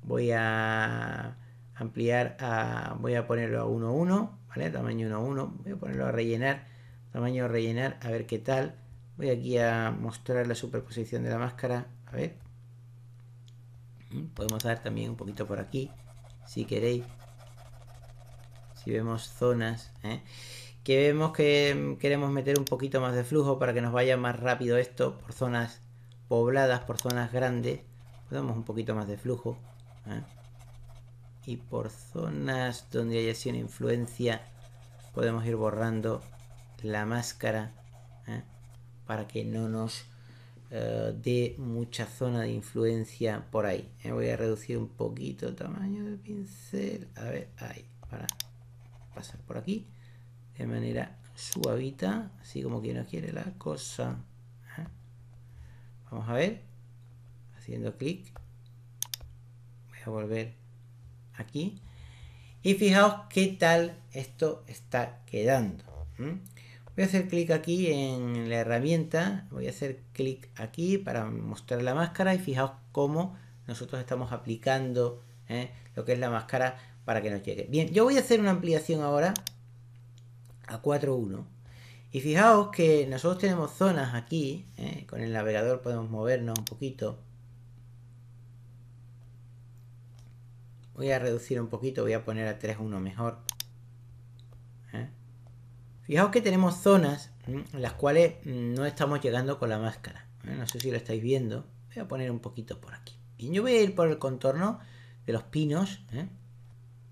Voy a ampliar a, voy a ponerlo a 1.1, ¿vale? Tamaño 1.1, voy a ponerlo a rellenar, tamaño rellenar, a ver qué tal. Voy aquí a mostrar la superposición de la máscara, a ver. Podemos dar también un poquito por aquí, si queréis. Si vemos zonas, ¿eh? que vemos que mm, queremos meter un poquito más de flujo para que nos vaya más rápido esto por zonas pobladas, por zonas grandes. Podemos un poquito más de flujo. ¿eh? Y por zonas donde haya sido una influencia, podemos ir borrando la máscara ¿eh? para que no nos eh, de mucha zona de influencia por ahí. Eh, voy a reducir un poquito el tamaño del pincel. A ver, ahí, para pasar por aquí de manera suavita, así como quien no quiere la cosa. ¿eh? Vamos a ver, haciendo clic, voy a volver aquí y fijaos qué tal esto está quedando. Voy a hacer clic aquí en la herramienta, voy a hacer clic aquí para mostrar la máscara y fijaos cómo nosotros estamos aplicando ¿eh? lo que es la máscara para que nos llegue. Bien, yo voy a hacer una ampliación ahora a 4.1 y fijaos que nosotros tenemos zonas aquí, ¿eh? con el navegador podemos movernos un poquito. Voy a reducir un poquito, voy a poner a 3.1 mejor. Fijaos que tenemos zonas en mm, las cuales mm, no estamos llegando con la máscara. ¿eh? No sé si lo estáis viendo. Voy a poner un poquito por aquí. Bien, yo voy a ir por el contorno de los pinos. ¿eh?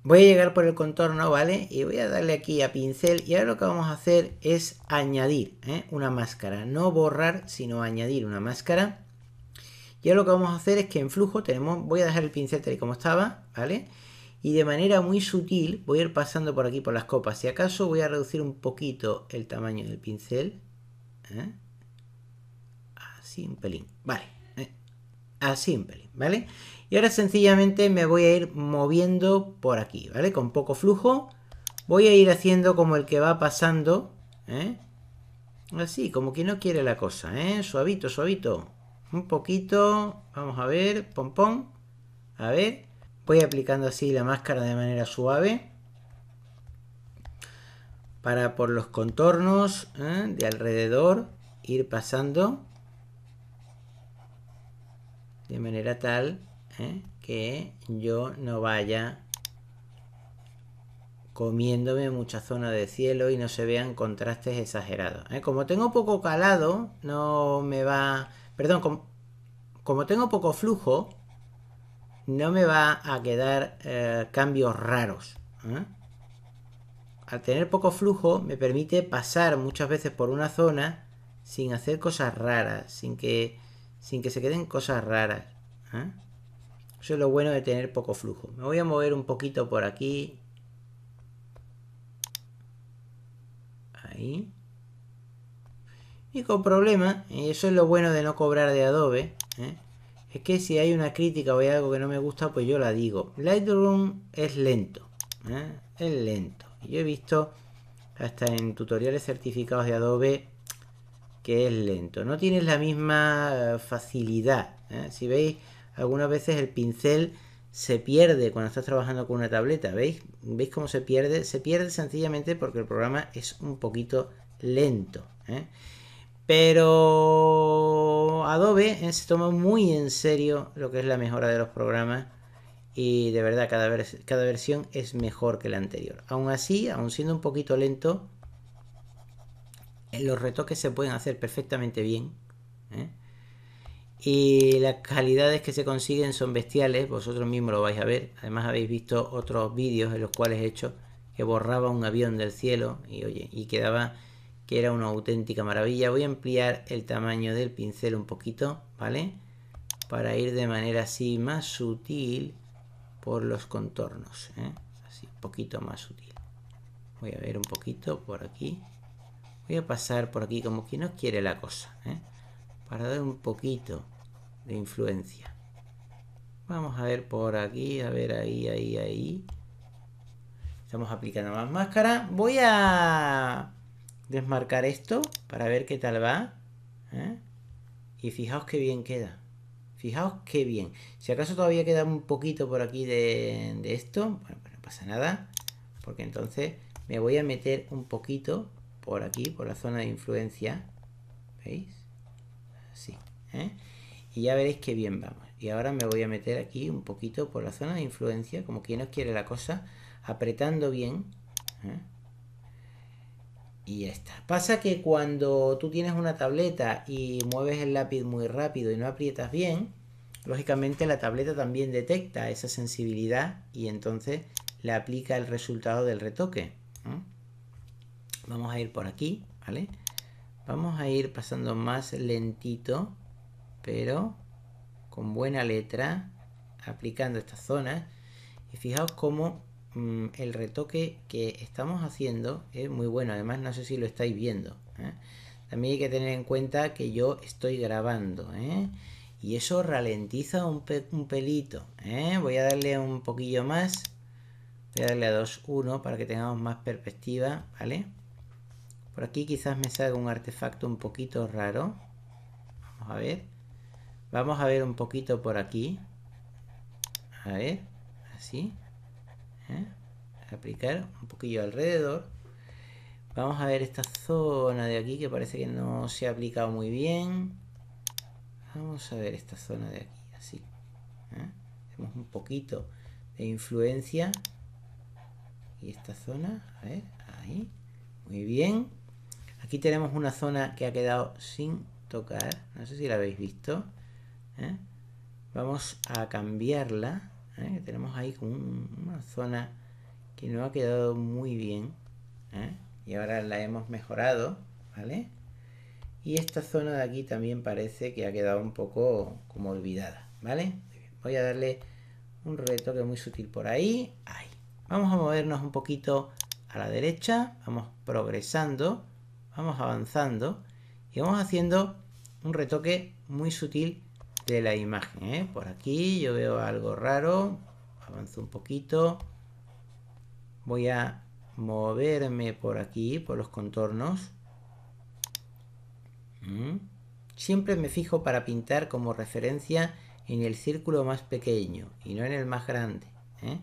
Voy a llegar por el contorno, ¿vale? Y voy a darle aquí a pincel. Y ahora lo que vamos a hacer es añadir ¿eh? una máscara. No borrar, sino añadir una máscara. Y ahora lo que vamos a hacer es que en flujo tenemos... Voy a dejar el pincel tal y como estaba, ¿vale? y de manera muy sutil voy a ir pasando por aquí por las copas. Si acaso voy a reducir un poquito el tamaño del pincel. ¿eh? Así un pelín. Vale. ¿eh? Así un pelín, ¿vale? Y ahora sencillamente me voy a ir moviendo por aquí, ¿vale? Con poco flujo. Voy a ir haciendo como el que va pasando, ¿eh? Así, como que no quiere la cosa, ¿eh? Suavito, suavito. Un poquito. Vamos a ver. Pompón. A ver. Voy aplicando así la máscara de manera suave. Para por los contornos ¿eh? de alrededor ir pasando de manera tal ¿eh? que yo no vaya comiéndome mucha zona de cielo y no se vean contrastes exagerados. ¿eh? Como tengo poco calado, no me va... Perdón, como tengo poco flujo, no me va a quedar eh, cambios raros. ¿eh? Al tener poco flujo me permite pasar muchas veces por una zona sin hacer cosas raras, sin que, sin que se queden cosas raras. ¿eh? Eso es lo bueno de tener poco flujo. Me voy a mover un poquito por aquí. Ahí. Y con problema, eso es lo bueno de no cobrar de Adobe. Es que si hay una crítica o hay algo que no me gusta, pues yo la digo. Lightroom es lento. ¿eh? Es lento. Yo he visto hasta en tutoriales certificados de Adobe que es lento. No tienes la misma facilidad. ¿eh? Si veis, algunas veces el pincel se pierde cuando estás trabajando con una tableta. ¿Veis? ¿Veis cómo se pierde? Se pierde sencillamente porque el programa es un poquito lento. ¿eh? Pero Adobe eh, se toma muy en serio lo que es la mejora de los programas y de verdad cada, cada versión es mejor que la anterior. Aún así, aún siendo un poquito lento, eh, los retoques se pueden hacer perfectamente bien. Eh, y las calidades que se consiguen son bestiales, vosotros mismos lo vais a ver. Además habéis visto otros vídeos en los cuales he hecho que borraba un avión del cielo y oye, y quedaba que era una auténtica maravilla. Voy a ampliar el tamaño del pincel un poquito, ¿vale? Para ir de manera así más sutil por los contornos, ¿eh? así, un poquito más sutil. Voy a ver un poquito por aquí. Voy a pasar por aquí como que no quiere la cosa, ¿eh? para dar un poquito de influencia. Vamos a ver por aquí, a ver ahí, ahí, ahí. Estamos aplicando más máscara. Voy a desmarcar esto para ver qué tal va. ¿eh? Y fijaos qué bien queda. Fijaos qué bien. Si acaso todavía queda un poquito por aquí de, esto, bueno, pues no pasa nada. Porque entonces me voy a meter un poquito por aquí, por la zona de influencia. ¿Veis? Así. ¿eh? Y ya veréis qué bien vamos. Y ahora me voy a meter aquí un poquito por la zona de influencia, como quien nos quiere la cosa, apretando bien. ¿eh? Y ya está. Pasa que cuando tú tienes una tableta y mueves el lápiz muy rápido y no aprietas bien, lógicamente la tableta también detecta esa sensibilidad y entonces le aplica el resultado del retoque. Vamos a ir por aquí, ¿vale? Vamos a ir pasando más lentito, pero con buena letra, aplicando estas zonas. Y fijaos cómo Mm, el retoque que estamos haciendo es muy bueno. Además, no sé si lo estáis viendo. ¿eh? También hay que tener en cuenta que yo estoy grabando. ¿eh? Y eso ralentiza un, pelito. ¿eh? Voy a darle un poquillo más. Voy a darle a 2.1 para que tengamos más perspectiva. ¿Vale? Por aquí quizás me salga un artefacto un poquito raro. Vamos a ver. Vamos a ver un poquito por aquí. A ver, así. ¿eh? aplicar un poquillo alrededor vamos a ver esta zona de aquí que parece que no se ha aplicado muy bien vamos a ver esta zona de aquí así ¿eh? tenemos un poquito de influencia y esta zona a ver ahí muy bien aquí tenemos una zona que ha quedado sin tocar no sé si la habéis visto ¿eh? vamos a cambiarla ¿eh? tenemos ahí una zona que no ha quedado muy bien ¿eh? y ahora la hemos mejorado vale y esta zona de aquí también parece que ha quedado un poco como olvidada vale voy a darle un retoque muy sutil por ahí ahí vamos a movernos un poquito a la derecha vamos progresando vamos avanzando y vamos haciendo un retoque muy sutil de la imagen. ¿eh? Por aquí yo veo algo raro. Avanzo un poquito. Voy a moverme por aquí, por los contornos. Mm. Siempre me fijo para pintar como referencia en el círculo más pequeño y no en el más grande. ¿eh?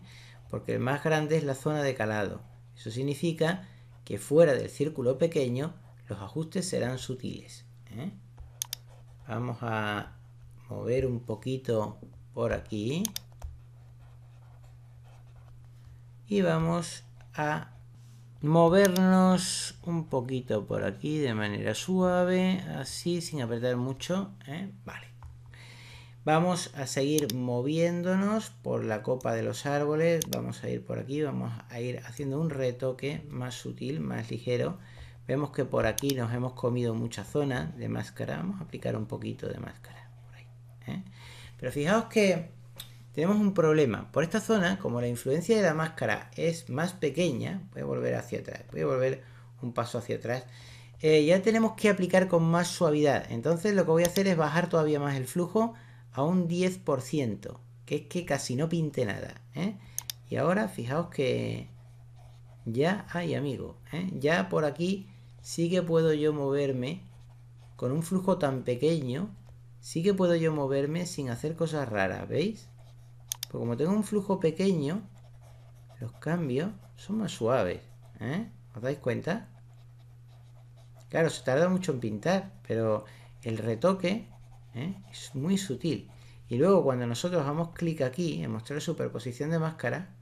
Porque el más grande es la zona de calado. Eso significa que fuera del círculo pequeño los ajustes serán sutiles. ¿eh? Vamos a mover un poquito por aquí. Y vamos a movernos un poquito por aquí de manera suave, así sin apretar mucho. ¿eh? Vale. Vamos a seguir moviéndonos por la copa de los árboles. Vamos a ir por aquí, vamos a ir haciendo un retoque más sutil, más ligero. Vemos que por aquí nos hemos comido mucha zona de máscara. Vamos a aplicar un poquito de máscara. ¿eh? Pero fijaos que tenemos un problema. Por esta zona, como la influencia de la máscara es más pequeña, voy a volver hacia atrás, voy a volver un paso hacia atrás, eh, ya tenemos que aplicar con más suavidad. Entonces lo que voy a hacer es bajar todavía más el flujo a un 10%, que es que casi no pinte nada. ¿eh? Y ahora fijaos que ya hay amigo, ya por aquí sí que puedo yo moverme con un flujo tan pequeño sí que puedo yo moverme sin hacer cosas raras, ¿veis? Porque como tengo un flujo pequeño, los cambios son más suaves, ¿eh? ¿Os dais cuenta? Claro, se tarda mucho en pintar, pero el retoque ¿eh? es muy sutil. Y luego cuando nosotros damos clic aquí, en mostrar superposición de máscara,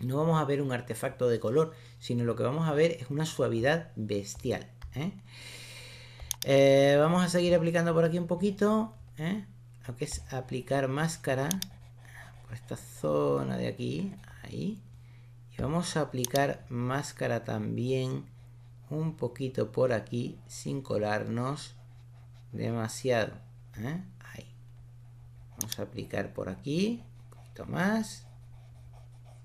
no vamos a ver un artefacto de color, sino lo que vamos a ver es una suavidad bestial. ¿eh? Eh, vamos a seguir aplicando por aquí un poquito. ¿eh? Lo que es aplicar máscara. Por esta zona de aquí. Ahí. Y vamos a aplicar máscara también. Un poquito por aquí. Sin colarnos demasiado. ¿eh? Ahí. Vamos a aplicar por aquí. Un poquito más.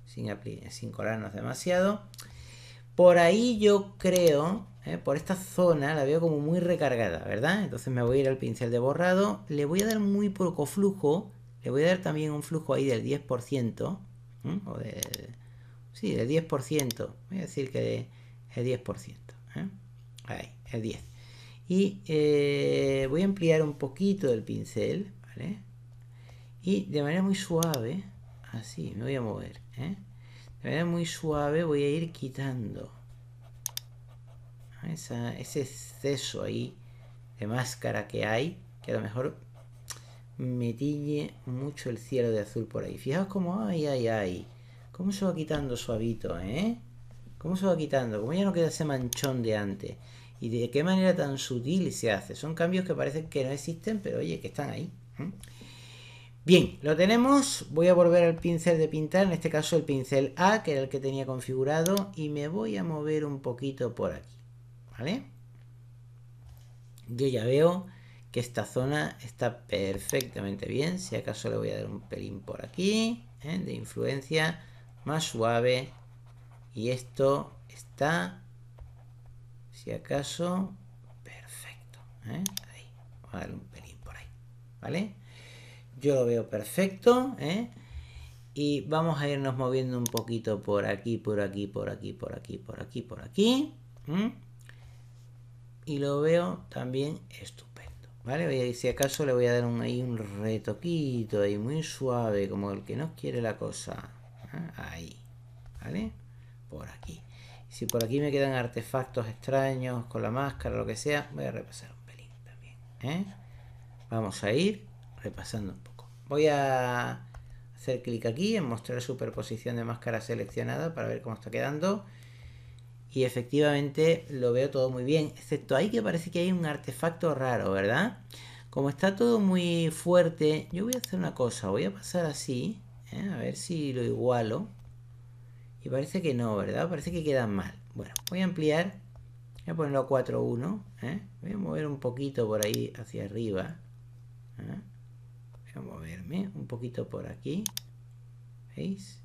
Sin, sin colarnos demasiado. Por ahí yo creo ¿eh? por esta zona la veo como muy recargada, ¿verdad? Entonces me voy a ir al pincel de borrado, le voy a dar muy poco flujo, le voy a dar también un flujo ahí del 10%, o del, sí, del 10%, voy a decir que el 10%, ¿eh? ahí, el 10%. Y eh, voy a ampliar un poquito el pincel, Y de manera muy suave, así, me voy a mover, De manera muy suave voy a ir quitando, ese exceso ahí de máscara que hay, que a lo mejor me tiñe mucho el cielo de azul por ahí. Fijaos cómo, ay, ay, ay, cómo se va quitando suavito, ¿eh? Cómo se va quitando, cómo ya no queda ese manchón de antes. Y de qué manera tan sutil se hace. Son cambios que parecen que no existen, pero oye, que están ahí. ¿eh? Bien, lo tenemos. Voy a volver al pincel de pintar, en este caso el pincel A, que era el que tenía configurado, y me voy a mover un poquito por aquí. ¿vale? Yo ya veo que esta zona está perfectamente bien. Si acaso le voy a dar un pelín por aquí, ¿eh? de influencia, más suave. Y esto está, si acaso, perfecto. ¿eh? a darle un pelín por ahí, ¿vale? Yo lo veo perfecto, ¿eh? Y vamos a irnos moviendo un poquito por aquí, por aquí, por aquí, por aquí, por aquí, por aquí y lo veo también estupendo. ¿Vale? Voy a si acaso le voy a dar un, ahí un retoquito ahí muy suave, como el que no quiere la cosa. ¿ah? Ahí. ¿Vale? Por aquí. Si por aquí me quedan artefactos extraños con la máscara, lo que sea, voy a repasar un pelín también. ¿eh? Vamos a ir repasando un poco. Voy a hacer clic aquí en mostrar superposición de máscara seleccionada para ver cómo está quedando y efectivamente lo veo todo muy bien, excepto ahí que parece que hay un artefacto raro, ¿verdad? Como está todo muy fuerte, yo voy a hacer una cosa, voy a pasar así, ¿eh? a ver si lo igualo. Y parece que no, ¿verdad? Parece que queda mal. Bueno, voy a ampliar, voy a ponerlo a 4.1, ¿eh? voy a mover un poquito por ahí hacia arriba. ¿eh? Voy a moverme un poquito por aquí, ¿veis?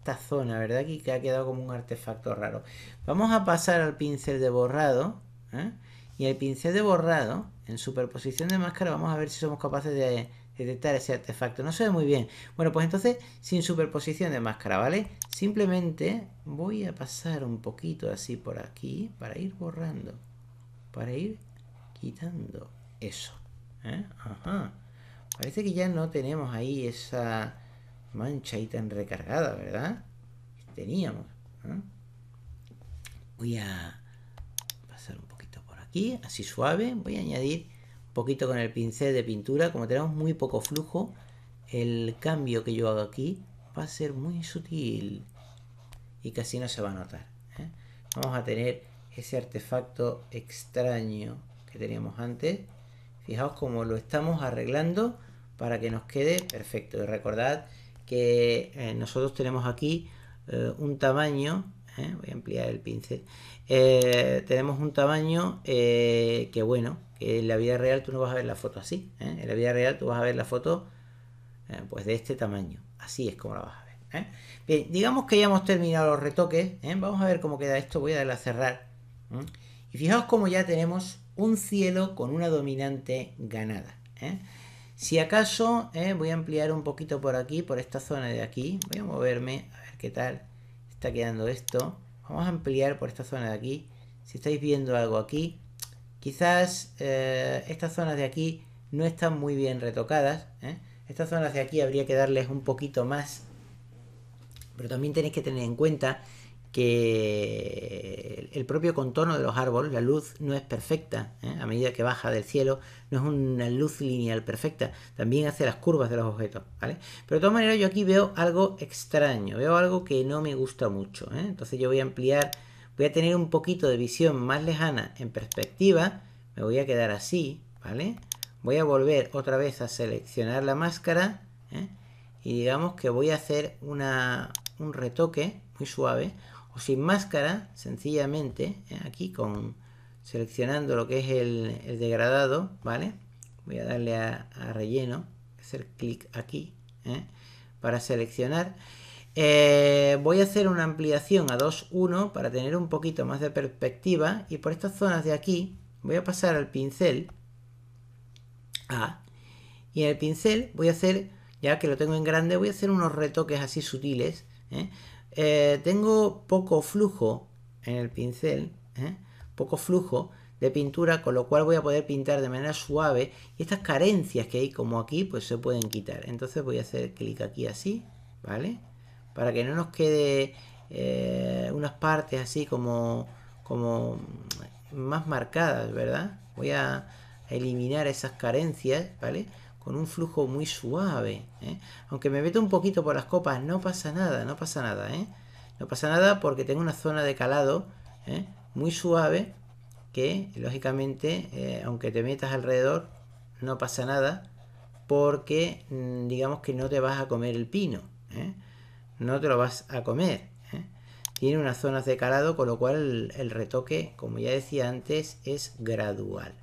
esta zona, ¿verdad? Aquí que ha quedado como un artefacto raro. Vamos a pasar al pincel de borrado. ¿eh? Y el pincel de borrado, en superposición de máscara, vamos a ver si somos capaces de detectar ese artefacto. No se ve muy bien. Bueno, pues entonces, sin superposición de máscara, ¿vale? Simplemente voy a pasar un poquito así por aquí para ir borrando. Para ir quitando eso. ¿eh? Ajá. Parece que ya no tenemos ahí esa mancha y tan recargada, ¿verdad? Teníamos. Voy a pasar un poquito por aquí, así suave. Voy a añadir un poquito con el pincel de pintura. Como tenemos muy poco flujo, el cambio que yo hago aquí va a ser muy sutil y casi no se va a notar. ¿eh? Vamos a tener ese artefacto extraño que teníamos antes. Fijaos cómo lo estamos arreglando para que nos quede perfecto. Y recordad que eh, nosotros tenemos aquí eh, un tamaño, eh, voy a ampliar el pincel, tenemos un tamaño que bueno, que en la vida real tú no vas a ver la foto así, en la vida real tú vas a ver la foto pues de este tamaño, así es como la vas a ver. Bien, digamos que ya hemos terminado los retoques, vamos a ver cómo queda esto, voy a darle a cerrar. Y fijaos cómo ya tenemos un cielo con una dominante ganada. Si acaso, eh, voy a ampliar un poquito por aquí, por esta zona de aquí. Voy a moverme, a ver qué tal está quedando esto. Vamos a ampliar por esta zona de aquí. Si estáis viendo algo aquí, quizás eh, estas zonas de aquí no están muy bien retocadas. Eh. Estas zonas de aquí habría que darles un poquito más. Pero también tenéis que tener en cuenta que el propio contorno de los árboles, la luz no es perfecta, ¿eh? a medida que baja del cielo, no es una luz lineal perfecta, también hace las curvas de los objetos, ¿vale? Pero de todas maneras yo aquí veo algo extraño, veo algo que no me gusta mucho, ¿eh? entonces yo voy a ampliar, voy a tener un poquito de visión más lejana en perspectiva, me voy a quedar así, ¿vale? Voy a volver otra vez a seleccionar la máscara ¿eh? y digamos que voy a hacer un retoque muy suave, o sin máscara, sencillamente, eh, aquí con seleccionando lo que es el, degradado, ¿vale? Voy a darle a, relleno, hacer clic aquí, ¿eh? para seleccionar. Eh, voy a hacer una ampliación a 2.1 para tener un poquito más de perspectiva y por estas zonas de aquí voy a pasar al pincel A y en el pincel voy a hacer, ya que lo tengo en grande, voy a hacer unos retoques así sutiles eh, tengo poco flujo en el pincel, ¿eh? poco flujo de pintura, con lo cual voy a poder pintar de manera suave y estas carencias que hay como aquí, pues se pueden quitar. Entonces voy a hacer clic aquí así, ¿vale? Para que no nos quede eh, unas partes así como, como más marcadas, ¿verdad? Voy a eliminar esas carencias, ¿vale? con un flujo muy suave. ¿eh? Aunque me meto un poquito por las copas, no pasa nada, no pasa nada. ¿eh? No pasa nada porque tengo una zona de calado ¿eh? muy suave que, lógicamente, aunque te metas alrededor, no pasa nada porque mm, digamos que no te vas a comer el pino. No te lo vas a comer. Tiene unas zonas de calado, con lo cual el, retoque, como ya decía antes, es gradual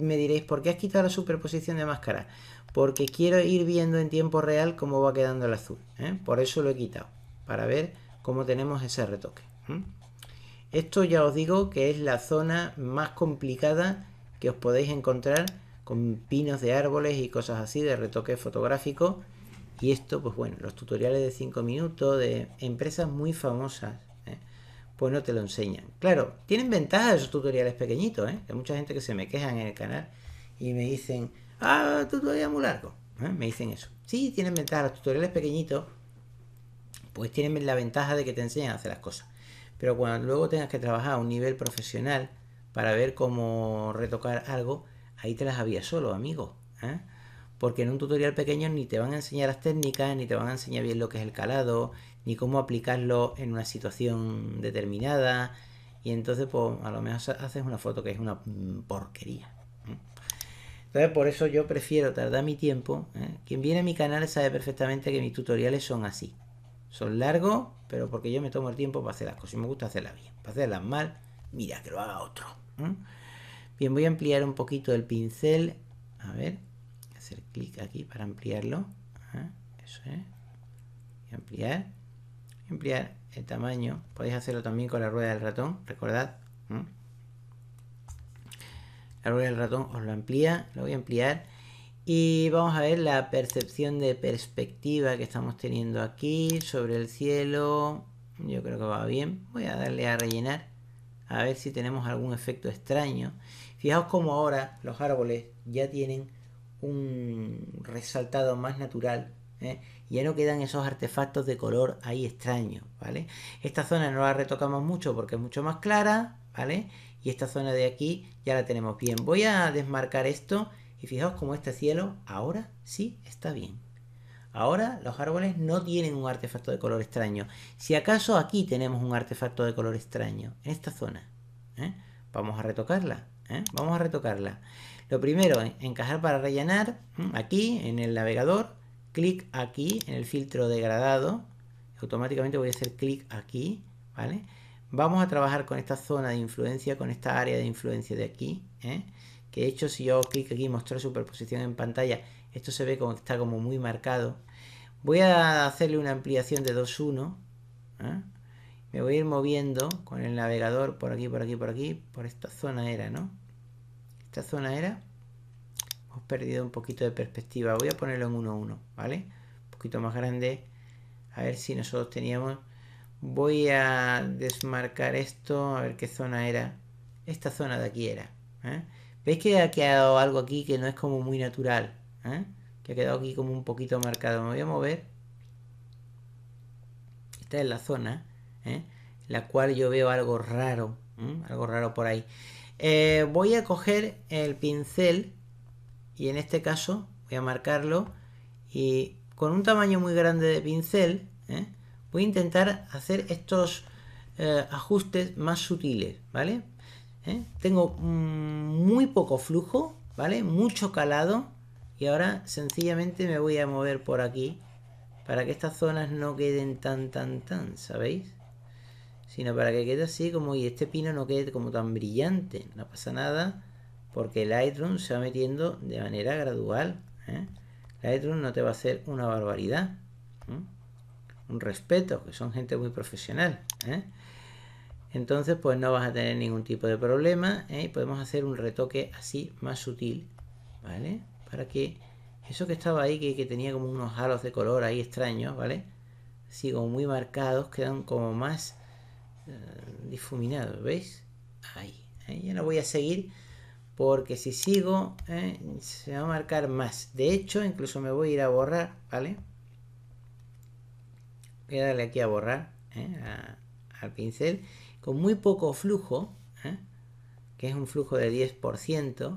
me diréis, ¿por qué has quitado la superposición de máscara? Porque quiero ir viendo en tiempo real cómo va quedando el azul. ¿eh? Por eso lo he quitado, para ver cómo tenemos ese retoque. Esto ya os digo que es la zona más complicada que os podéis encontrar con pinos de árboles y cosas así de retoque fotográfico. Y esto, pues bueno, los tutoriales de 5 minutos de empresas muy famosas pues no te lo enseñan. Claro, tienen ventajas esos tutoriales pequeñitos, ¿eh? Hay mucha gente que se me quejan en el canal y me dicen, ah, tutorial muy largo. ¿eh? Me dicen eso. Sí, tienen ventajas los tutoriales pequeñitos, pues tienen la ventaja de que te enseñan a hacer las cosas. Pero cuando luego tengas que trabajar a un nivel profesional para ver cómo retocar algo, ahí te las había solo, amigo. ¿eh? Porque en un tutorial pequeño ni te van a enseñar las técnicas, ni te van a enseñar bien lo que es el calado, ni cómo aplicarlo en una situación determinada. Y entonces, pues, a lo mejor haces una foto que es una porquería. Entonces, por eso yo prefiero tardar mi tiempo. ¿eh? Quien viene a mi canal sabe perfectamente que mis tutoriales son así. Son largos, pero porque yo me tomo el tiempo para hacer las cosas. Y me gusta hacerlas bien. Para hacerlas mal, mira, que lo haga otro. Bien, voy a ampliar un poquito el pincel. A ver, hacer clic aquí para ampliarlo. ¿eh? eso es. Y ampliar ampliar el tamaño. Podéis hacerlo también con la rueda del ratón, recordad. La rueda del ratón os lo amplía, lo voy a ampliar. Y vamos a ver la percepción de perspectiva que estamos teniendo aquí sobre el cielo. Yo creo que va bien. Voy a darle a rellenar a ver si tenemos algún efecto extraño. Fijaos cómo ahora los árboles ya tienen un resaltado más natural ¿eh? Ya no quedan esos artefactos de color ahí extraños, ¿vale? Esta zona no la retocamos mucho porque es mucho más clara, ¿vale? Y esta zona de aquí ya la tenemos bien. Voy a desmarcar esto y fijaos como este cielo ahora sí está bien. Ahora los árboles no tienen un artefacto de color extraño. Si acaso aquí tenemos un artefacto de color extraño, en esta zona. ¿eh? Vamos a retocarla. ¿eh? Vamos a retocarla. Lo primero, encajar para rellenar, aquí en el navegador, clic aquí en el filtro degradado, automáticamente voy a hacer clic aquí, ¿vale? Vamos a trabajar con esta zona de influencia, con esta área de influencia de aquí, ¿eh? que de hecho si yo clic aquí, mostrar superposición en pantalla, esto se ve como que está como muy marcado. Voy a hacerle una ampliación de 2.1, ¿eh? me voy a ir moviendo con el navegador por aquí, por aquí, por aquí, por esta zona era, ¿no? Esta zona era, perdido un poquito de perspectiva. Voy a ponerlo en 1-1, ¿vale? Un poquito más grande. A ver si nosotros teníamos... Voy a desmarcar esto, a ver qué zona era. Esta zona de aquí era. ¿eh? ¿Veis que ha quedado algo aquí que no es como muy natural? ¿eh? Que ha quedado aquí como un poquito marcado. Me voy a mover. Esta es la zona, ¿eh? la cual yo veo algo raro. Algo raro por ahí. voy a coger el pincel y en este caso voy a marcarlo y con un tamaño muy grande de pincel ¿eh? voy a intentar hacer estos eh, ajustes más sutiles, ¿vale? ¿Eh? Tengo mm, muy poco flujo, ¿vale? Mucho calado y ahora sencillamente me voy a mover por aquí para que estas zonas no queden tan, tan, tan, ¿sabéis? Sino para que quede así como y este pino no quede como tan brillante, no pasa nada porque Lightroom se va metiendo de manera gradual. ¿eh? Lightroom no te va a hacer una barbaridad. Un respeto, que son gente muy profesional. ¿eh? Entonces, pues no vas a tener ningún tipo de problema ¿eh? y podemos hacer un retoque así más sutil, ¿vale? Para que eso que estaba ahí, que, tenía como unos halos de color ahí extraños, ¿vale? Sigo muy marcados, quedan como más eh, difuminados, ¿veis? Ahí. ya no voy a seguir porque si sigo eh, se va a marcar más de hecho incluso me voy a ir a borrar vale voy a darle aquí a borrar eh, al pincel con muy poco flujo eh, que es un flujo de 10%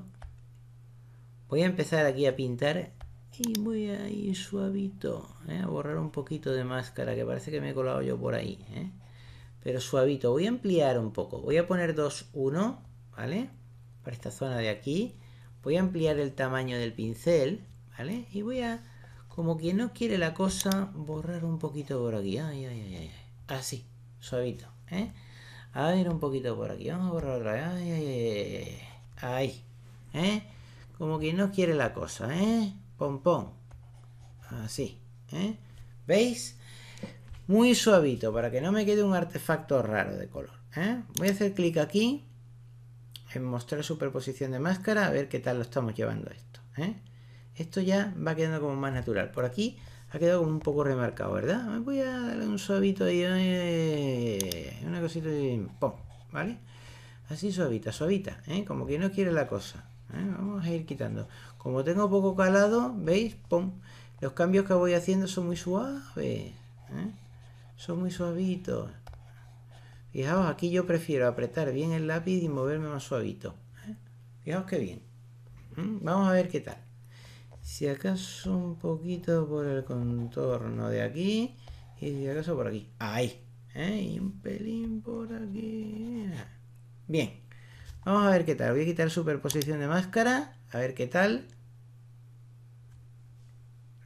voy a empezar aquí a pintar y voy a ir suavito a borrar un poquito de máscara que parece que me he colado yo por ahí pero suavito voy a ampliar un poco voy a poner 2 1 vale para esta zona de aquí. Voy a ampliar el tamaño del pincel, ¿vale? Y voy a, como quien no quiere la cosa, borrar un poquito por aquí. Ay, ay, ay, Así, suavito, ¿eh? A ver, un poquito por aquí. Vamos a borrar otra vez. Ay, Ahí, ¿eh? Como quien no quiere la cosa, ¿eh? Pompón. Así, ¿eh? ¿Veis? Muy suavito, para que no me quede un artefacto raro de color. ¿eh? Voy a hacer clic aquí en mostrar superposición de máscara, a ver qué tal lo estamos llevando esto. ¿eh? Esto ya va quedando como más natural. Por aquí ha quedado como un poco remarcado, ¿verdad? Me voy a darle un suavito ahí, eh, una cosita y ¡pum! ¿Vale? Así suavita, suavita, ¿eh? como que no quiere la cosa. Vamos a ir quitando. Como tengo poco calado, ¿veis? ¡Pum! Los cambios que voy haciendo son muy suaves. Son muy suavitos. Fijaos, aquí yo prefiero apretar bien el lápiz y moverme más suavito. Fijaos ¿eh? qué bien. Vamos a ver qué tal. Si acaso un poquito por el contorno de aquí y si acaso por aquí. Ahí. ¿eh? un pelín por aquí. Bien. Vamos a ver qué tal. Voy a quitar superposición de máscara. A ver qué tal.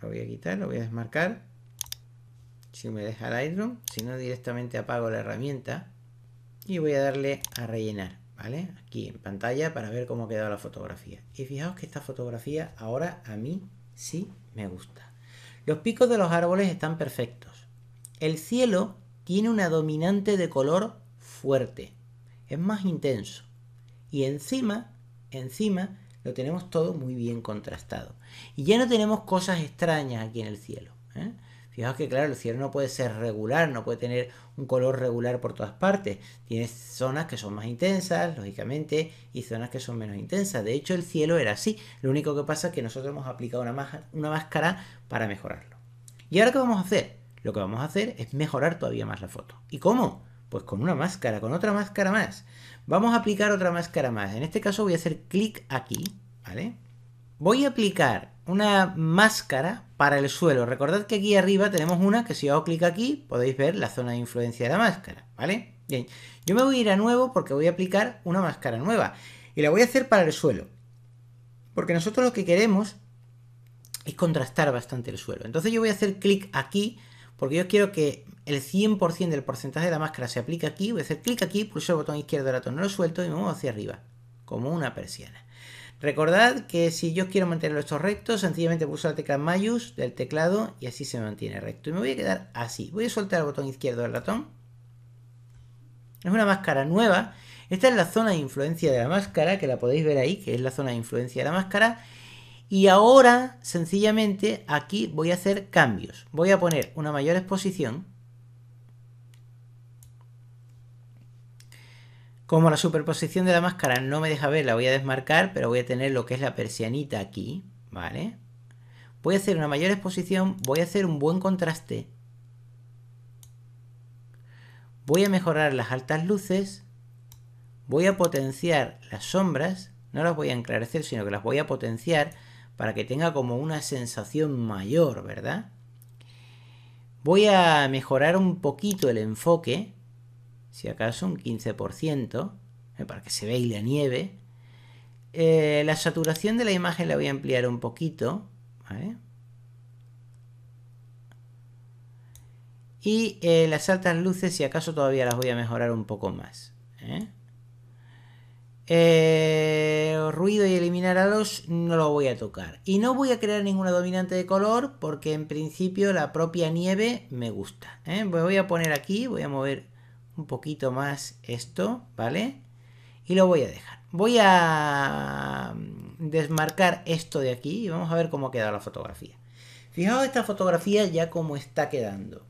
Lo voy a quitar, lo voy a desmarcar. Si me deja Lightroom. Si no, directamente apago la herramienta y voy a darle a rellenar, ¿vale? Aquí en pantalla para ver cómo ha quedado la fotografía. Y fijaos que esta fotografía ahora a mí sí me gusta. Los picos de los árboles están perfectos. El cielo tiene una dominante de color fuerte, es más intenso. Y encima, encima, lo tenemos todo muy bien contrastado. Y ya no tenemos cosas extrañas aquí en el cielo. ¿eh? Fijaos que claro, el cielo no puede ser regular, no puede tener un color regular por todas partes. Tiene zonas que son más intensas, lógicamente, y zonas que son menos intensas. De hecho, el cielo era así. Lo único que pasa es que nosotros hemos aplicado una, una máscara para mejorarlo. ¿Y ahora qué vamos a hacer? Lo que vamos a hacer es mejorar todavía más la foto. ¿Y cómo? Pues con una máscara, con otra máscara más. Vamos a aplicar otra máscara más. En este caso voy a hacer clic aquí, ¿vale? Voy a aplicar una máscara para el suelo. Recordad que aquí arriba tenemos una que si hago clic aquí podéis ver la zona de influencia de la máscara, ¿vale? Bien, yo me voy a ir a nuevo porque voy a aplicar una máscara nueva y la voy a hacer para el suelo. Porque nosotros lo que queremos es contrastar bastante el suelo. Entonces yo voy a hacer clic aquí porque yo quiero que el 100% del porcentaje de la máscara se aplique aquí. Voy a hacer clic aquí, pulso el botón izquierdo del ratón, no lo suelto y me muevo hacia arriba, como una persiana. Recordad que si yo quiero mantenerlo esto recto, sencillamente pulso la tecla Mayús del teclado y así se mantiene recto. Y me voy a quedar así. Voy a soltar el botón izquierdo del ratón. Es una máscara nueva. Esta es la zona de influencia de la máscara, que la podéis ver ahí, que es la zona de influencia de la máscara. Y ahora, sencillamente, aquí voy a hacer cambios. Voy a poner una mayor exposición Como la superposición de la máscara no me deja ver, la voy a desmarcar, pero voy a tener lo que es la persianita aquí, ¿vale? Voy a hacer una mayor exposición, voy a hacer un buen contraste. Voy a mejorar las altas luces. Voy a potenciar las sombras. No las voy a enclarecer, sino que las voy a potenciar para que tenga como una sensación mayor, ¿verdad? Voy a mejorar un poquito el enfoque si acaso un 15%, eh, para que se vea y la nieve. Eh, la saturación de la imagen la voy a ampliar un poquito. Y eh, las altas luces, si acaso todavía las voy a mejorar un poco más. ruido y eliminar a los no lo voy a tocar. Y no voy a crear ninguna dominante de color porque en principio la propia nieve me gusta. Voy a poner aquí, voy a mover un poquito más esto, ¿vale? Y lo voy a dejar. Voy a mm, desmarcar esto de aquí y vamos a ver cómo ha quedado la fotografía. Fijaos esta fotografía ya cómo está quedando.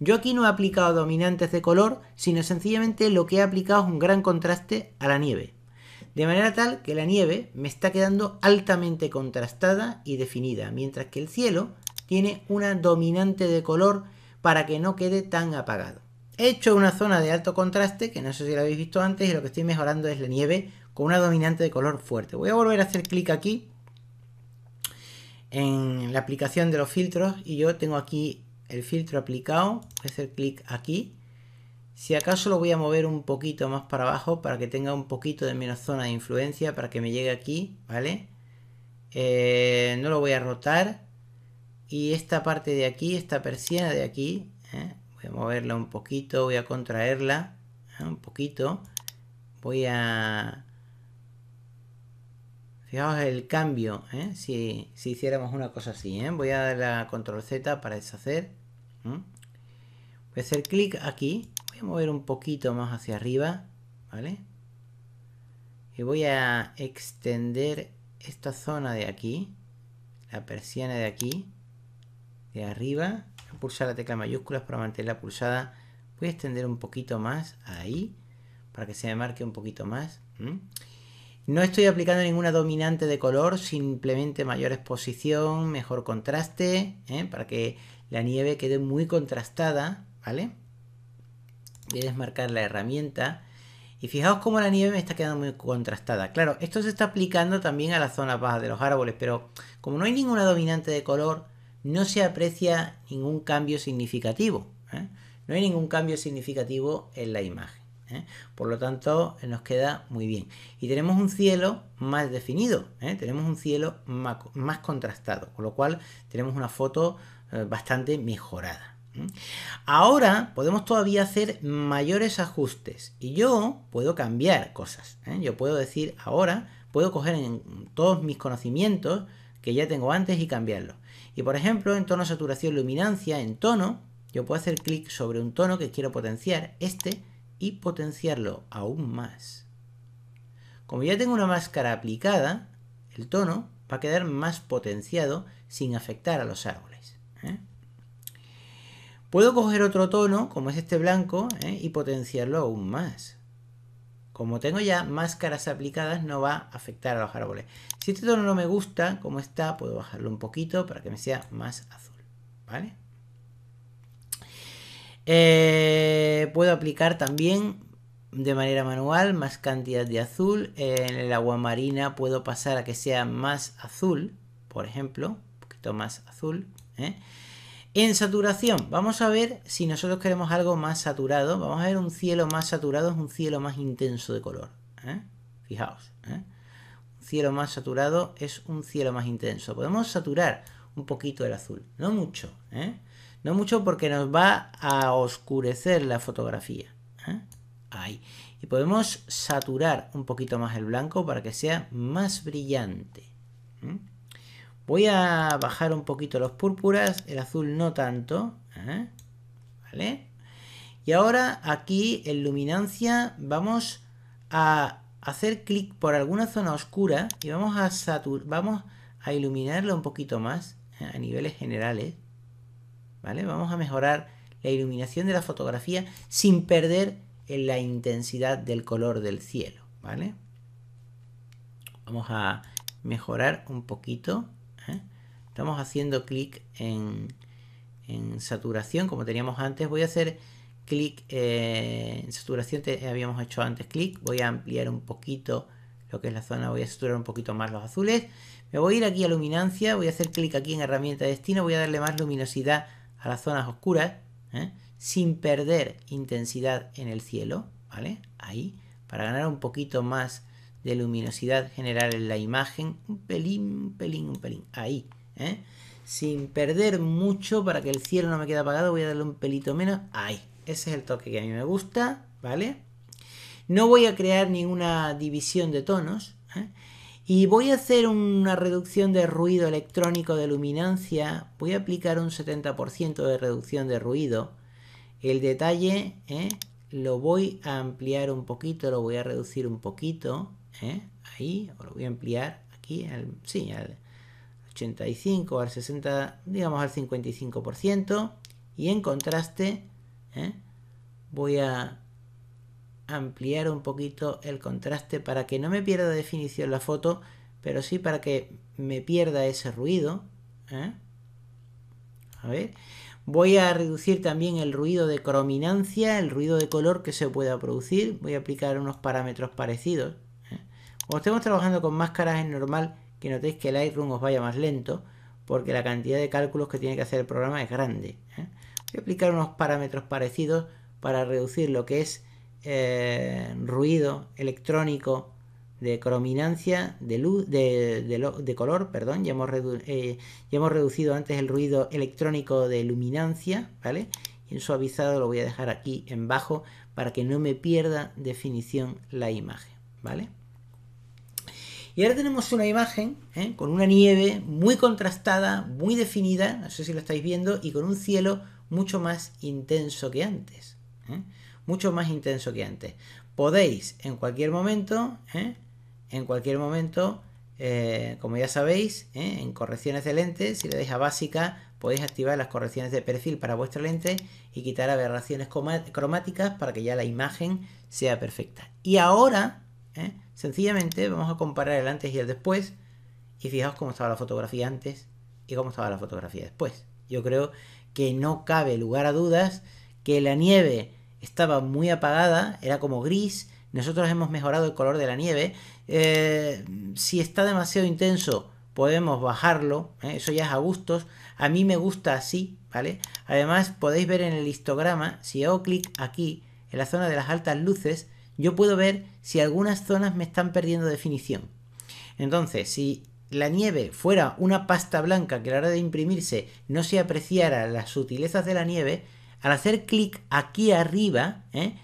Yo aquí no he aplicado dominantes de color, sino sencillamente lo que he aplicado es un gran contraste a la nieve. De manera tal que la nieve me está quedando altamente contrastada y definida, mientras que el cielo tiene una dominante de color para que no quede tan apagado. He hecho una zona de alto contraste, que no sé si la habéis visto antes, y lo que estoy mejorando es la nieve con una dominante de color fuerte. Voy a volver a hacer clic aquí, en la aplicación de los filtros, y yo tengo aquí el filtro aplicado, voy a hacer clic aquí. Si acaso lo voy a mover un poquito más para abajo para que tenga un poquito de menos zona de influencia, para que me llegue aquí, ¿vale? Eh, no lo voy a rotar. Y esta parte de aquí, esta persiana de aquí, ¿eh? voy a moverla un poquito, voy a contraerla ¿eh? un poquito, voy a... Fijaos el cambio, ¿eh? si, hiciéramos una cosa así, ¿eh? voy a dar la control Z para deshacer, voy a hacer clic aquí, voy a mover un poquito más hacia arriba, ¿vale? Y voy a extender esta zona de aquí, la persiana de aquí, de arriba, ...pulsar la tecla mayúsculas para mantenerla pulsada. Voy a extender un poquito más ahí para que se me marque un poquito más. No estoy aplicando ninguna dominante de color, simplemente mayor exposición, mejor contraste, ¿eh? para que la nieve quede muy contrastada, ¿vale? Voy a desmarcar la herramienta. Y fijaos cómo la nieve me está quedando muy contrastada. Claro, esto se está aplicando también a la zona baja de los árboles, pero como no hay ninguna dominante de color, no se aprecia ningún cambio significativo. ¿eh? No hay ningún cambio significativo en la imagen. ¿eh? Por lo tanto, nos queda muy bien. Y tenemos un cielo más definido, ¿eh? tenemos un cielo más, contrastado, con lo cual tenemos una foto bastante mejorada. Ahora podemos todavía hacer mayores ajustes y yo puedo cambiar cosas. Yo puedo decir ahora, puedo coger en todos mis conocimientos que ya tengo antes y cambiarlos y por ejemplo, en tono, saturación, luminancia, en tono, yo puedo hacer clic sobre un tono que quiero potenciar, este, y potenciarlo aún más. Como ya tengo una máscara aplicada, el tono va a quedar más potenciado sin afectar a los árboles. ¿eh? Puedo coger otro tono, como es este blanco, ¿eh? y potenciarlo aún más como tengo ya máscaras aplicadas, no va a afectar a los árboles. Si este tono no me gusta como está, puedo bajarlo un poquito para que me sea más azul, ¿vale? Eh, puedo aplicar también de manera manual más cantidad de azul. en el agua marina puedo pasar a que sea más azul, por ejemplo, un poquito más azul, ¿eh? En saturación, vamos a ver si nosotros queremos algo más saturado. Vamos a ver un cielo más saturado, es un cielo más intenso de color. ¿eh? Fijaos, ¿eh? un cielo más saturado es un cielo más intenso. Podemos saturar un poquito el azul, no mucho. ¿eh? No mucho porque nos va a oscurecer la fotografía. Ahí. Y podemos saturar un poquito más el blanco para que sea más brillante. Voy a bajar un poquito los púrpuras, el azul no tanto. ¿eh? ¿Vale? Y ahora aquí en luminancia vamos a hacer clic por alguna zona oscura y vamos a saturar, vamos a iluminarlo un poquito más ¿eh? a niveles generales. ¿Vale? Vamos a mejorar la iluminación de la fotografía sin perder la intensidad del color del cielo. ¿Vale? Vamos a mejorar un poquito estamos haciendo clic en, saturación como teníamos antes voy a hacer clic eh, en saturación te, eh, habíamos hecho antes clic voy a ampliar un poquito lo que es la zona voy a saturar un poquito más los azules me voy a ir aquí a luminancia voy a hacer clic aquí en herramienta de destino voy a darle más luminosidad a las zonas oscuras ¿eh? sin perder intensidad en el cielo vale ahí para ganar un poquito más de luminosidad general en la imagen un pelín un pelín un pelín ahí ¿eh? Sin perder mucho para que el cielo no me quede apagado, voy a darle un pelito menos. Ahí, ese es el toque que a mí me gusta, ¿vale? No voy a crear ninguna división de tonos. ¿eh? Y voy a hacer una reducción de ruido electrónico de luminancia. Voy a aplicar un 70% de reducción de ruido. El detalle ¿eh? lo voy a ampliar un poquito, lo voy a reducir un poquito. Ahí, lo voy a ampliar aquí, al, sí, al, 85 al 60, digamos al 55%. Y en contraste, ¿eh? voy a ampliar un poquito el contraste para que no me pierda definición la foto, pero sí para que me pierda ese ruido. ¿eh? A ver. Voy a reducir también el ruido de crominancia, el ruido de color que se pueda producir. Voy a aplicar unos parámetros parecidos. ¿eh? Como estemos trabajando con máscaras, en normal que notéis que Lightroom os vaya más lento porque la cantidad de cálculos que tiene que hacer el programa es grande. ¿eh? Voy a aplicar unos parámetros parecidos para reducir lo que es eh, ruido electrónico de crominancia de luz de, color perdón ya hemos, eh, ya hemos, reducido antes el ruido electrónico de luminancia vale y en suavizado lo voy a dejar aquí en bajo para que no me pierda definición la imagen vale y ahora tenemos una imagen ¿eh? con una nieve muy contrastada, muy definida, no sé si lo estáis viendo, y con un cielo mucho más intenso que antes. ¿eh? Mucho más intenso que antes. Podéis en cualquier momento, ¿eh? en cualquier momento, como ya sabéis, en correcciones de lentes, si le deja básica, podéis activar las correcciones de perfil para vuestra lente y quitar aberraciones cromáticas para que ya la imagen sea perfecta. Y ahora, Sencillamente vamos a comparar el antes y el después y fijaos cómo estaba la fotografía antes y cómo estaba la fotografía después. Yo creo que no cabe lugar a dudas que la nieve estaba muy apagada, era como gris, nosotros hemos mejorado el color de la nieve. Eh, si está demasiado intenso, podemos bajarlo, ¿eh? eso ya es a gustos. A mí me gusta así, ¿vale? Además, podéis ver en el histograma, si hago clic aquí, en la zona de las altas luces, yo puedo ver si algunas zonas me están perdiendo definición. Entonces, si la nieve fuera una pasta blanca que a la hora de imprimirse no se apreciara las sutilezas de la nieve, al hacer clic aquí arriba, ¿eh?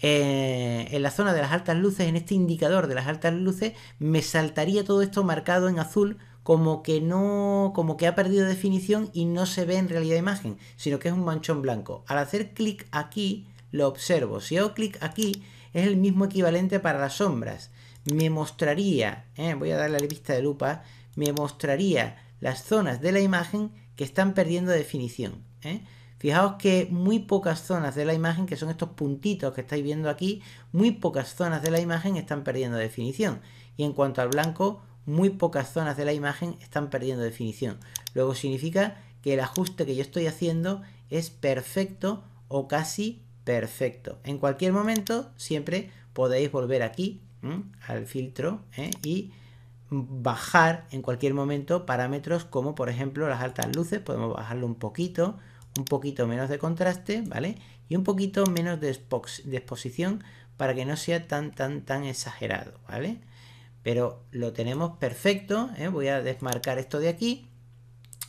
Eh, en la zona de las altas luces, en este indicador de las altas luces, me saltaría todo esto marcado en azul como que no, como que ha perdido definición y no se ve en realidad imagen, sino que es un manchón blanco. Al hacer clic aquí, lo observo. Si hago clic aquí, es el mismo equivalente para las sombras. Me mostraría, eh, voy a darle la vista de lupa, me mostraría las zonas de la imagen que están perdiendo definición. Eh. Fijaos que muy pocas zonas de la imagen, que son estos puntitos que estáis viendo aquí, muy pocas zonas de la imagen están perdiendo definición. Y en cuanto al blanco, muy pocas zonas de la imagen están perdiendo definición. Luego significa que el ajuste que yo estoy haciendo es perfecto o casi Perfecto. En cualquier momento, siempre podéis volver aquí al filtro ¿eh? y bajar en cualquier momento parámetros como por ejemplo las altas luces, podemos bajarlo un poquito, un poquito menos de contraste, ¿vale? Y un poquito menos de, de exposición para que no sea tan, tan, tan exagerado, ¿vale? Pero lo tenemos perfecto, ¿eh? voy a desmarcar esto de aquí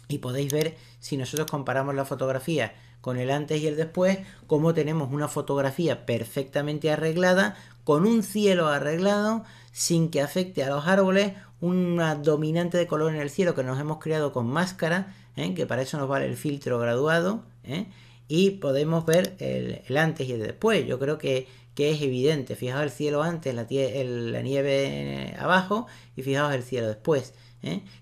y podéis ver si nosotros comparamos la fotografía con el antes y el después, como tenemos una fotografía perfectamente arreglada, con un cielo arreglado, sin que afecte a los árboles, una dominante de color en el cielo que nos hemos creado con máscara, ¿eh? que para eso nos vale el filtro graduado, ¿eh? y podemos ver el, antes y el después. Yo creo que, que es evidente. Fijaos el cielo antes, la, nieve eh, abajo, y fijaos el cielo después.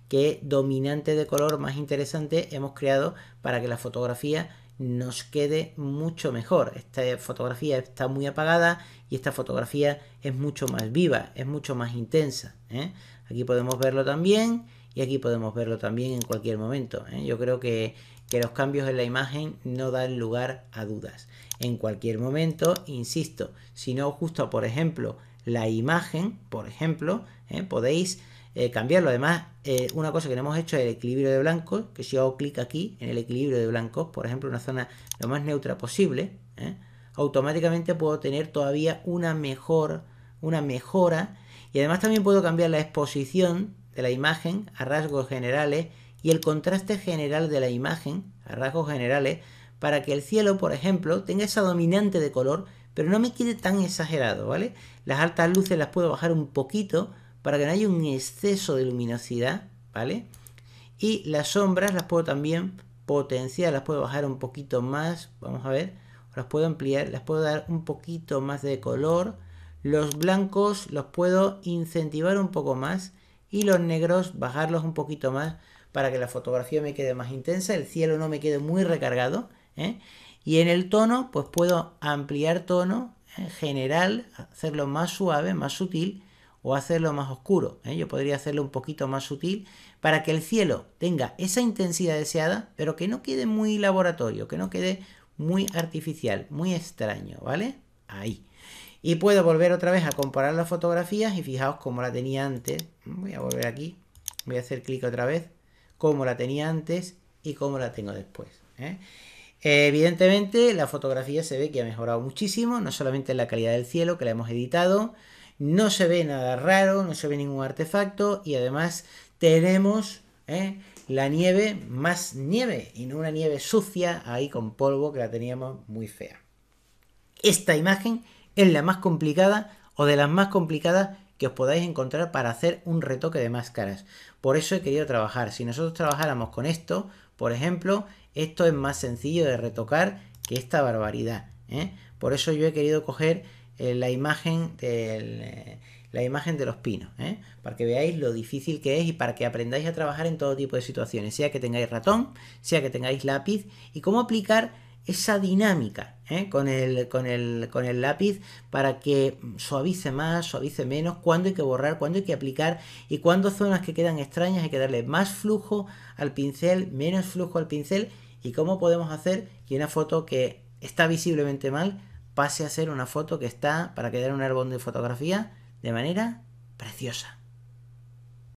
Qué dominante de color más interesante hemos creado para que la fotografía nos quede mucho mejor. Esta fotografía está muy apagada y esta fotografía es mucho más viva, es mucho más intensa. ¿eh? Aquí podemos verlo también y aquí podemos verlo también en cualquier momento. ¿eh? Yo creo que, los cambios en la imagen no dan lugar a dudas. En cualquier momento, insisto, si no justo, por ejemplo, la imagen, por ejemplo, ¿eh? podéis eh, cambiarlo. Además, eh, una cosa que no hemos hecho es el equilibrio de blancos, que si hago clic aquí en el equilibrio de blancos, por ejemplo, una zona lo más neutra posible, ¿eh? automáticamente puedo tener todavía una mejor, una mejora. Y además también puedo cambiar la exposición de la imagen a rasgos generales y el contraste general de la imagen a rasgos generales para que el cielo, por ejemplo, tenga esa dominante de color, pero no me quede tan exagerado, ¿vale? Las altas luces las puedo bajar un poquito para que no haya un exceso de luminosidad, ¿vale? Y las sombras las puedo también potenciar, las puedo bajar un poquito más, vamos a ver, las puedo ampliar, las puedo dar un poquito más de color, los blancos los puedo incentivar un poco más y los negros bajarlos un poquito más para que la fotografía me quede más intensa, el cielo no me quede muy recargado. ¿eh? Y en el tono, pues puedo ampliar tono en ¿eh? general, hacerlo más suave, más sutil o hacerlo más oscuro. ¿eh? Yo podría hacerlo un poquito más sutil para que el cielo tenga esa intensidad deseada, pero que no quede muy laboratorio, que no quede muy artificial, muy extraño, ¿vale? Ahí. Y puedo volver otra vez a comparar las fotografías y fijaos cómo la tenía antes. Voy a volver aquí, voy a hacer clic otra vez, cómo la tenía antes y cómo la tengo después. ¿eh? Evidentemente la fotografía se ve que ha mejorado muchísimo, no solamente en la calidad del cielo que la hemos editado, no se ve nada raro, no se ve ningún artefacto y además tenemos ¿eh? la nieve más nieve y no una nieve sucia ahí con polvo que la teníamos muy fea. Esta imagen es la más complicada o de las más complicadas que os podáis encontrar para hacer un retoque de máscaras. Por eso he querido trabajar. Si nosotros trabajáramos con esto, por ejemplo, esto es más sencillo de retocar que esta barbaridad. ¿eh? Por eso yo he querido coger eh, la, imagen del, eh, la imagen de los pinos, ¿eh? para que veáis lo difícil que es y para que aprendáis a trabajar en todo tipo de situaciones, sea que tengáis ratón, sea que tengáis lápiz, y cómo aplicar esa dinámica con, el, con, el, con, el, lápiz para que suavice más, suavice menos, cuándo hay que borrar, cuándo hay que aplicar y cuándo zonas que quedan extrañas hay que darle más flujo al pincel, menos flujo al pincel y cómo podemos hacer que una foto que está visiblemente mal pase a ser una foto que está para quedar un árbol de fotografía de manera preciosa.